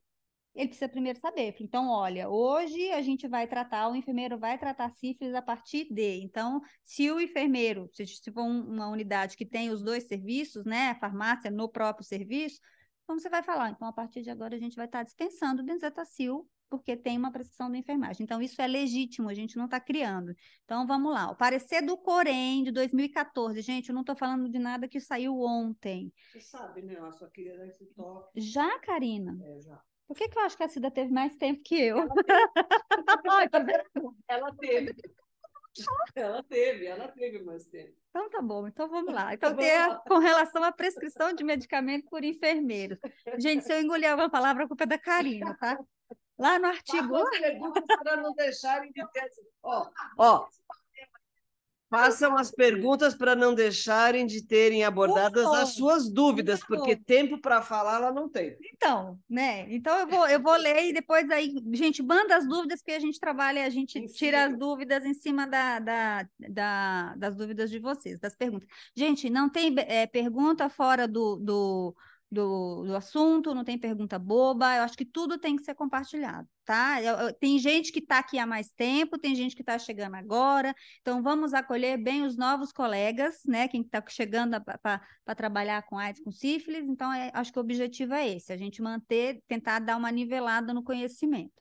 ele precisa primeiro saber. Então, olha, hoje a gente vai tratar, o enfermeiro vai tratar sífilis a partir de. Então, se o enfermeiro, se, for uma unidade que tem os dois serviços, né, a farmácia no próprio serviço, como você vai falar, então a partir de agora a gente vai estar dispensando o benzetacil porque tem uma prescrição da enfermagem. Então, isso é legítimo, a gente não está criando. Então, vamos lá. O parecer do Corém de 2014. Gente, eu não estou falando de nada que saiu ontem. Você sabe, né? Eu só queria dar esse toque. Já, Karina? É, já. Por que, que eu acho que a Cida teve mais tempo que eu? Ela teve. ela teve. Ela teve, ela teve mais tempo. Então tá bom, então vamos lá. Então tá tem a, com relação à prescrição de medicamento por enfermeiros. Gente, se eu engolir uma palavra, a culpa é da Karina, tá? Lá no artigo. Para não deixarem de ter. Ó, ó, Façam as perguntas para não deixarem de terem abordadas as suas dúvidas, porque tempo para falar ela não tem. Então, né? Então eu vou, eu vou ler e depois aí, gente, manda as dúvidas que a gente trabalha, a gente tira as dúvidas em cima da, da, da das dúvidas de vocês, das perguntas. Gente, não tem é, pergunta fora do, do do, do assunto, não tem pergunta boba. Eu acho que tudo tem que ser compartilhado, tá? Eu, eu, tem gente que está aqui há mais tempo, tem gente que está chegando agora. Então, vamos acolher bem os novos colegas, né? Quem está chegando para trabalhar com AIDS, com sífilis. Então, é, acho que o objetivo é esse: a gente manter, tentar dar uma nivelada no conhecimento.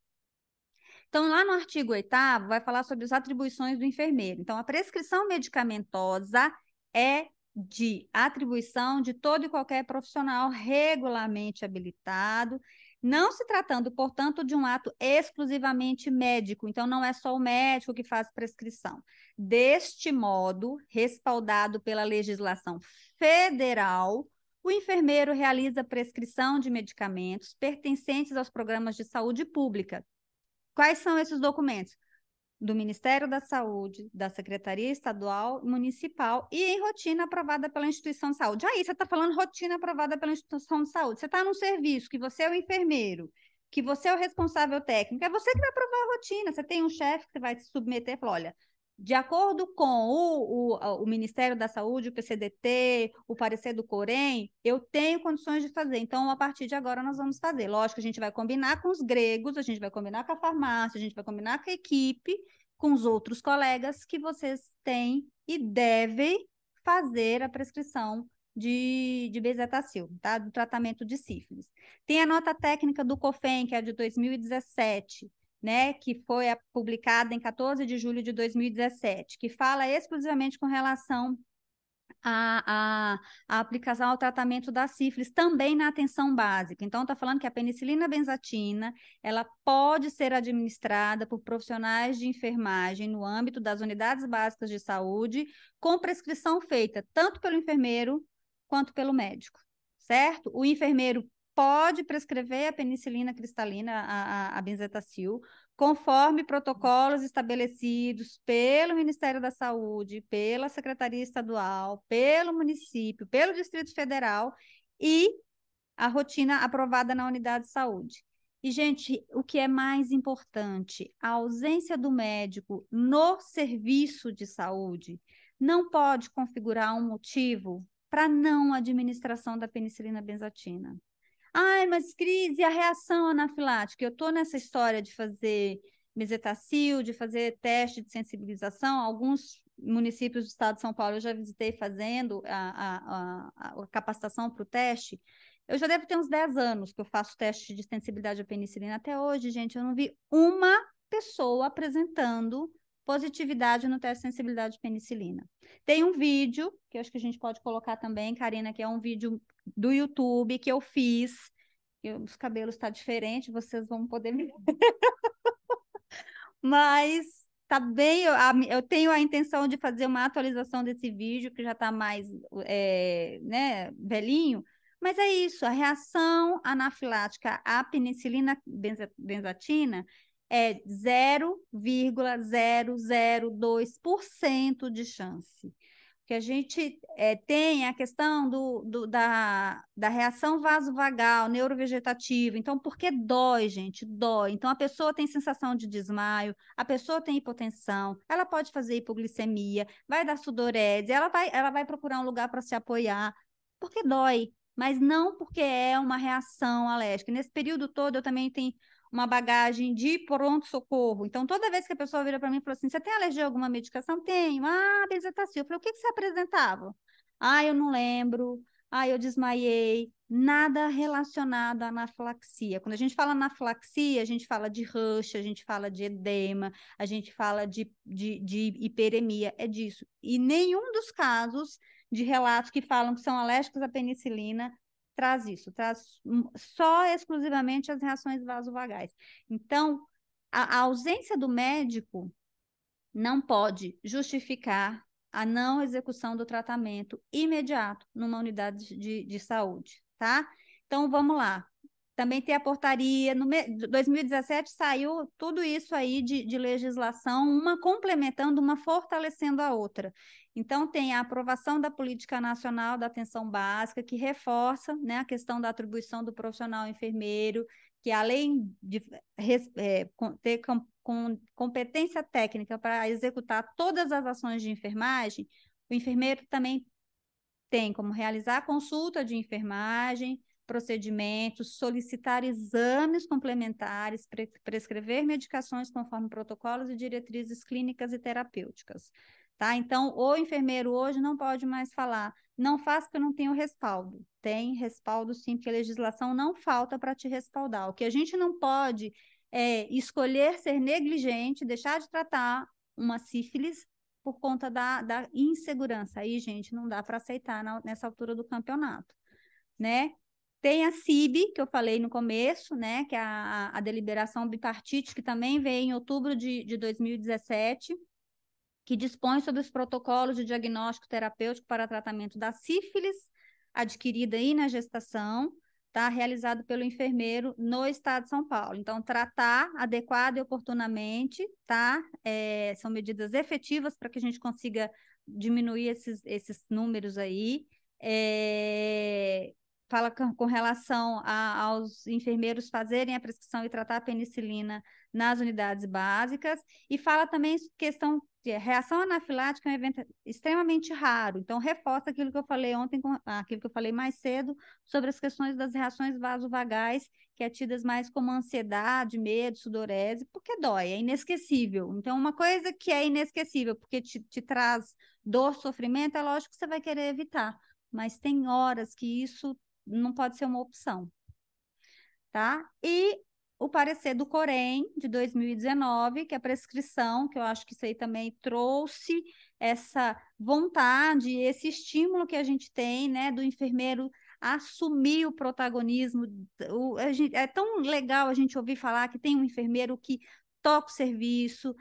Então, lá no artigo 8 vai falar sobre as atribuições do enfermeiro. Então, a prescrição medicamentosa é de atribuição de todo e qualquer profissional regularmente habilitado, não se tratando, portanto, de um ato exclusivamente médico, então não é só o médico que faz prescrição. Deste modo, respaldado pela legislação federal, o enfermeiro realiza prescrição de medicamentos pertencentes aos programas de saúde pública. Quais são esses documentos? do Ministério da Saúde, da Secretaria Estadual Municipal e em rotina aprovada pela instituição de saúde. Aí você está falando rotina aprovada pela instituição de saúde. Você está num serviço que você é o enfermeiro, que você é o responsável técnico, é você que vai aprovar a rotina. Você tem um chefe que vai se submeter e falar: olha, de acordo com o, o, o, Ministério da Saúde, o PCDT, o parecer do Corém, eu tenho condições de fazer. Então, a partir de agora, nós vamos fazer. Lógico, a gente vai combinar com os gregos, a gente vai combinar com a farmácia, a gente vai combinar com a equipe, com os outros colegas que vocês têm e devem fazer a prescrição de, de bezetacil, tá? Do tratamento de sífilis. Tem a nota técnica do COFEN, que é de 2017, né, que foi publicada em 14 de julho de 2017, que fala exclusivamente com relação à, aplicação ao tratamento da sífilis, também na atenção básica. Então, está falando que a penicilina benzatina, ela pode ser administrada por profissionais de enfermagem no âmbito das unidades básicas de saúde, com prescrição feita tanto pelo enfermeiro quanto pelo médico certo? O enfermeiro pode prescrever a penicilina cristalina, a, a, a benzetacil, conforme protocolos estabelecidos pelo Ministério da Saúde, pela Secretaria Estadual, pelo município, pelo Distrito Federal e a rotina aprovada na unidade de saúde. E, gente, o que é mais importante, a ausência do médico no serviço de saúde não pode configurar um motivo para não administração da penicilina benzatina. Ai, mas Cris, e a reação anafilática? Eu estou nessa história de fazer mesetacil, de fazer teste de sensibilização. Alguns municípios do estado de São Paulo eu já visitei fazendo a, a, a, a capacitação para o teste. Eu já devo ter uns 10 anos que eu faço teste de sensibilidade à penicilina até hoje, gente. Eu não vi uma pessoa apresentando positividade no teste de sensibilidade de penicilina. Tem um vídeo, que eu acho que a gente pode colocar também, Karina, que é um vídeo do YouTube que eu fiz. Eu, os cabelos estão tá diferentes, vocês vão poder ver. Mas tá bem, eu, eu, tenho a intenção de fazer uma atualização desse vídeo, que já está mais é, né, velhinho, mas é isso, a reação anafilática à penicilina benzatina é 0,002% de chance. Que a gente é, tem é a questão do, do, da, da reação vasovagal, neurovegetativa. Então, porque dói, gente? Dói. Então, a pessoa tem sensação de desmaio, a pessoa tem hipotensão, ela pode fazer hipoglicemia, vai dar sudorese, ela vai, ela vai procurar um lugar para se apoiar, porque dói mas não porque é uma reação alérgica. Nesse período todo, eu também tenho uma bagagem de pronto-socorro. Então, toda vez que a pessoa vira para mim e fala assim: você tem alergia a alguma medicação? Tenho. Ah, benzetacil. Eu falei: o que, que você apresentava? Ah, eu não lembro. Ah, eu desmaiei. Nada relacionado à anafilaxia. Quando a gente fala anafilaxia, a gente fala de rush, a gente fala de edema, a gente fala de, de, de hiperemia. É disso. E nenhum dos casos de relatos que falam que são alérgicos à penicilina traz isso, traz só exclusivamente as reações vasovagais. Então, a, a ausência do médico não pode justificar a não execução do tratamento imediato numa unidade de, de saúde, tá? Então, vamos lá. Também tem a portaria, no 2017 saiu tudo isso aí de, de legislação, uma complementando, uma fortalecendo a outra. Então, tem a aprovação da Política Nacional da Atenção Básica, que reforça né, a questão da atribuição do profissional enfermeiro, que além de é, ter com, com competência técnica para executar todas as ações de enfermagem, o enfermeiro também tem como realizar consulta de enfermagem, procedimentos, solicitar exames complementares, pre prescrever medicações conforme protocolos e diretrizes clínicas e terapêuticas. Tá? Então, o enfermeiro hoje não pode mais falar, não faz porque eu não tenho respaldo. Tem respaldo sim, porque a legislação não falta para te respaldar. O que a gente não pode é escolher ser negligente, deixar de tratar uma sífilis por conta da, da insegurança. Aí, gente, não dá para aceitar na, nessa altura do campeonato, né? Tem a CIB, que eu falei no começo, né, que é a, a deliberação bipartite, que também veio em outubro de, de 2017, que dispõe sobre os protocolos de diagnóstico terapêutico para tratamento da sífilis adquirida aí na gestação, tá? realizado pelo enfermeiro no estado de São Paulo. Então, tratar adequado e oportunamente, tá? É, são medidas efetivas para que a gente consiga diminuir esses, esses números aí. É, fala com, relação a, aos enfermeiros fazerem a prescrição e tratar a penicilina nas unidades básicas, e fala também questão de reação anafilática, é um evento extremamente raro, então reforça aquilo que eu falei ontem, aquilo que eu falei mais cedo, sobre as questões das reações vasovagais, que é tidas mais como ansiedade, medo, sudorese, porque dói, é inesquecível. Então, uma coisa que é inesquecível, porque te, te traz dor, sofrimento, é lógico que você vai querer evitar, mas tem horas que isso não pode ser uma opção. Tá? E o parecer do Corém, de 2019, que é a prescrição, que eu acho que isso aí também trouxe essa vontade, esse estímulo que a gente tem, né, do enfermeiro assumir o protagonismo. O, gente, é tão legal a gente ouvir falar que tem um enfermeiro que toca o serviço,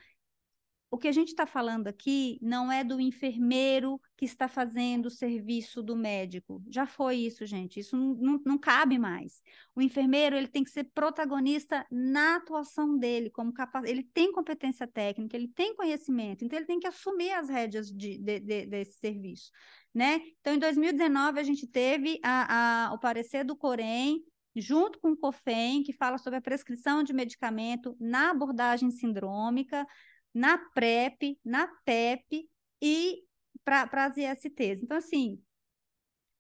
o que a gente está falando aqui não é do enfermeiro que está fazendo o serviço do médico. Já foi isso, gente. Isso não, não, não, cabe mais. O enfermeiro ele tem que ser protagonista na atuação dele, como capaz... ele tem competência técnica, ele tem conhecimento, então ele tem que assumir as rédeas de, de, de, desse serviço. Né? Então, em 2019, a gente teve a, a, o parecer do Corém, junto com o COFEM, que fala sobre a prescrição de medicamento na abordagem sindrômica na PrEP, na PEP e para as ISTs. Então, assim,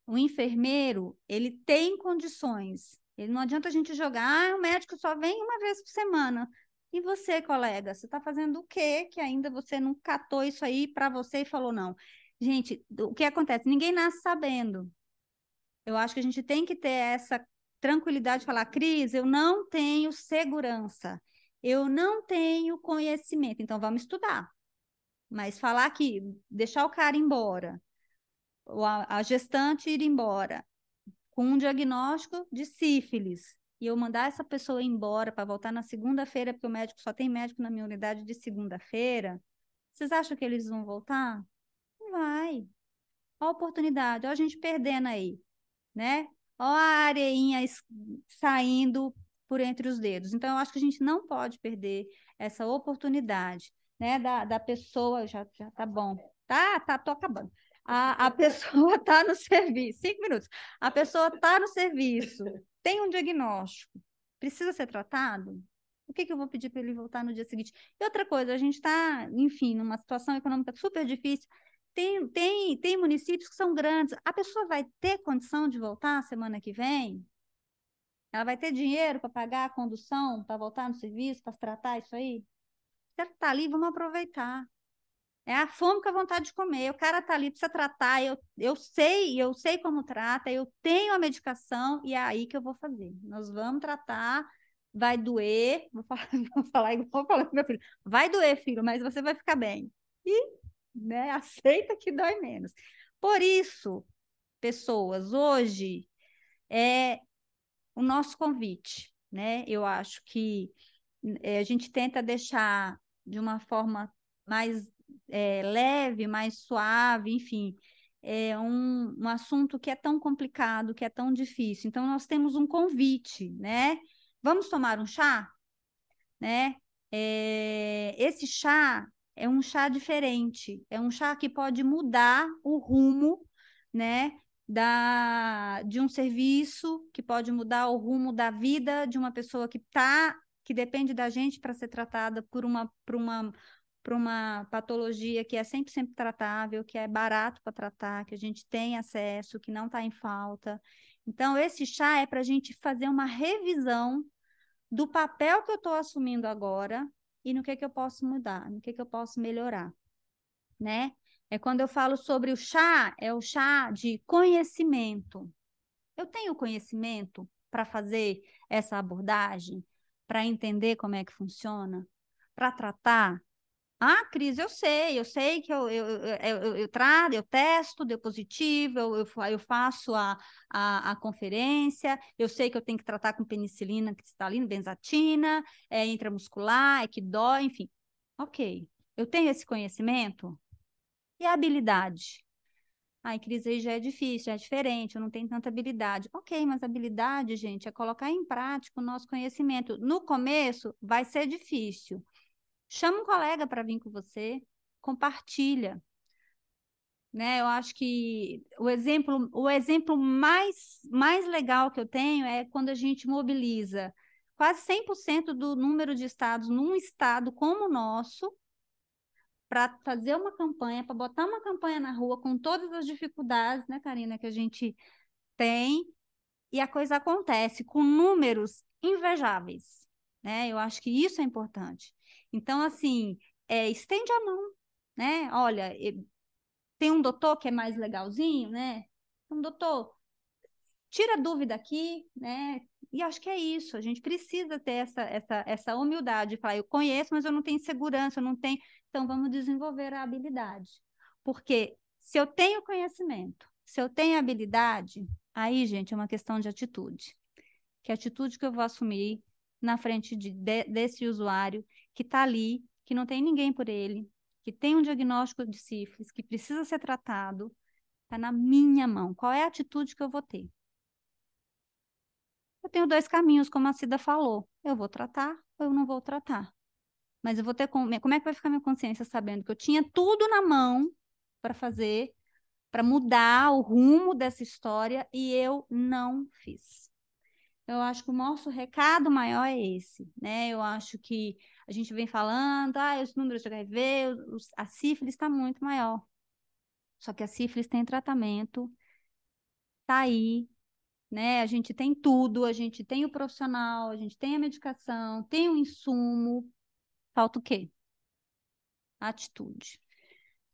o enfermeiro, ele tem condições. Ele não adianta a gente jogar, ah, o médico só vem uma vez por semana. E você, colega, você está fazendo o quê que ainda você não catou isso aí para você e falou não? Gente, o que acontece? Ninguém nasce sabendo. Eu acho que a gente tem que ter essa tranquilidade de falar, Cris, eu não tenho segurança. Eu não tenho conhecimento, então vamos estudar. Mas falar que deixar o cara embora, ou a, a gestante ir embora, com um diagnóstico de sífilis, e eu mandar essa pessoa embora para voltar na segunda-feira, porque o médico só tem médico na minha unidade de segunda-feira, vocês acham que eles vão voltar? Não vai. Olha a oportunidade, olha a gente perdendo aí, né? Olha a areinha saindo por entre os dedos. Então, eu acho que a gente não pode perder essa oportunidade, né, da, da pessoa, já, já tá bom, tá, tá, tô acabando. A, a pessoa tá no serviço, cinco minutos, a pessoa tá no serviço, tem um diagnóstico, precisa ser tratado? O que, que eu vou pedir para ele voltar no dia seguinte? E outra coisa, a gente está, enfim, numa situação econômica super difícil, tem, tem, tem municípios que são grandes. A pessoa vai ter condição de voltar semana que vem? Ela vai ter dinheiro para pagar a condução, para voltar no serviço, para tratar isso aí? Se ela está ali, vamos aproveitar. É a fome com a vontade de comer. O cara está ali, precisa tratar. Eu, eu sei, eu sei como trata, eu tenho a medicação e é aí que eu vou fazer. Nós vamos tratar, vai doer. Vou falar, vou falar igual falando com meu filho. Vai doer, filho, mas você vai ficar bem. E né, aceita que dói menos. Por isso, pessoas, hoje é o nosso convite, né? Eu acho que é, a gente tenta deixar de uma forma mais é, leve, mais suave, enfim, é um, um assunto que é tão complicado, que é tão difícil. Então, nós temos um convite, né? Vamos tomar um chá? Né? É, esse chá é um chá diferente, é um chá que pode mudar o rumo, né? da, de um serviço que pode mudar o rumo da vida de uma pessoa que tá, que depende da gente para ser tratada por uma, por uma, por uma patologia que é sempre, sempre tratável, que é barato para tratar, que a gente tem acesso, que não está em falta. Então, esse chá é para a gente fazer uma revisão do papel que eu estou assumindo agora e no que, que eu posso mudar, no que, que eu posso melhorar, né? É quando eu falo sobre o chá, é o chá de conhecimento. Eu tenho conhecimento para fazer essa abordagem, para entender como é que funciona, para tratar. Ah, Cris, eu sei, eu sei que eu, eu, eu, eu, eu trago, eu testo, deu positivo, eu, eu, eu faço a, a, a, conferência, eu sei que eu tenho que tratar com penicilina, cristalina, benzatina, é intramuscular, é que dói, enfim. Ok, eu tenho esse conhecimento? E a habilidade? Ai, Cris, aí já é difícil, é diferente, eu não tenho tanta habilidade. Ok, mas habilidade, gente, é colocar em prática o nosso conhecimento. No começo, vai ser difícil. Chama um colega para vir com você, compartilha. Né? Eu acho que o exemplo, o exemplo mais, mais legal que eu tenho é quando a gente mobiliza quase 100% do número de estados num estado como o nosso para fazer uma campanha, para botar uma campanha na rua com todas as dificuldades, né, Karina, que a gente tem, e a coisa acontece com números invejáveis, né? Eu acho que isso é importante. Então, assim, é, estende a mão, né? Olha, tem um doutor que é mais legalzinho, né? Um então, doutor, tira dúvida aqui, né? E acho que é isso, a gente precisa ter essa, essa, essa humildade, falar, eu conheço, mas eu não tenho segurança, eu não tenho, então, vamos desenvolver a habilidade. Porque se eu tenho conhecimento, se eu tenho habilidade, aí, gente, é uma questão de atitude. Que atitude que eu vou assumir na frente de, de, desse usuário que está ali, que não tem ninguém por ele, que tem um diagnóstico de sífilis, que precisa ser tratado, está na minha mão. Qual é a atitude que eu vou ter? Eu tenho dois caminhos, como a Cida falou. Eu vou tratar ou eu não vou tratar. Mas eu vou ter como é que vai ficar minha consciência sabendo que eu tinha tudo na mão para fazer, para mudar o rumo dessa história e eu não fiz. Eu acho que o nosso recado maior é esse, né? Eu acho que a gente vem falando, ah, os números de HIV, os, a sífilis está muito maior. Só que a sífilis tem tratamento, tá aí, né? A gente tem tudo, a gente tem o profissional, a gente tem a medicação, tem o insumo, Falta o quê? Atitude.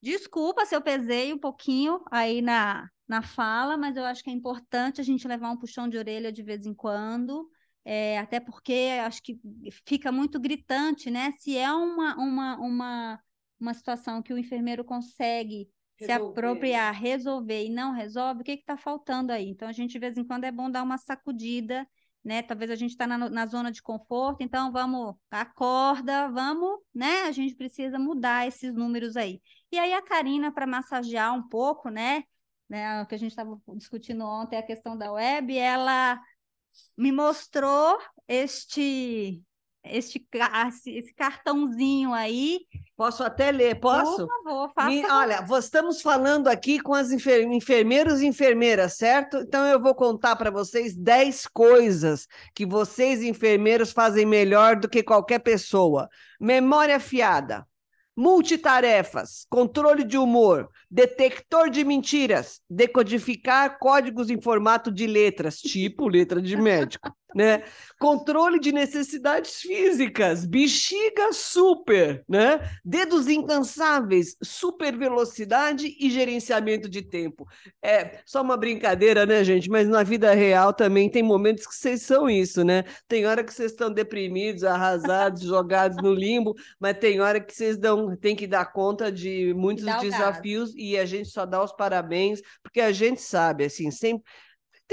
Desculpa se eu pesei um pouquinho aí na, na fala, mas eu acho que é importante a gente levar um puxão de orelha de vez em quando, é, até porque acho que fica muito gritante, né? Se é uma, uma, uma, uma situação que o enfermeiro consegue resolver. se apropriar, resolver e não resolve, o que está faltando aí? Então, a gente de vez em quando é bom dar uma sacudida né? Talvez a gente está na, na, zona de conforto, então vamos, acorda, vamos, né? A gente precisa mudar esses números aí. E aí a Karina, para massagear um pouco, né? né? O que a gente estava discutindo ontem, a questão da web, ela me mostrou este este esse cartãozinho aí. Posso até ler, posso? Por favor, faça. Me, olha, estamos falando aqui com as enfer enfermeiros e enfermeiras, certo? Então eu vou contar para vocês 10 coisas que vocês enfermeiros fazem melhor do que qualquer pessoa. Memória fiada multitarefas, controle de humor, detector de mentiras, decodificar códigos em formato de letras, tipo letra de médico. né? Controle de necessidades físicas, bexiga super, né? Dedos incansáveis, super velocidade e gerenciamento de tempo. É só uma brincadeira, né, gente? Mas na vida real também tem momentos que vocês são isso, né? Tem hora que vocês estão deprimidos, arrasados, jogados no limbo, mas tem hora que vocês dão, tem que dar conta de muitos desafios caso. e a gente só dá os parabéns, porque a gente sabe, assim, sempre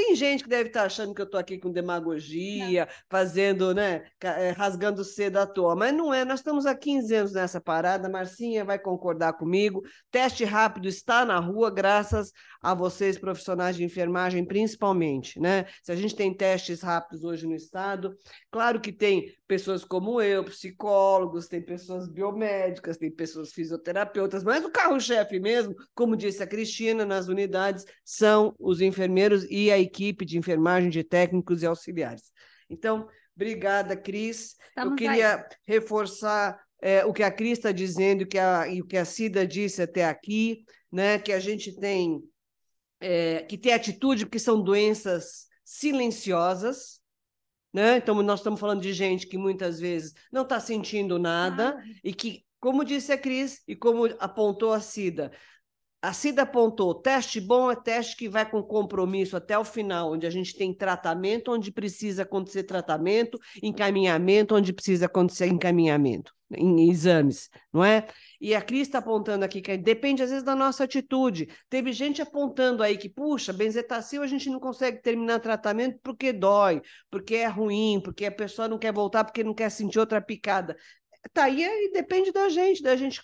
tem gente que deve estar tá achando que eu estou aqui com demagogia, não. fazendo, né, é, rasgando seda à toa, mas não é. Nós estamos há 15 anos nessa parada, Marcinha vai concordar comigo. Teste rápido está na rua, graças a vocês, profissionais de enfermagem, principalmente, né? Se a gente tem testes rápidos hoje no Estado, claro que tem pessoas como eu, psicólogos, tem pessoas biomédicas, tem pessoas fisioterapeutas, mas o carro-chefe mesmo, como disse a Cristina, nas unidades, são os enfermeiros e a equipe de enfermagem de técnicos e auxiliares. Então, obrigada, Cris. Estamos eu queria aí. reforçar é, o que a Cris está dizendo que a, e o que a Cida disse até aqui, né? Que a gente tem é, que tem atitude, porque são doenças silenciosas. Né? Então, nós estamos falando de gente que muitas vezes não está sentindo nada ah. e que, como disse a Cris e como apontou a Cida, a Cida apontou: teste bom é teste que vai com compromisso até o final, onde a gente tem tratamento, onde precisa acontecer tratamento, encaminhamento, onde precisa acontecer encaminhamento, em exames, não é? E a Cris está apontando aqui que depende, às vezes, da nossa atitude. Teve gente apontando aí que, puxa, benzetacil a gente não consegue terminar tratamento porque dói, porque é ruim, porque a pessoa não quer voltar, porque não quer sentir outra picada tá aí e depende da gente, da gente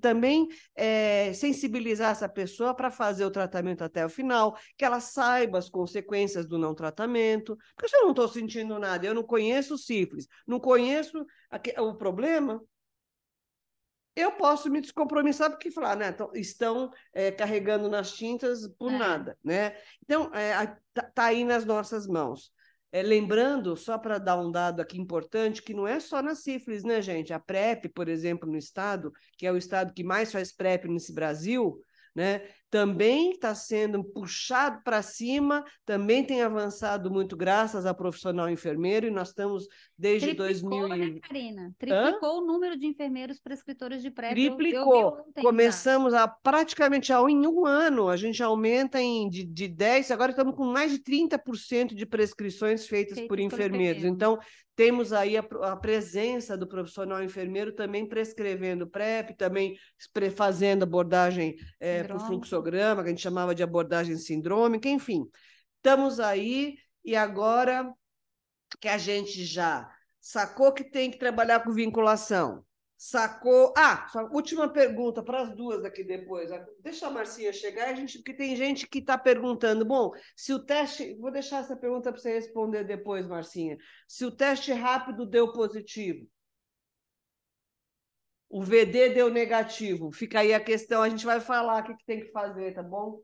também é, sensibilizar essa pessoa para fazer o tratamento até o final, que ela saiba as consequências do não tratamento. Porque se eu não estou sentindo nada, eu não conheço sífilis, não conheço o problema, eu posso me descompromissar porque falar, ah, né? Estão é, carregando nas tintas por é. nada, né? Então, é, tá aí nas nossas mãos. É, lembrando, só para dar um dado aqui importante, que não é só na sífilis, né, gente? A PrEP, por exemplo, no estado, que é o estado que mais faz PrEP nesse Brasil, né? também está sendo puxado para cima, também tem avançado muito graças a profissional enfermeiro, e nós estamos desde Triplicou, 2000... né, Karina? Triplicou Hã? o número de enfermeiros prescritores de PrEP. Triplicou. Ontem, tá? Começamos tá? a praticamente a, em um ano, a gente aumenta em, de, de 10, agora estamos com mais de 30% de prescrições feitas, feitas por enfermeiros. então, temos aí a, a presença do profissional enfermeiro também prescrevendo PrEP, também fazendo abordagem é, eh, o fluxograma, que a gente chamava de abordagem sindrômica, enfim. Estamos aí e agora que a gente já sacou que tem que trabalhar com vinculação, sacou. Ah, última pergunta para as duas aqui depois. Deixa a Marcinha chegar, a gente, porque tem gente que está perguntando. Bom, se o teste. Vou deixar essa pergunta para você responder depois, Marcinha. Se o teste rápido deu positivo. O VD deu negativo. Fica aí a questão, a gente vai falar o que, que tem que fazer, tá bom?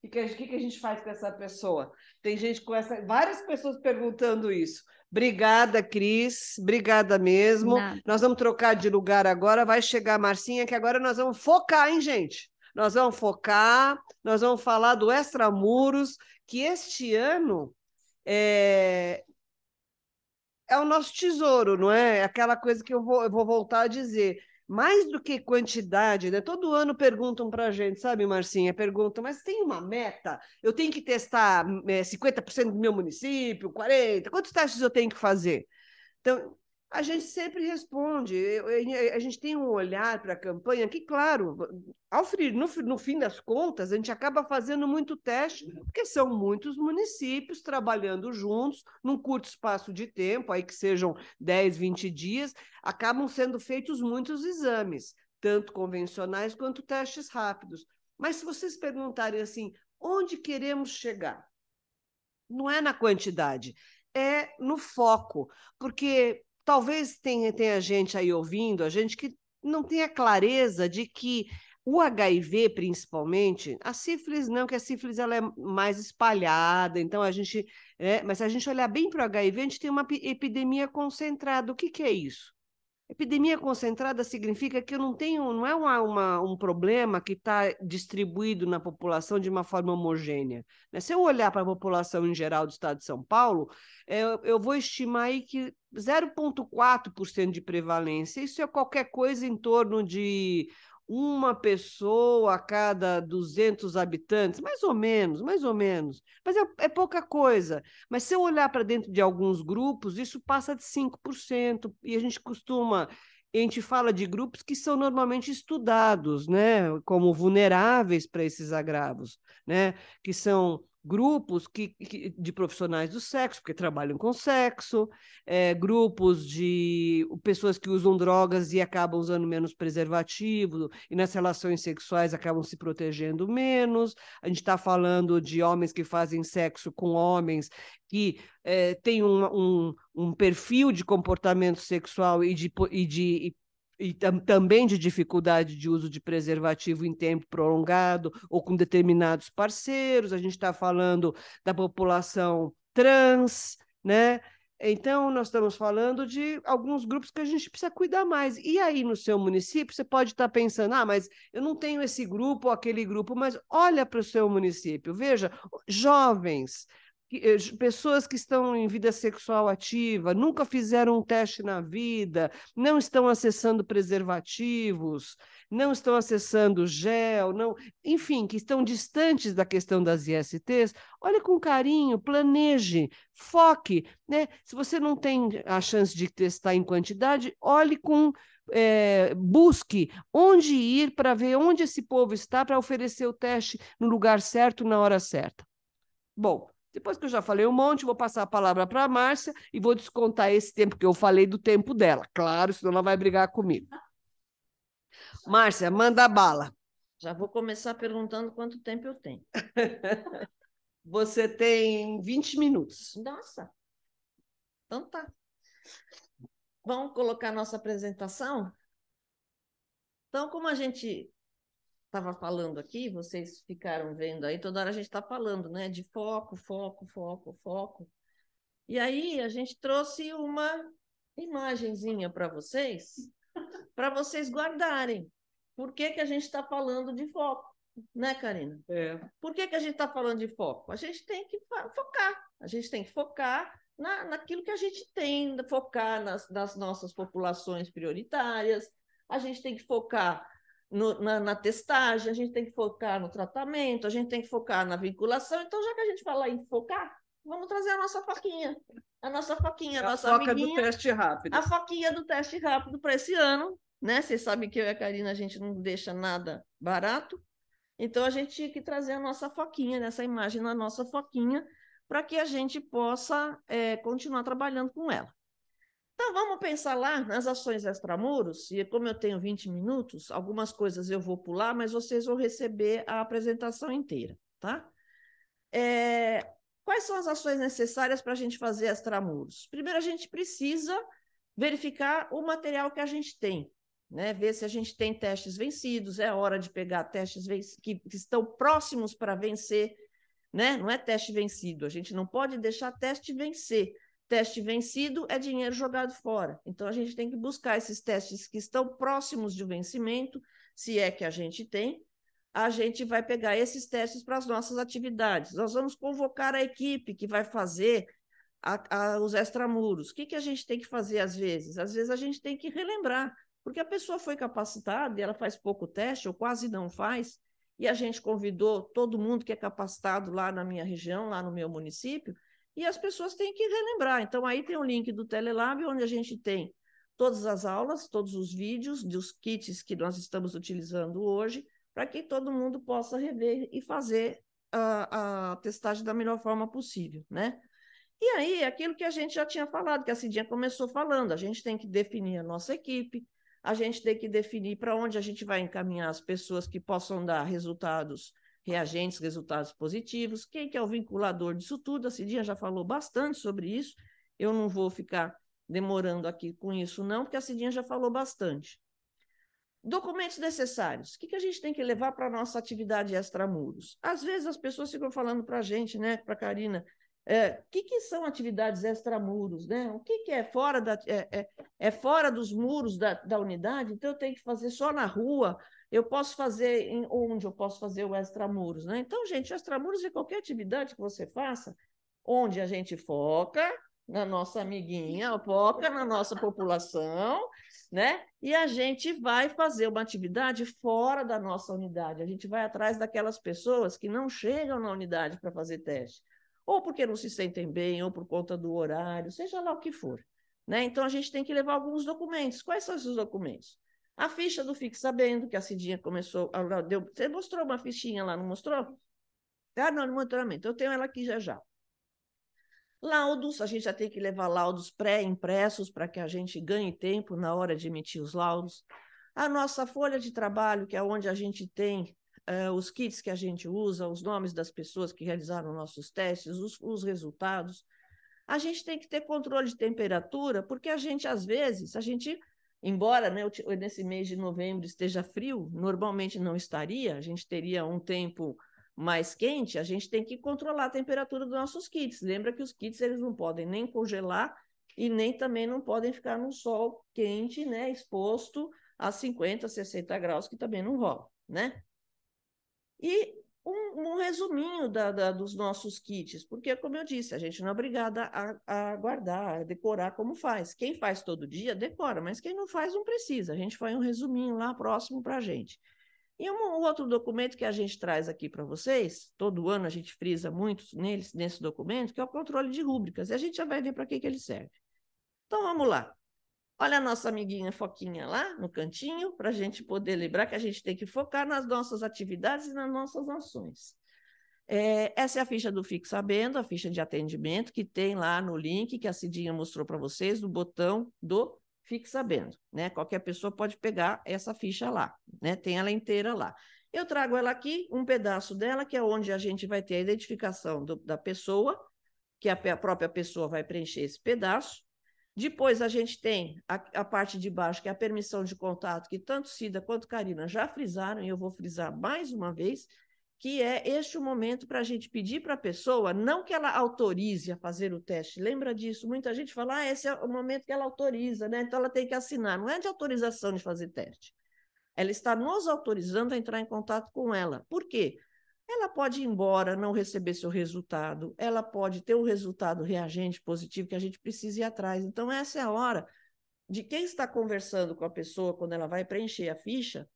O que, que, a gente faz com essa pessoa? Tem gente com essa. Várias pessoas perguntando isso. Obrigada, Cris. Obrigada mesmo. Nós vamos trocar de lugar agora. Vai chegar a Marcinha, que agora nós vamos focar, hein, gente? Nós vamos focar, nós vamos falar do Extramuros, que este ano é, é o nosso tesouro, não é? é aquela coisa que eu vou, eu vou voltar a dizer mais do que quantidade, né? Todo ano perguntam para a gente, sabe, Marcinha? Perguntam, mas tem uma meta? Eu tenho que testar é, eh, 50% do meu município, 40%? Quantos testes eu tenho que fazer? Então, a gente sempre responde. A gente tem um olhar para a campanha que, claro, ao, no, no fim das contas, a gente acaba fazendo muito teste, porque são muitos municípios trabalhando juntos, num curto espaço de tempo, aí que sejam 10, 20 dias, acabam sendo feitos muitos exames, tanto convencionais quanto testes rápidos. Mas se vocês perguntarem assim, onde queremos chegar? Não é na quantidade, é no foco, porque Talvez tenha, tenha gente aí ouvindo, a gente que não tenha clareza de que o HIV, principalmente, a sífilis não, que a sífilis ela é mais espalhada, então a gente. Né? Mas se a gente olhar bem para o HIV, a gente tem uma epidemia concentrada. O que, que é isso? Epidemia concentrada significa que eu não tenho, não é uma, uma um problema que está distribuído na população de uma forma homogênea. Né? Se eu olhar para a população em geral do estado de São Paulo, é, eu vou estimar aí que 0,4% de prevalência, isso é qualquer coisa em torno de uma pessoa a cada 200 habitantes, mais ou menos, mais ou menos. Mas é, é pouca coisa. Mas se eu olhar para dentro de alguns grupos, isso passa de 5%, e a gente costuma. A gente fala de grupos que são normalmente estudados, né, como vulneráveis para esses agravos, né, que são grupos que, que, de profissionais do sexo, porque trabalham com sexo, é, grupos de pessoas que usam drogas e acabam usando menos preservativo, e nas relações sexuais acabam se protegendo menos. A gente está falando de homens que fazem sexo com homens que é, têm um, um, um, perfil de comportamento sexual e de, e de e tam, também de dificuldade de uso de preservativo em tempo prolongado ou com determinados parceiros. A gente está falando da população trans, né? Então, nós estamos falando de alguns grupos que a gente precisa cuidar mais. E aí, no seu município, você pode estar tá pensando: ah, mas eu não tenho esse grupo ou aquele grupo, mas olha para o seu município, veja, jovens eh, pessoas que estão em vida sexual ativa, nunca fizeram um teste na vida, não estão acessando preservativos, não estão acessando gel, não, enfim, que estão distantes da questão das ISTs, olhe com carinho, planeje, foque, né? Se você não tem a chance de testar em quantidade, olhe com é, busque onde ir para ver onde esse povo está para oferecer o teste no lugar certo, na hora certa. Bom, depois que eu já falei um monte, vou passar a palavra para a Márcia e vou descontar esse tempo que eu falei do tempo dela. Claro, senão ela vai brigar comigo. Márcia, manda bala. Já vou começar perguntando quanto tempo eu tenho. Você tem 20 minutos. Nossa. Então tá. Vamos colocar nossa apresentação? Então, como a gente estava falando aqui, vocês ficaram vendo aí, toda hora a gente está falando, né? De foco, foco, foco, foco. E aí a gente trouxe uma imagenzinha para vocês, para vocês guardarem. Por que, que a gente está falando de foco, né, Karina? É. Por que, que a gente está falando de foco? A gente tem que focar. A gente tem que focar na, naquilo que a gente tem, focar nas, nas nossas populações prioritárias, a gente tem que focar no, na, na, testagem, a gente tem que focar no tratamento, a gente tem que focar na vinculação. Então, já que a gente fala em focar, vamos trazer a nossa foquinha A nossa foquinha a, é a nossa do teste rápido. A foquinha do teste rápido para esse ano, né? Vocês sabem que eu e a Karina, a gente não deixa nada barato. Então, a gente tinha que trazer a nossa foquinha nessa imagem, na nossa foquinha para que a gente possa é, continuar trabalhando com ela. Então, vamos pensar lá nas ações extramuros, e como eu tenho 20 minutos, algumas coisas eu vou pular, mas vocês vão receber a apresentação inteira, tá? É, quais são as ações necessárias para a gente fazer extramuros? Primeiro, a gente precisa verificar o material que a gente tem, né? ver se a gente tem testes vencidos, é hora de pegar testes que, que estão próximos para vencer, né? não é teste vencido, a gente não pode deixar teste vencer, Teste vencido é dinheiro jogado fora. Então, a gente tem que buscar esses testes que estão próximos de vencimento, se é que a gente tem. A gente vai pegar esses testes para as nossas atividades. Nós vamos convocar a equipe que vai fazer a, a, os extramuros. O que, que a gente tem que fazer às vezes? Às vezes a gente tem que relembrar, porque a pessoa foi capacitada e ela faz pouco teste, ou quase não faz, e a gente convidou todo mundo que é capacitado lá na minha região, lá no meu município, e as pessoas têm que relembrar. Então, aí tem o um link do Telelab, onde a gente tem todas as aulas, todos os vídeos dos kits que nós estamos utilizando hoje, para que todo mundo possa rever e fazer a, a testagem da melhor forma possível, né? E aí, aquilo que a gente já tinha falado, que a Cidinha começou falando, a gente tem que definir a nossa equipe, a gente tem que definir para onde a gente vai encaminhar as pessoas que possam dar resultados reagentes, resultados positivos. Quem que é o vinculador disso tudo? A Cidinha já falou bastante sobre isso. Eu não vou ficar demorando aqui com isso, não, porque a Cidinha já falou bastante. Documentos necessários. O que, que a gente tem que levar para a nossa atividade extramuros? Às vezes as pessoas ficam falando para a gente, né, para a Karina, é, o é, que, que são atividades extramuros, né? O que, que é fora da é, é, é fora dos muros da, da unidade? Então eu tenho que fazer só na rua, eu posso fazer em, onde eu posso fazer o extramuros, né? Então, gente, o extramuros é qualquer atividade que você faça, onde a gente foca na nossa amiguinha, foca na nossa população, né? E a gente vai fazer uma atividade fora da nossa unidade. A gente vai atrás daquelas pessoas que não chegam na unidade para fazer teste, ou porque não se sentem bem, ou por conta do horário, seja lá o que for. Né? Então a gente tem que levar alguns documentos. Quais são esses documentos? A ficha do Fique Sabendo, que a Cidinha começou. A, deu, você mostrou uma fichinha lá, não mostrou? Ah, não, monitoramento eu tenho ela aqui já já. Laudos, a gente já tem que levar laudos pré-impressos para que a gente ganhe tempo na hora de emitir os laudos. A nossa folha de trabalho, que é onde a gente tem uh, os kits que a gente usa, os nomes das pessoas que realizaram nossos testes, os, os resultados. A gente tem que ter controle de temperatura, porque a gente, às vezes, a gente Embora né, nesse mês de novembro esteja frio, normalmente não estaria, a gente teria um tempo mais quente, a gente tem que controlar a temperatura dos nossos kits. Lembra que os kits eles não podem nem congelar e nem também não podem ficar no sol quente, né, exposto a 50, 60 graus, que também não rola, né? E um, um resuminho da, da, dos nossos kits, porque, como eu disse, a gente não é obrigada a, a guardar, a decorar como faz. Quem faz todo dia, decora, mas quem não faz, não precisa. A gente faz um resuminho lá próximo para a gente. E um outro documento que a gente traz aqui para vocês, todo ano a gente frisa muito neles, nesse documento, que é o controle de rúbricas, e a gente já vai ver para que, que ele serve. Então vamos lá. Olha a nossa amiguinha Foquinha lá no cantinho, para a gente poder lembrar que a gente tem que focar nas nossas atividades e nas nossas ações. É, essa é a ficha do Fique Sabendo, a ficha de atendimento que tem lá no link que a Cidinha mostrou para vocês, do botão do Fique Sabendo. Né? Qualquer pessoa pode pegar essa ficha lá, né? tem ela inteira lá. Eu trago ela aqui, um pedaço dela, que é onde a gente vai ter a identificação do, da pessoa, que a, a própria pessoa vai preencher esse pedaço depois a gente tem a, a parte de baixo, que é a permissão de contato, que tanto Cida quanto Karina já frisaram, e eu vou frisar mais uma vez, que é este o momento para a gente pedir para a pessoa, não que ela autorize a fazer o teste. Lembra disso? Muita gente fala, ah, esse é o momento que ela autoriza, né? Então ela tem que assinar. Não é de autorização de fazer teste. Ela está nos autorizando a entrar em contato com ela. Por quê? ela pode ir embora, não receber seu resultado, ela pode ter um resultado reagente positivo que a gente precisa ir atrás. Então, essa é a hora de quem está conversando com a pessoa quando ela vai preencher a ficha,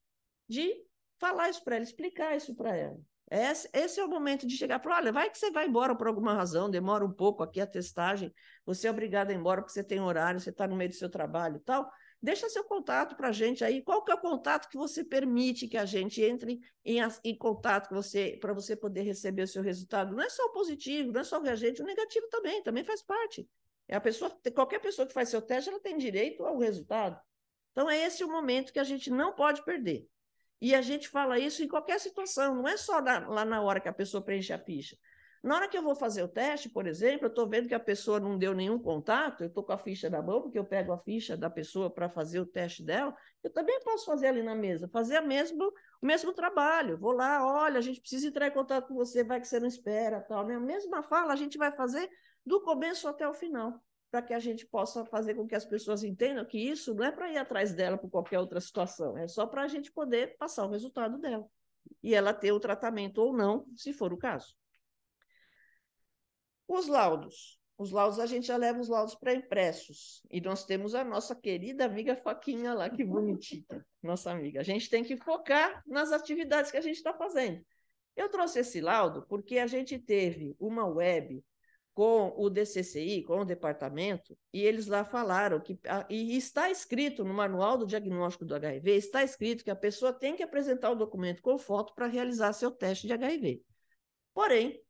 de falar isso para ela, explicar isso para ela. Esse, esse, é o momento de chegar para olha, vai que você vai embora por alguma razão, demora um pouco aqui a testagem, você é obrigado a ir embora porque você tem horário, você está no meio do seu trabalho e tal. Deixa seu contato para a gente aí. Qual que é o contato que você permite que a gente entre em, em contato com você para você poder receber o seu resultado? Não é só o positivo, não é só o reagente, o negativo também, também faz parte. É a pessoa, qualquer pessoa que faz seu teste, ela tem direito ao resultado. Então, é esse o momento que a gente não pode perder. E a gente fala isso em qualquer situação, não é só na, lá na hora que a pessoa preenche a ficha. Na hora que eu vou fazer o teste, por exemplo, eu estou vendo que a pessoa não deu nenhum contato, eu estou com a ficha na mão, porque eu pego a ficha da pessoa para fazer o teste dela, eu também posso fazer ali na mesa, fazer a mesmo, o mesmo trabalho. Vou lá, olha, a gente precisa entrar em contato com você, vai que você não espera, tal. Né? A mesma fala a gente vai fazer do começo até o final, para que a gente possa fazer com que as pessoas entendam que isso não é para ir atrás dela por qualquer outra situação, é só para a gente poder passar o resultado dela. E ela ter o tratamento ou não, se for o caso. Os laudos. Os laudos, a gente já leva os laudos para impressos. E nós temos a nossa querida amiga Foquinha lá, que bonitinha, nossa amiga. A gente tem que focar nas atividades que a gente está fazendo. Eu trouxe esse laudo porque a gente teve uma web com o DCCI, com o departamento, e eles lá falaram que ah, e está escrito no manual do diagnóstico do HIV, está escrito que a pessoa tem que apresentar o documento com foto para realizar seu teste de HIV. Porém,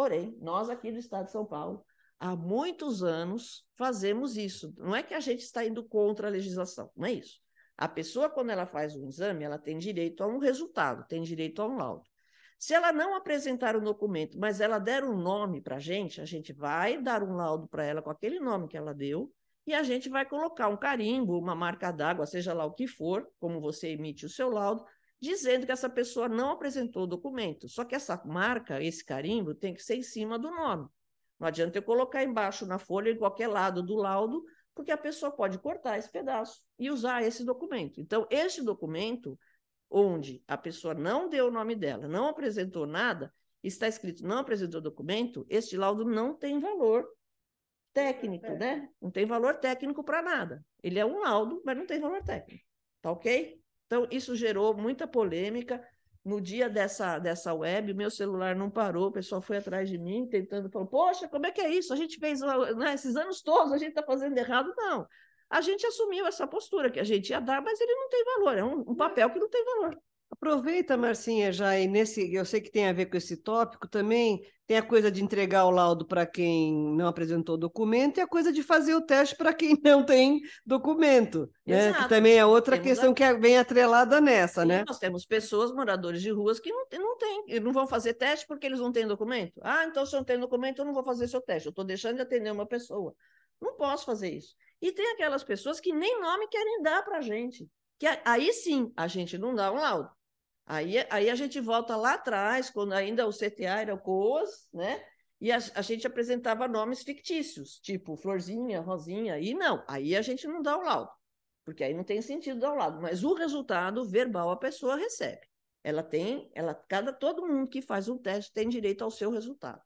Porém, nós aqui do Estado de São Paulo, há muitos anos, fazemos isso. Não é que a gente está indo contra a legislação, não é isso. A pessoa, quando ela faz um exame, ela tem direito a um resultado, tem direito a um laudo. Se ela não apresentar o documento, mas ela der um nome para a gente, a gente vai dar um laudo para ela com aquele nome que ela deu e a gente vai colocar um carimbo, uma marca d'água, seja lá o que for, como você emite o seu laudo, dizendo que essa pessoa não apresentou o documento. Só que essa marca, esse carimbo, tem que ser em cima do nome. Não adianta eu colocar embaixo na folha, em qualquer lado do laudo, porque a pessoa pode cortar esse pedaço e usar esse documento. Então, este documento, onde a pessoa não deu o nome dela, não apresentou nada, está escrito não apresentou documento, este laudo não tem valor técnico, é. né? Não tem valor técnico para nada. Ele é um laudo, mas não tem valor técnico. Tá ok? Então, isso gerou muita polêmica. No dia dessa, dessa web, meu celular não parou, o pessoal foi atrás de mim tentando falar: Poxa, como é que é isso? A gente fez né, esses anos todos, a gente está fazendo errado. Não. A gente assumiu essa postura que a gente ia dar, mas ele não tem valor, é um, um papel que não tem valor. Aproveita, Marcinha, já e nesse, eu sei que tem a ver com esse tópico também, tem a coisa de entregar o laudo para quem não apresentou documento e a coisa de fazer o teste para quem não tem documento, né? Que também é outra temos questão a... que vem é atrelada nessa, Sim, né? Nós temos pessoas, moradores de ruas, que não, não têm, não vão fazer teste porque eles não têm documento. Ah, então se eu não tenho documento, eu não vou fazer seu teste, eu estou deixando de atender uma pessoa. Não posso fazer isso. E tem aquelas pessoas que nem nome querem dar para a gente. Que aí sim a gente não dá um laudo Aí, aí a gente volta lá atrás, quando ainda o CTA era o COAS, né? E a, a gente apresentava nomes fictícios, tipo Florzinha, Rosinha, e não, aí a gente não dá o laudo, porque aí não tem sentido dar o laudo, mas o resultado verbal a pessoa recebe. Ela tem, ela cada todo mundo que faz um teste tem direito ao seu resultado.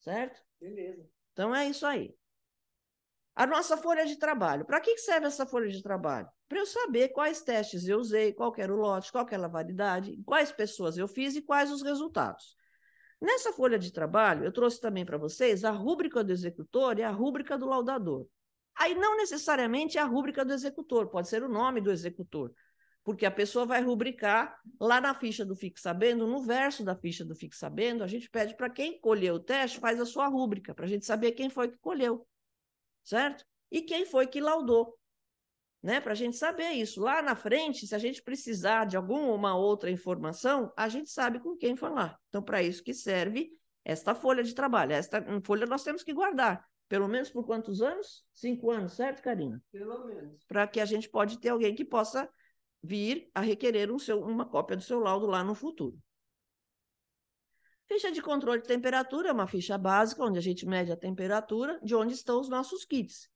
Certo? Beleza. Então é isso aí. A nossa folha de trabalho. Para que serve essa folha de trabalho? para eu saber quais testes eu usei, qual era o lote, qual era a validade, quais pessoas eu fiz e quais os resultados. Nessa folha de trabalho, eu trouxe também para vocês a rúbrica do executor e a rúbrica do laudador. Aí não necessariamente a rúbrica do executor, pode ser o nome do executor, porque a pessoa vai rubricar lá na ficha do Fique Sabendo, no verso da ficha do Fique Sabendo, a gente pede para quem colheu o teste, faz a sua rúbrica, para a gente saber quem foi que colheu, certo? E quem foi que laudou né? Para a gente saber isso. Lá na frente, se a gente precisar de alguma outra informação, a gente sabe com quem falar. Então, para isso que serve esta folha de trabalho. Esta folha nós temos que guardar. Pelo menos por quantos anos? Cinco anos, certo, Karina? Pelo menos. Para que a gente pode ter alguém que possa vir a requerer um seu, uma cópia do seu laudo lá no futuro. Ficha de controle de temperatura é uma ficha básica onde a gente mede a temperatura de onde estão os nossos kits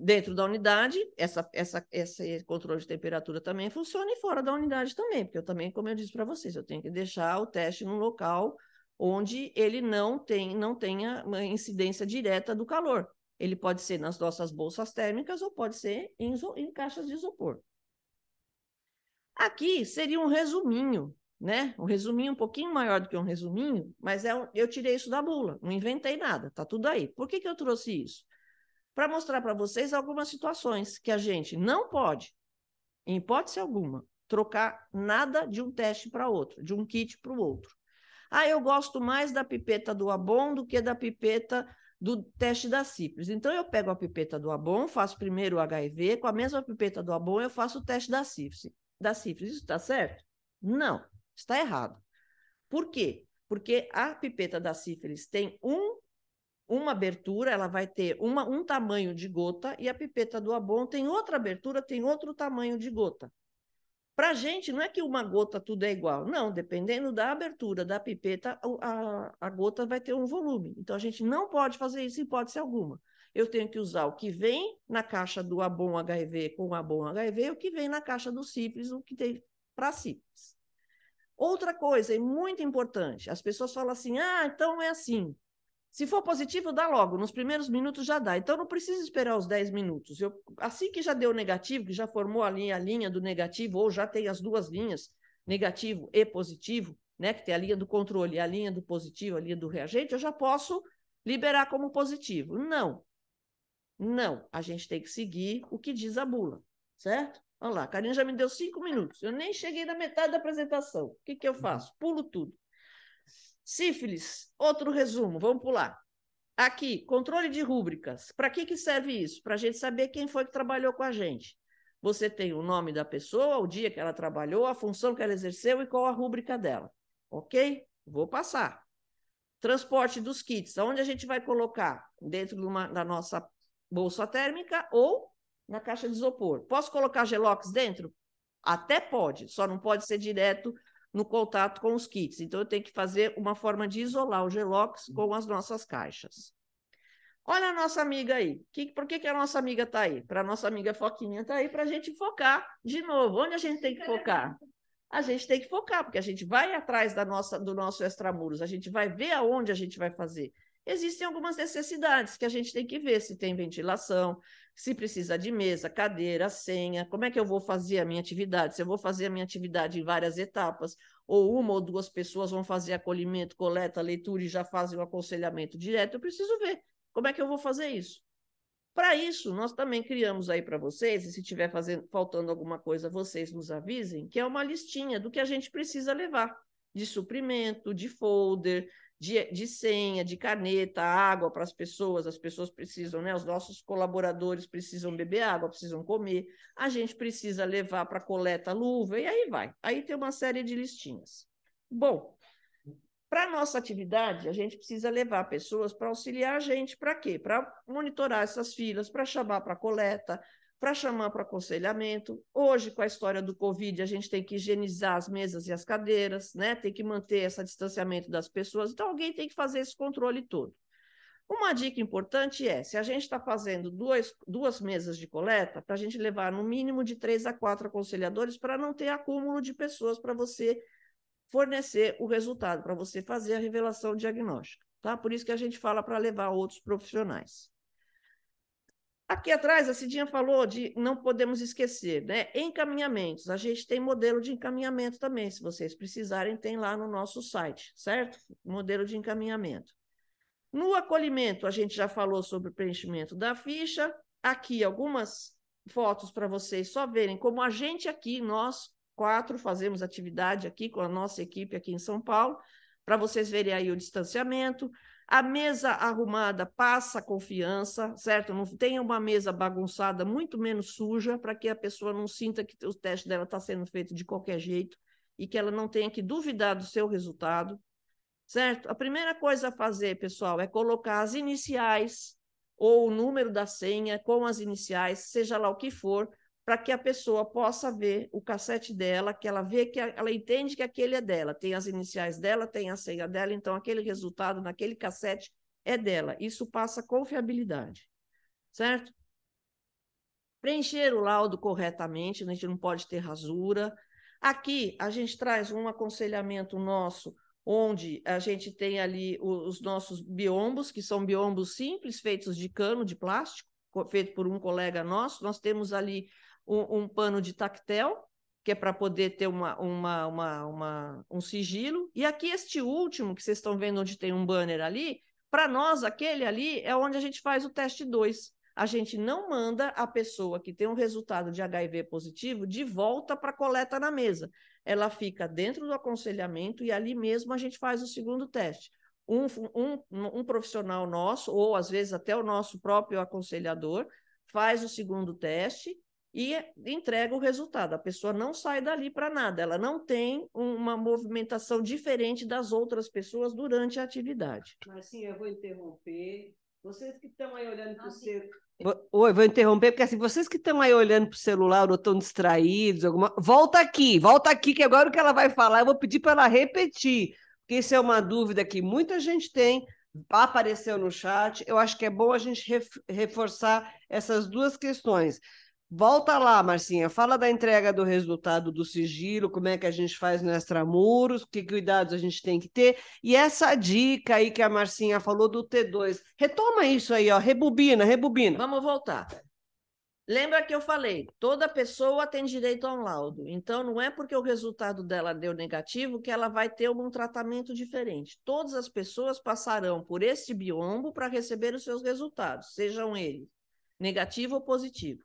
dentro da unidade, essa, essa, esse controle de temperatura também funciona, e fora da unidade também, porque eu também, como eu disse para vocês, eu tenho que deixar o teste num local onde ele não, tem, não tenha uma incidência direta do calor. Ele pode ser nas nossas bolsas térmicas ou pode ser em, em caixas de isopor. Aqui seria um resuminho, né? Um resuminho um pouquinho maior do que um resuminho, mas é um, eu tirei isso da bula, não inventei nada, tá tudo aí. Por que, que eu trouxe isso? para mostrar para vocês algumas situações que a gente não pode, em hipótese alguma, trocar nada de um teste para outro, de um kit para o outro. Ah, eu gosto mais da pipeta do Abon do que da pipeta do teste da sífilis. Então, eu pego a pipeta do Abon, faço primeiro o HIV, com a mesma pipeta do Abon, eu faço o teste da sífilis. Da sífilis. Isso está certo? Não, está errado. Por quê? Porque a pipeta da sífilis tem um uma abertura, ela vai ter uma, um tamanho de gota, e a pipeta do Abon tem outra abertura, tem outro tamanho de gota. Para a gente, não é que uma gota tudo é igual. Não, dependendo da abertura da pipeta, a, a gota vai ter um volume. Então, a gente não pode fazer isso em hipótese alguma. Eu tenho que usar o que vem na caixa do Abon HIV com o Abon HIV, o que vem na caixa do Simples, o que tem para Simples. Outra coisa, e muito importante, as pessoas falam assim: ah, então é assim. Se for positivo, dá logo, nos primeiros minutos já dá. Então não precisa esperar os 10 minutos. Eu, assim que já deu negativo, que já formou a linha, a linha do negativo, ou já tem as duas linhas, negativo e positivo, né? Que tem a linha do controle, a linha do positivo, a linha do reagente, eu já posso liberar como positivo. Não. Não, a gente tem que seguir o que diz a bula, certo? Olha lá, a Karine já me deu cinco minutos. Eu nem cheguei na metade da apresentação. O que, que eu uhum. faço? Pulo tudo. Sífilis, outro resumo, vamos pular. Aqui, controle de rúbricas. Para que, que serve isso? Para a gente saber quem foi que trabalhou com a gente. Você tem o nome da pessoa, o dia que ela trabalhou, a função que ela exerceu e qual a rúbrica dela. Ok? Vou passar. Transporte dos kits, onde a gente vai colocar? Dentro de uma, da nossa bolsa térmica ou na caixa de isopor. Posso colocar gelox dentro? Até pode, só não pode ser direto no contato com os kits. Então, eu tenho que fazer uma forma de isolar o Gelox hum. com as nossas caixas. Olha a nossa amiga aí. Que, por que, que a nossa amiga está aí? Para a nossa amiga Foquinha está aí para a gente focar de novo. Onde a gente tem que focar? A gente tem que focar, porque a gente vai atrás da nossa, do nosso extramuros, a gente vai ver aonde a gente vai fazer existem algumas necessidades que a gente tem que ver se tem ventilação, se precisa de mesa, cadeira, senha, como é que eu vou fazer a minha atividade, se eu vou fazer a minha atividade em várias etapas, ou uma ou duas pessoas vão fazer acolhimento, coleta, leitura e já fazem o um aconselhamento direto, eu preciso ver como é que eu vou fazer isso. Para isso, nós também criamos aí para vocês, e se tiver fazendo, faltando alguma coisa, vocês nos avisem, que é uma listinha do que a gente precisa levar de suprimento, de folder, de, de senha, de caneta, água para as pessoas, as pessoas precisam, né? Os nossos colaboradores precisam beber água, precisam comer, a gente precisa levar para coleta luva, e aí vai. Aí tem uma série de listinhas. Bom, para nossa atividade, a gente precisa levar pessoas para auxiliar a gente. Para quê? Para monitorar essas filas, para chamar para coleta, para chamar para aconselhamento. Hoje, com a história do Covid, a gente tem que higienizar as mesas e as cadeiras, né? tem que manter esse distanciamento das pessoas. Então, alguém tem que fazer esse controle todo. Uma dica importante é: se a gente está fazendo duas duas mesas de coleta, para a gente levar no mínimo de três a quatro aconselhadores para não ter acúmulo de pessoas para você fornecer o resultado, para você fazer a revelação diagnóstica. Tá? Por isso que a gente fala para levar outros profissionais. Aqui atrás, a Cidinha falou de não podemos esquecer, né? Encaminhamentos. A gente tem modelo de encaminhamento também. Se vocês precisarem, tem lá no nosso site, certo? Modelo de encaminhamento. No acolhimento, a gente já falou sobre o preenchimento da ficha. Aqui, algumas fotos para vocês só verem como a gente aqui, nós quatro, fazemos atividade aqui com a nossa equipe aqui em São Paulo, para vocês verem aí o distanciamento. A mesa arrumada passa confiança, certo? Não tenha uma mesa bagunçada, muito menos suja, para que a pessoa não sinta que o teste dela está sendo feito de qualquer jeito e que ela não tenha que duvidar do seu resultado, certo? A primeira coisa a fazer, pessoal, é colocar as iniciais ou o número da senha com as iniciais, seja lá o que for, para que a pessoa possa ver o cassete dela, que ela vê que ela entende que aquele é dela, tem as iniciais dela, tem a senha dela, então aquele resultado naquele cassete é dela. Isso passa confiabilidade, certo? Preencher o laudo corretamente, a gente não pode ter rasura. Aqui a gente traz um aconselhamento nosso, onde a gente tem ali os nossos biombos, que são biombos simples, feitos de cano, de plástico, feito por um colega nosso. Nós temos ali um, um pano de tactel, que é para poder ter uma, uma, uma, uma, um sigilo. E aqui, este último, que vocês estão vendo onde tem um banner ali, para nós, aquele ali é onde a gente faz o teste 2. A gente não manda a pessoa que tem um resultado de HIV positivo de volta para a coleta na mesa. Ela fica dentro do aconselhamento e ali mesmo a gente faz o segundo teste. Um, um, um profissional nosso, ou às vezes até o nosso próprio aconselhador, faz o segundo teste e entrega o resultado. A pessoa não sai dali para nada, ela não tem uma movimentação diferente das outras pessoas durante a atividade. Marcinha, eu vou interromper. Vocês que estão aí olhando para o Oi, vou interromper, porque assim, vocês que estão aí olhando para o celular ou estão distraídos, alguma... volta aqui, volta aqui, que agora o que ela vai falar, eu vou pedir para ela repetir, porque isso é uma dúvida que muita gente tem, apareceu no chat. Eu acho que é bom a gente reforçar essas duas questões. Volta lá, Marcinha, fala da entrega do resultado do sigilo, como é que a gente faz no extramuros, que cuidados a gente tem que ter. E essa dica aí que a Marcinha falou do T2, retoma isso aí, ó, rebobina, rebobina. Vamos voltar. Lembra que eu falei, toda pessoa tem direito a um laudo. Então, não é porque o resultado dela deu negativo que ela vai ter um tratamento diferente. Todas as pessoas passarão por este biombo para receber os seus resultados, sejam eles negativo ou positivo.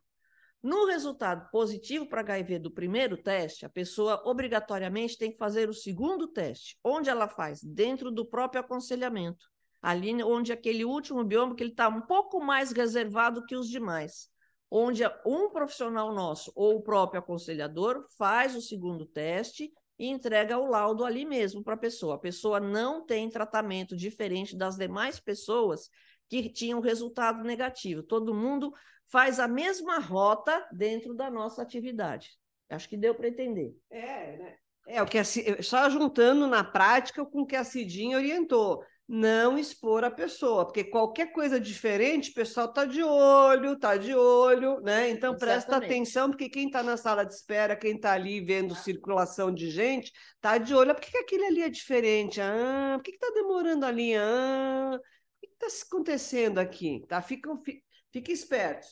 No resultado positivo para HIV do primeiro teste, a pessoa obrigatoriamente tem que fazer o segundo teste, onde ela faz? Dentro do próprio aconselhamento, ali onde aquele último bioma que ele está um pouco mais reservado que os demais, onde um profissional nosso ou o próprio aconselhador faz o segundo teste e entrega o laudo ali mesmo para a pessoa. A pessoa não tem tratamento diferente das demais pessoas que tinham resultado negativo. Todo mundo faz a mesma rota dentro da nossa atividade. Acho que deu para entender. É, né? É, o que a, só juntando na prática com o que a Cidinha orientou. Não expor a pessoa, porque qualquer coisa diferente, o pessoal tá de olho, tá de olho, né? Então Exatamente. presta atenção, porque quem está na sala de espera, quem está ali vendo ah. circulação de gente, tá de olho. Ah, por que, que aquele ali é diferente? Ah, por que, está demorando ali? Ah, o que, está acontecendo aqui? Tá? Ficam, Fique esperto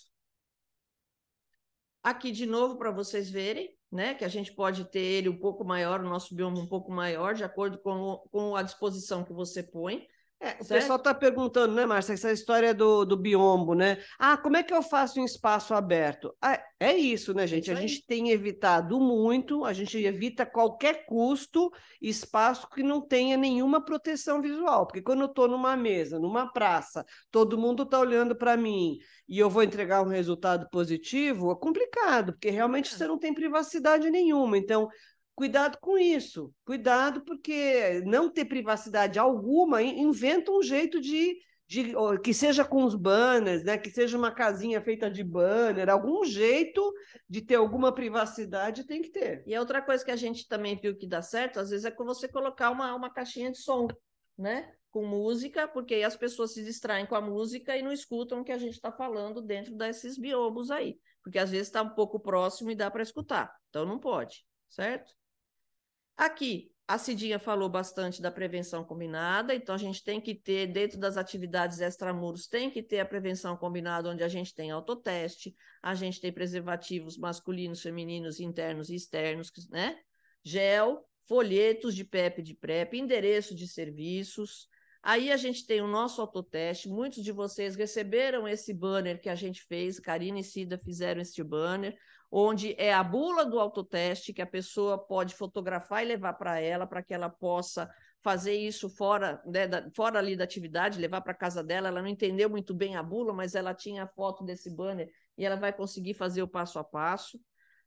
Aqui de novo para vocês verem, né? Que a gente pode ter ele um pouco maior, o nosso bioma um pouco maior, de acordo com, com a disposição que você põe. É, o pessoal está perguntando, né, Márcia, essa história do, do biombo, né? Ah, como é que eu faço um espaço aberto? Ah, é isso, né, é gente? Isso a gente tem evitado muito, a gente evita qualquer custo espaço que não tenha nenhuma proteção visual. Porque quando eu estou numa mesa, numa praça, todo mundo está olhando para mim e eu vou entregar um resultado positivo, é complicado, porque realmente é. você não tem privacidade nenhuma. Então, Cuidado com isso, cuidado, porque não ter privacidade alguma inventa um jeito de, de que seja com os banners, né? que seja uma casinha feita de banner, algum jeito de ter alguma privacidade tem que ter. E outra coisa que a gente também viu que dá certo, às vezes, é você colocar uma, uma caixinha de som, né? com música, porque aí as pessoas se distraem com a música e não escutam o que a gente está falando dentro desses biobos aí, porque às vezes está um pouco próximo e dá para escutar, então não pode, certo? Aqui, a Cidinha falou bastante da prevenção combinada, então a gente tem que ter, dentro das atividades extramuros, tem que ter a prevenção combinada, onde a gente tem autoteste, a gente tem preservativos masculinos, femininos, internos e externos, né? Gel, folhetos de PEP de PrEP, endereço de serviços. Aí a gente tem o nosso autoteste. Muitos de vocês receberam esse banner que a gente fez, Karina e Cida fizeram este banner onde é a bula do autoteste que a pessoa pode fotografar e levar para ela, para que ela possa fazer isso fora, né, da, fora ali da atividade, levar para casa dela. Ela não entendeu muito bem a bula, mas ela tinha a foto desse banner e ela vai conseguir fazer o passo a passo,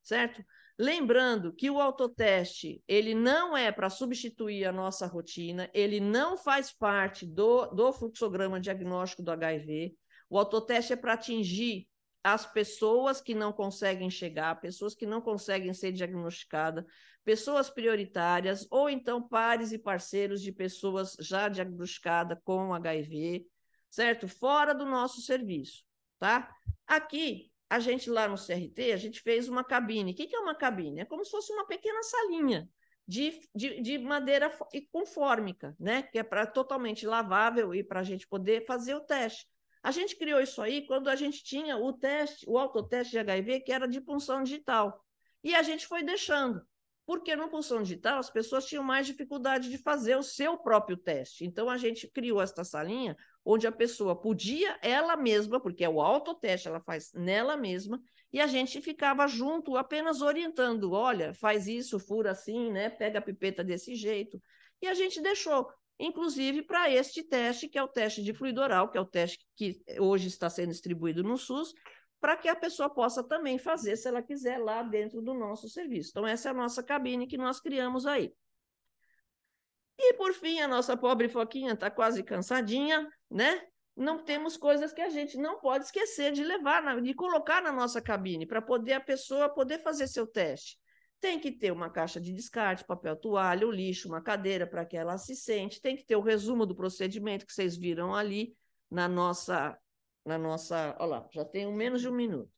certo? Lembrando que o autoteste, ele não é para substituir a nossa rotina, ele não faz parte do, do fluxograma diagnóstico do HIV. O autoteste é para atingir as pessoas que não conseguem chegar, pessoas que não conseguem ser diagnosticadas, pessoas prioritárias, ou então pares e parceiros de pessoas já diagnosticadas com HIV, certo? Fora do nosso serviço, tá? Aqui, a gente lá no CRT, a gente fez uma cabine. O que é uma cabine? É como se fosse uma pequena salinha de, de, de madeira confórmica, né? Que é pra, totalmente lavável e para a gente poder fazer o teste. A gente criou isso aí quando a gente tinha o teste, o autoteste de HIV, que era de punção digital. E a gente foi deixando, porque no punção digital as pessoas tinham mais dificuldade de fazer o seu próprio teste. Então a gente criou esta salinha onde a pessoa podia ela mesma, porque é o autoteste, ela faz nela mesma, e a gente ficava junto apenas orientando, olha, faz isso, fura assim, né? Pega a pipeta desse jeito. E a gente deixou inclusive para este teste, que é o teste de fluido oral, que é o teste que hoje está sendo distribuído no SUS, para que a pessoa possa também fazer, se ela quiser, lá dentro do nosso serviço. Então, essa é a nossa cabine que nós criamos aí. E, por fim, a nossa pobre Foquinha está quase cansadinha, né? Não temos coisas que a gente não pode esquecer de levar, de colocar na nossa cabine, para poder a pessoa poder fazer seu teste tem que ter uma caixa de descarte, papel toalha, o lixo, uma cadeira para que ela se sente, tem que ter o resumo do procedimento que vocês viram ali na nossa. Na nossa. Olha lá, já tenho menos de um minuto.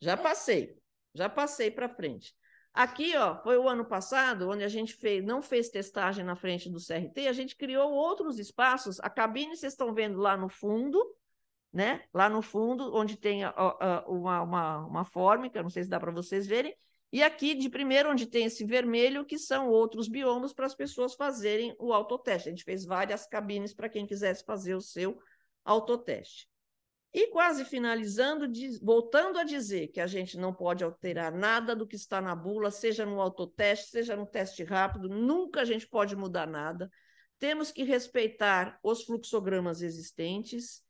Já passei, já passei para frente. Aqui, ó, foi o ano passado, onde a gente fez, não fez testagem na frente do CRT, a gente criou outros espaços. A cabine, vocês estão vendo lá no fundo, né? Lá no fundo, onde tem uma, uma, uma fórmica, não sei se dá para vocês verem, e aqui, de primeiro, onde tem esse vermelho, que são outros biomas para as pessoas fazerem o autoteste. A gente fez várias cabines para quem quisesse fazer o seu autoteste. E quase finalizando, voltando a dizer que a gente não pode alterar nada do que está na bula, seja no autoteste, seja no teste rápido, nunca a gente pode mudar nada. Temos que respeitar os fluxogramas existentes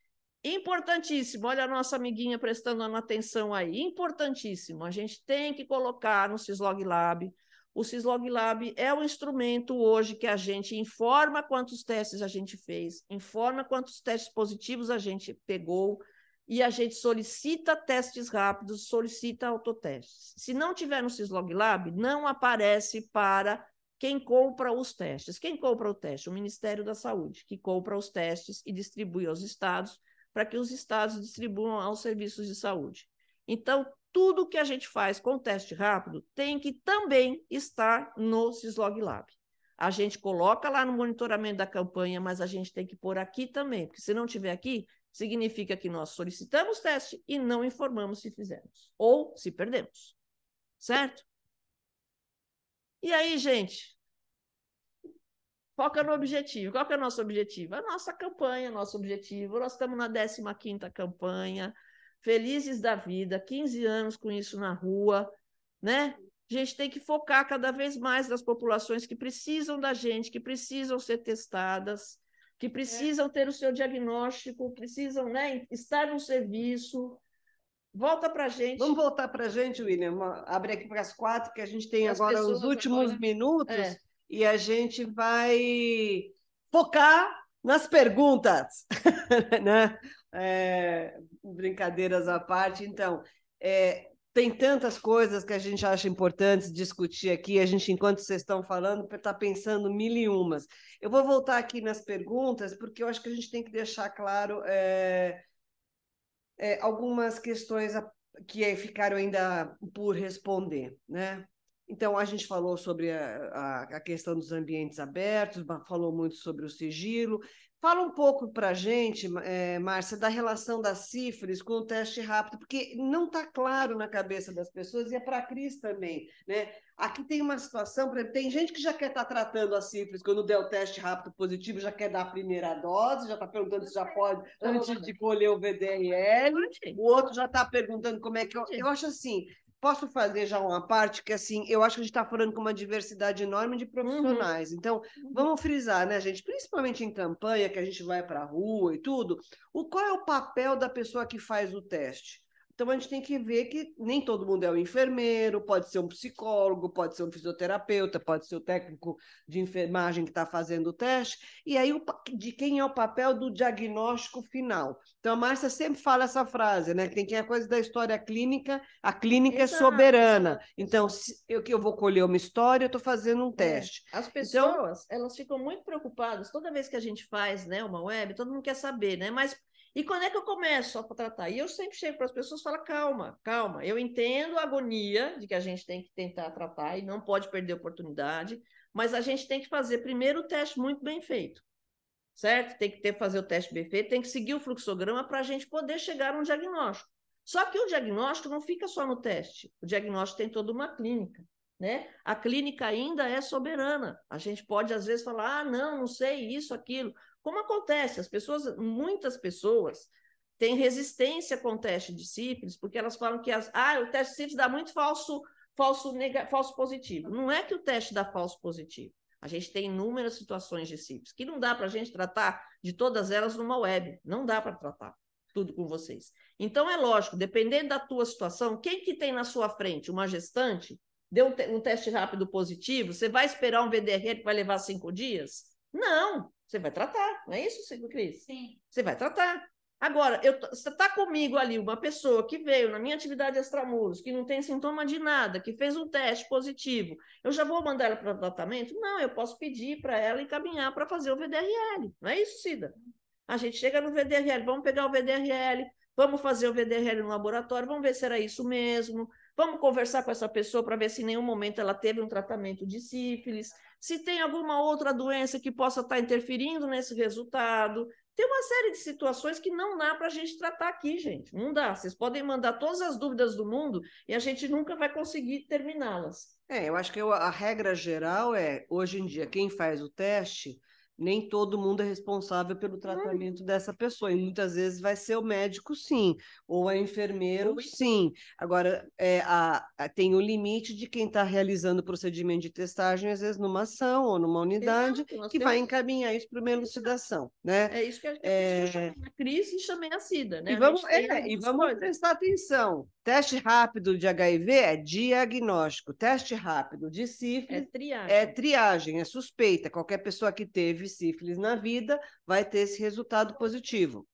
Importantíssimo, olha a nossa amiguinha prestando atenção aí, importantíssimo, a gente tem que colocar no Syslog Lab. O Syslog Lab é o instrumento hoje que a gente informa quantos testes a gente fez, informa quantos testes positivos a gente pegou, e a gente solicita testes rápidos, solicita autotestes. Se não tiver no Syslog Lab, não aparece para quem compra os testes. Quem compra o teste? O Ministério da Saúde, que compra os testes e distribui aos estados para que os estados distribuam aos serviços de saúde. Então, tudo que a gente faz com teste rápido tem que também estar no Cislog Lab. A gente coloca lá no monitoramento da campanha, mas a gente tem que pôr aqui também, porque se não tiver aqui, significa que nós solicitamos teste e não informamos se fizemos ou se perdemos. Certo? E aí, gente, Foca no é objetivo? Qual que é o nosso objetivo? A nossa campanha, nosso objetivo. Nós estamos na 15ª campanha, felizes da vida, 15 anos com isso na rua, né? A gente tem que focar cada vez mais nas populações que precisam da gente, que precisam ser testadas, que precisam é. ter o seu diagnóstico, precisam né, estar no serviço. Volta para a gente. Vamos voltar para a gente, William. Abre aqui para as quatro, que a gente tem as agora os últimos agora... minutos. É e a gente vai focar nas perguntas, né? É, brincadeiras à parte. Então, é, tem tantas coisas que a gente acha importantes discutir aqui. A gente, enquanto vocês estão falando, está pensando mil e umas. Eu vou voltar aqui nas perguntas, porque eu acho que a gente tem que deixar claro é, é algumas questões que ficaram ainda por responder, né? Então, a gente falou sobre a, a, questão dos ambientes abertos, falou muito sobre o sigilo. Fala um pouco para a gente, é, Márcia, da relação da sífilis com o teste rápido, porque não está claro na cabeça das pessoas e é para a Cris também. Né? Aqui tem uma situação, por exemplo, tem gente que já quer estar tá tratando a sífilis quando der o teste rápido positivo, já quer dar a primeira dose, já está perguntando se já pode, antes de colher o VDRL. O outro já está perguntando como é que. Eu, eu acho assim, posso fazer já uma parte que, assim, eu acho que a gente está falando com uma diversidade enorme de profissionais. Uhum. Então, uhum. vamos frisar, né, gente? Principalmente em campanha, que a gente vai para a rua e tudo, o, qual é o papel da pessoa que faz o teste? Então a gente tem que ver que nem todo mundo é um enfermeiro, pode ser um psicólogo, pode ser um fisioterapeuta, pode ser o técnico de enfermagem que está fazendo o teste, e aí de quem é o papel do diagnóstico final. Então a Márcia sempre fala essa frase, né? quem tem que a é coisa da história clínica, a clínica é Exato. é soberana. Então, se eu que eu vou colher uma história, eu estou fazendo um é, teste. É. As então pessoas, então, elas ficam muito preocupadas, toda vez que a gente faz, né, uma web, todo mundo quer saber, né? Mas e quando é que eu começo a tratar? E eu sempre chego para as pessoas e falo: calma, calma, eu entendo a agonia de que a gente tem que tentar tratar e não pode perder a oportunidade, mas a gente tem que fazer primeiro o teste muito bem feito, certo? Tem que ter, fazer o teste bem feito, tem que seguir o fluxograma para a gente poder chegar a um diagnóstico. Só que o diagnóstico não fica só no teste, o diagnóstico tem toda uma clínica. Né? A clínica ainda é soberana. A gente pode, às vezes, falar: ah, não, não sei, isso, aquilo. Como acontece, as pessoas, muitas pessoas têm resistência com o teste de sífilis, porque elas falam que as, ah, o teste de sífilis dá muito falso, falso, nega, falso positivo. Não é que o teste dá falso positivo. A gente tem inúmeras situações de sífilis que não dá para a gente tratar de todas elas numa web. Não dá para tratar tudo com vocês. Então é lógico, dependendo da tua situação, quem que tem na sua frente uma gestante deu um, te um teste rápido positivo, você vai esperar um VDR que vai levar cinco dias? Não, você vai tratar, não é isso, Cris? Sim. Você vai tratar. Agora, eu, você está comigo ali uma pessoa que veio na minha atividade extramuros, que não tem sintoma de nada, que fez um teste positivo, eu já vou mandar ela para tratamento? Não, eu posso pedir para ela encaminhar para fazer o VDRL. Não é isso, Cida? A gente chega no VDRL, vamos pegar o VDRL, vamos fazer o VDRL no laboratório, vamos ver se era isso mesmo, Vamos conversar com essa pessoa para ver se em nenhum momento ela teve um tratamento de sífilis, se tem alguma outra doença que possa estar tá interferindo nesse resultado. Tem uma série de situações que não dá para a gente tratar aqui, gente. Não dá. Vocês podem mandar todas as dúvidas do mundo e a gente nunca vai conseguir terminá-las. É, eu acho que eu, a regra geral é, hoje em dia, quem faz o teste nem todo mundo é responsável pelo tratamento dessa pessoa, e muitas vezes vai ser o médico, sim, ou a enfermeiro, sim. Agora, é, a, a, tem o limite de quem está realizando o procedimento de testagem, às vezes numa ação ou numa unidade, Exato, que temos... vai encaminhar isso para uma elucidação, né? É isso que a gente é... chama a crise e chamei a SIDA, né? E vamos, é, e vamos prestar atenção, Teste rápido de HIV é diagnóstico. Teste rápido de é sífilis é triagem. é triagem, é suspeita. Qualquer pessoa que teve sífilis na vida vai ter esse resultado positivo.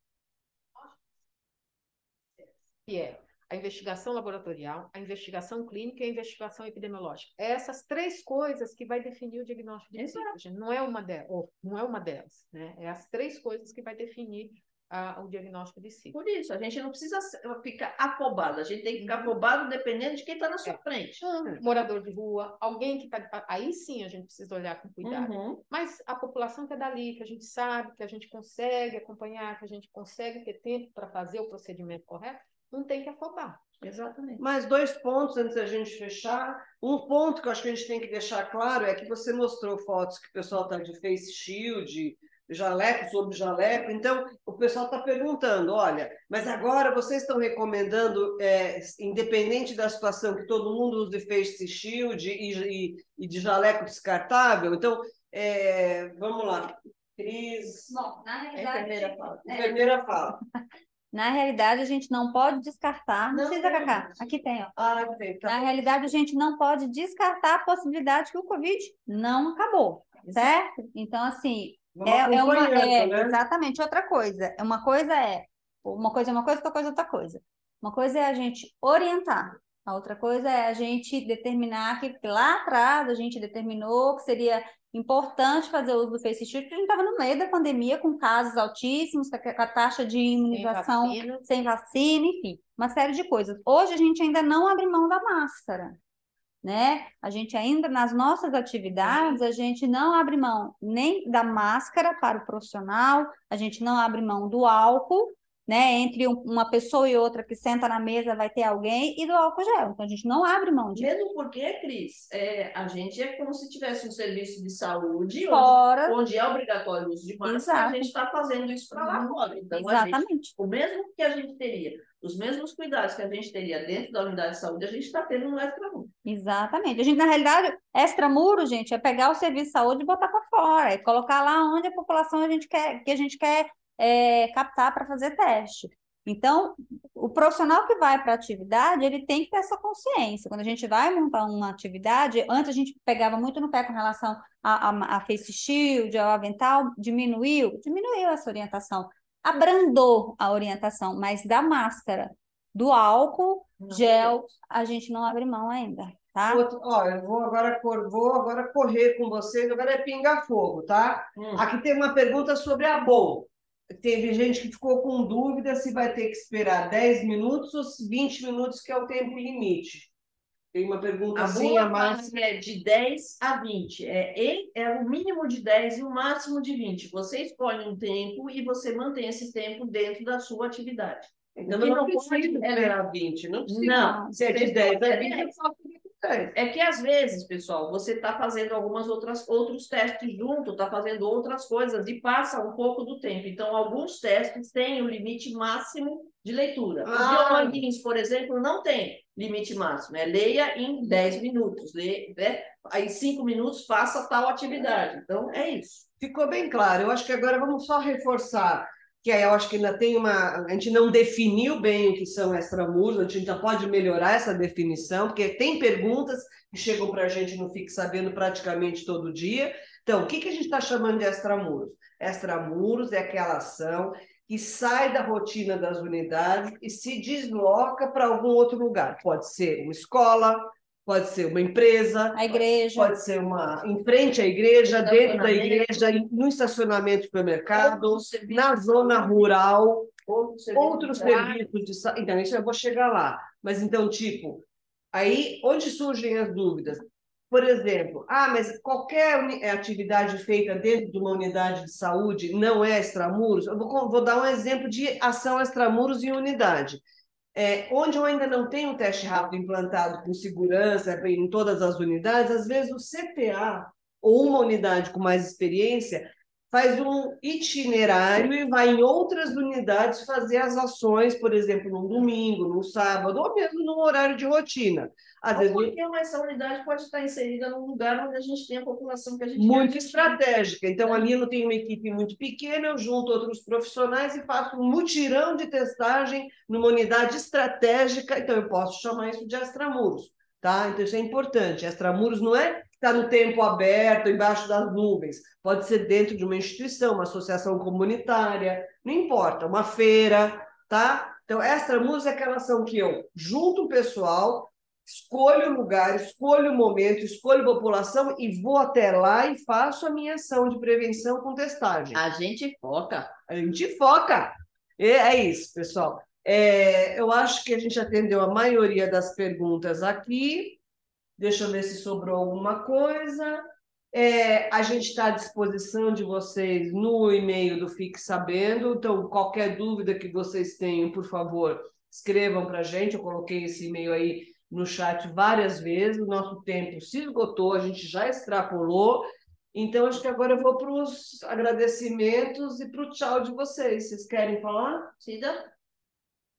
Que é a investigação laboratorial, a investigação clínica e a investigação epidemiológica. É essas três coisas que vai definir o diagnóstico de sífilis. Não é uma delas, não é uma delas, né? É as três coisas que vai definir a, o diagnóstico de si. Por isso, a gente não precisa ficar afobado, a gente tem que ficar uhum. afobado dependendo de quem está na sua é. frente. Uhum. Morador de rua, alguém que está. De... Aí sim a gente precisa olhar com cuidado. Uhum. Mas a população que é dali, que a gente sabe, que a gente consegue acompanhar, que a gente consegue ter tempo para fazer o procedimento correto, não tem que afobar. Exatamente. Mais dois pontos antes da gente fechar. Um ponto que eu acho que a gente tem que deixar claro é que você mostrou fotos que o pessoal está de face shield, jaleco sobre jaleco. Então, o pessoal está perguntando: olha, mas agora vocês estão recomendando, é, independente da situação, que todo mundo use face shield e, e, e de jaleco descartável? Então, é, vamos lá. Cris. Bom, na é realidade. É primeira fala. Na realidade, a gente não pode descartar. Não, não precisa, Cacá. Aqui tem, ó. Ah, tem, tá. Na realidade, a gente não pode descartar a possibilidade que o Covid não acabou, certo? Então, assim, é, é, uma, é né? exatamente outra coisa. É, uma coisa é uma coisa é uma coisa, outra coisa é outra coisa. Uma coisa é a gente orientar, a outra coisa é a gente determinar que lá atrás a gente determinou que seria importante fazer uso do face shield, porque a gente estava no meio da pandemia com casos altíssimos, com a taxa de imunização sem sem vacina, enfim, uma série de coisas. Hoje a gente ainda não abre mão da máscara né? A gente ainda nas nossas atividades, a gente não abre mão nem da máscara para o profissional, a gente não abre mão do álcool, né? Entre um, uma pessoa e outra que senta na mesa vai ter alguém e do álcool gel. Então a gente não abre mão disso. Mesmo porque, Cris, é, a gente é como se tivesse um serviço de saúde fora onde, onde é obrigatório o uso de máscara, Exato. a gente está fazendo isso para lá fora. Então, Exatamente. Gente, o mesmo que a gente teria os mesmos cuidados que a gente teria dentro da unidade de saúde, a gente está tendo no extramuro. Exatamente. A gente, na realidade, extramuro, gente, é pegar o serviço de saúde e botar para fora, e é colocar lá onde a população a gente quer, que a gente quer é, captar para fazer teste. Então, o profissional que vai para a atividade, ele tem que ter essa consciência. Quando a gente vai montar uma atividade, antes a gente pegava muito no pé com relação a, a, a face shield, ao avental, diminuiu? Diminuiu essa orientação abrandou a orientação, mas da máscara, do álcool, gel, a gente não abre mão ainda, tá? Outro, ó, eu vou agora, vou agora correr com vocês, agora é pingar fogo, tá? Hum. Aqui tem uma pergunta sobre a bol. Teve gente que ficou com dúvida se vai ter que esperar 10 minutos ou 20 minutos, que é o tempo limite. Tem uma pergunta a assim, boa assim, máxima é de 10 a 20. É, é o mínimo de 10 e o máximo de 20. Você escolhe um tempo e você mantém esse tempo dentro da sua atividade. Então, não, não pode esperar é 20, não precisa. Não, se é de 10 a 20, eu só é que às vezes, pessoal, você está fazendo algumas outras outros testes junto, está fazendo outras coisas e passa um pouco do tempo. Então, alguns testes têm o limite máximo de leitura. Ah. O Manguins, por exemplo, não tem limite máximo. É leia em 10 minutos, lê, né? aí 5 minutos faça tal atividade. Então, é isso. Ficou bem claro. Eu acho que agora vamos só reforçar que aí eu acho que ainda tem uma. A gente não definiu bem o que são extramuros, a gente ainda pode melhorar essa definição, porque tem perguntas que chegam para a gente não fique sabendo praticamente todo dia. Então, o que, que a gente está chamando de extramuros? Extramuros é aquela ação que sai da rotina das unidades e se desloca para algum outro lugar. Pode ser uma escola, pode ser uma empresa, a igreja. pode ser uma em frente à igreja, dentro da igreja, no estacionamento do supermercado, na zona rural, outros serviço, de saúde. Então, isso eu vou chegar lá. Mas então, tipo, aí onde surgem as dúvidas? Por exemplo, ah, mas qualquer é, atividade feita dentro de uma unidade de saúde não é extramuros? Eu vou, vou dar um exemplo de ação extramuros em unidade. É, onde eu ainda não tenho o teste rápido implantado com segurança em todas as unidades, às vezes o CPA ou uma unidade com mais experiência faz um itinerário e vai em outras unidades fazer as ações, por exemplo, no domingo, no sábado, ou mesmo no horário de rotina. Às ou vezes... Porque uma, essa unidade pode estar inserida num lugar onde a gente tem a população que a gente Muito quer. estratégica. Então, é. ali eu tenho uma equipe muito pequena, eu junto outros profissionais e faço um mutirão de testagem numa unidade estratégica, então eu posso chamar isso de extramuros. Tá? Então, isso é importante. Extramuros não é está no tempo aberto, embaixo das nuvens. Pode ser dentro de uma instituição, uma associação comunitária, não importa, uma feira, tá? Então, extra música é aquela ação que eu junto o pessoal, escolho o lugar, escolho o momento, escolho a população e vou até lá e faço a minha ação de prevenção com testagem. A gente foca. A gente foca. E é isso, pessoal. É, eu acho que a gente atendeu a maioria das perguntas aqui. Deixa eu ver se sobrou alguma coisa. É, a gente está à disposição de vocês no e-mail do Fique Sabendo. Então, qualquer dúvida que vocês tenham, por favor, escrevam para a gente. Eu coloquei esse e-mail aí no chat várias vezes. O nosso tempo se esgotou, a gente já extrapolou. Então, acho que agora eu vou para os agradecimentos e para o tchau de vocês. Vocês querem falar? Cida?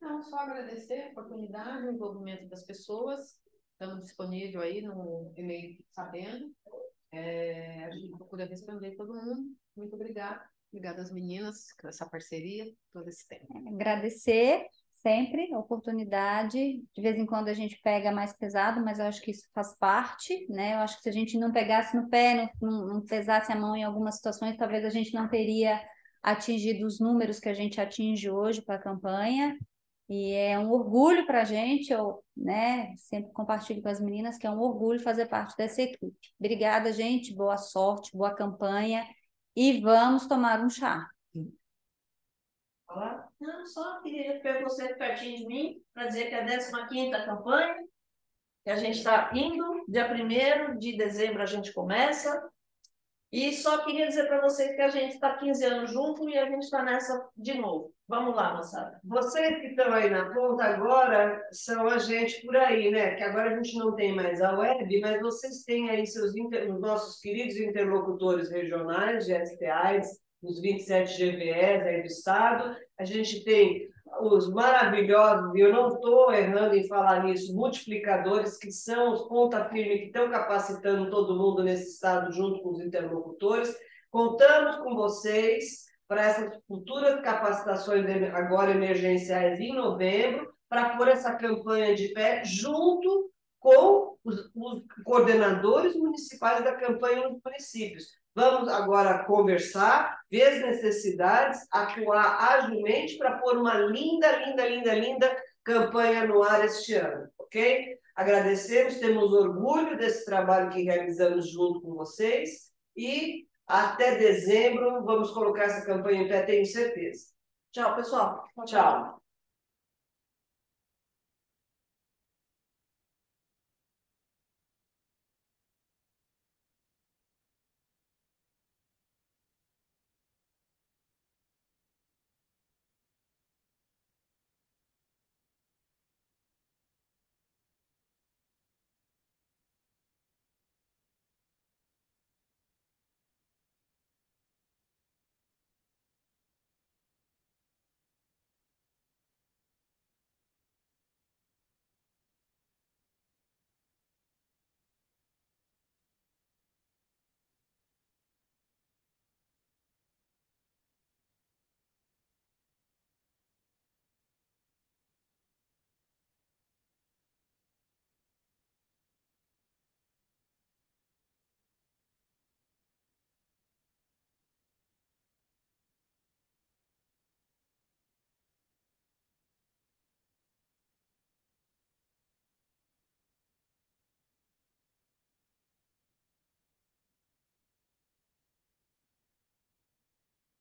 Não, só agradecer a oportunidade, o envolvimento das pessoas estamos disponível aí no e-mail Sabendo. É, a gente procura responder todo mundo. Muito obrigada. Obrigada às meninas por essa parceria todo esse tempo. É, agradecer sempre a oportunidade. De vez em quando a gente pega mais pesado, mas eu acho que isso faz parte, né? Eu acho que se a gente não pegasse no pé, não, não pesasse a mão em algumas situações, talvez a gente não teria atingido os números que a gente atinge hoje para a campanha. E é um orgulho para a gente, eu né, sempre compartilho com as meninas que é um orgulho fazer parte dessa equipe. Obrigada, gente, boa sorte, boa campanha e vamos tomar um chá. Olá. Não, só queria ver você pertinho de mim para dizer que é a 15 campanha, que a gente está indo, dia 1 de dezembro a gente começa, e só queria dizer para vocês que a gente está 15 anos junto e a gente está nessa de novo. Vamos lá, moçada. Vocês que estão aí na ponta agora são a gente por aí, né? Que agora a gente não tem mais a web, mas vocês têm aí seus inter... os nossos queridos interlocutores regionais de STAs, os 27 GVEs aí do Estado. A gente tem os maravilhosos, e eu não estou errando em falar nisso, multiplicadores, que são os ponta firme que estão capacitando todo mundo nesse estado, junto com os interlocutores. Contamos com vocês para essas futuras capacitações agora emergenciais em novembro, para pôr essa campanha de pé junto com os, os coordenadores municipais da campanha nos municípios. Vamos agora conversar, ver as necessidades, atuar agilmente para pôr uma linda, linda, linda, linda campanha no ar este ano, ok? Agradecemos, temos orgulho desse trabalho que realizamos junto com vocês e até dezembro vamos colocar essa campanha em pé, tenho certeza. Tchau, pessoal. Tchau.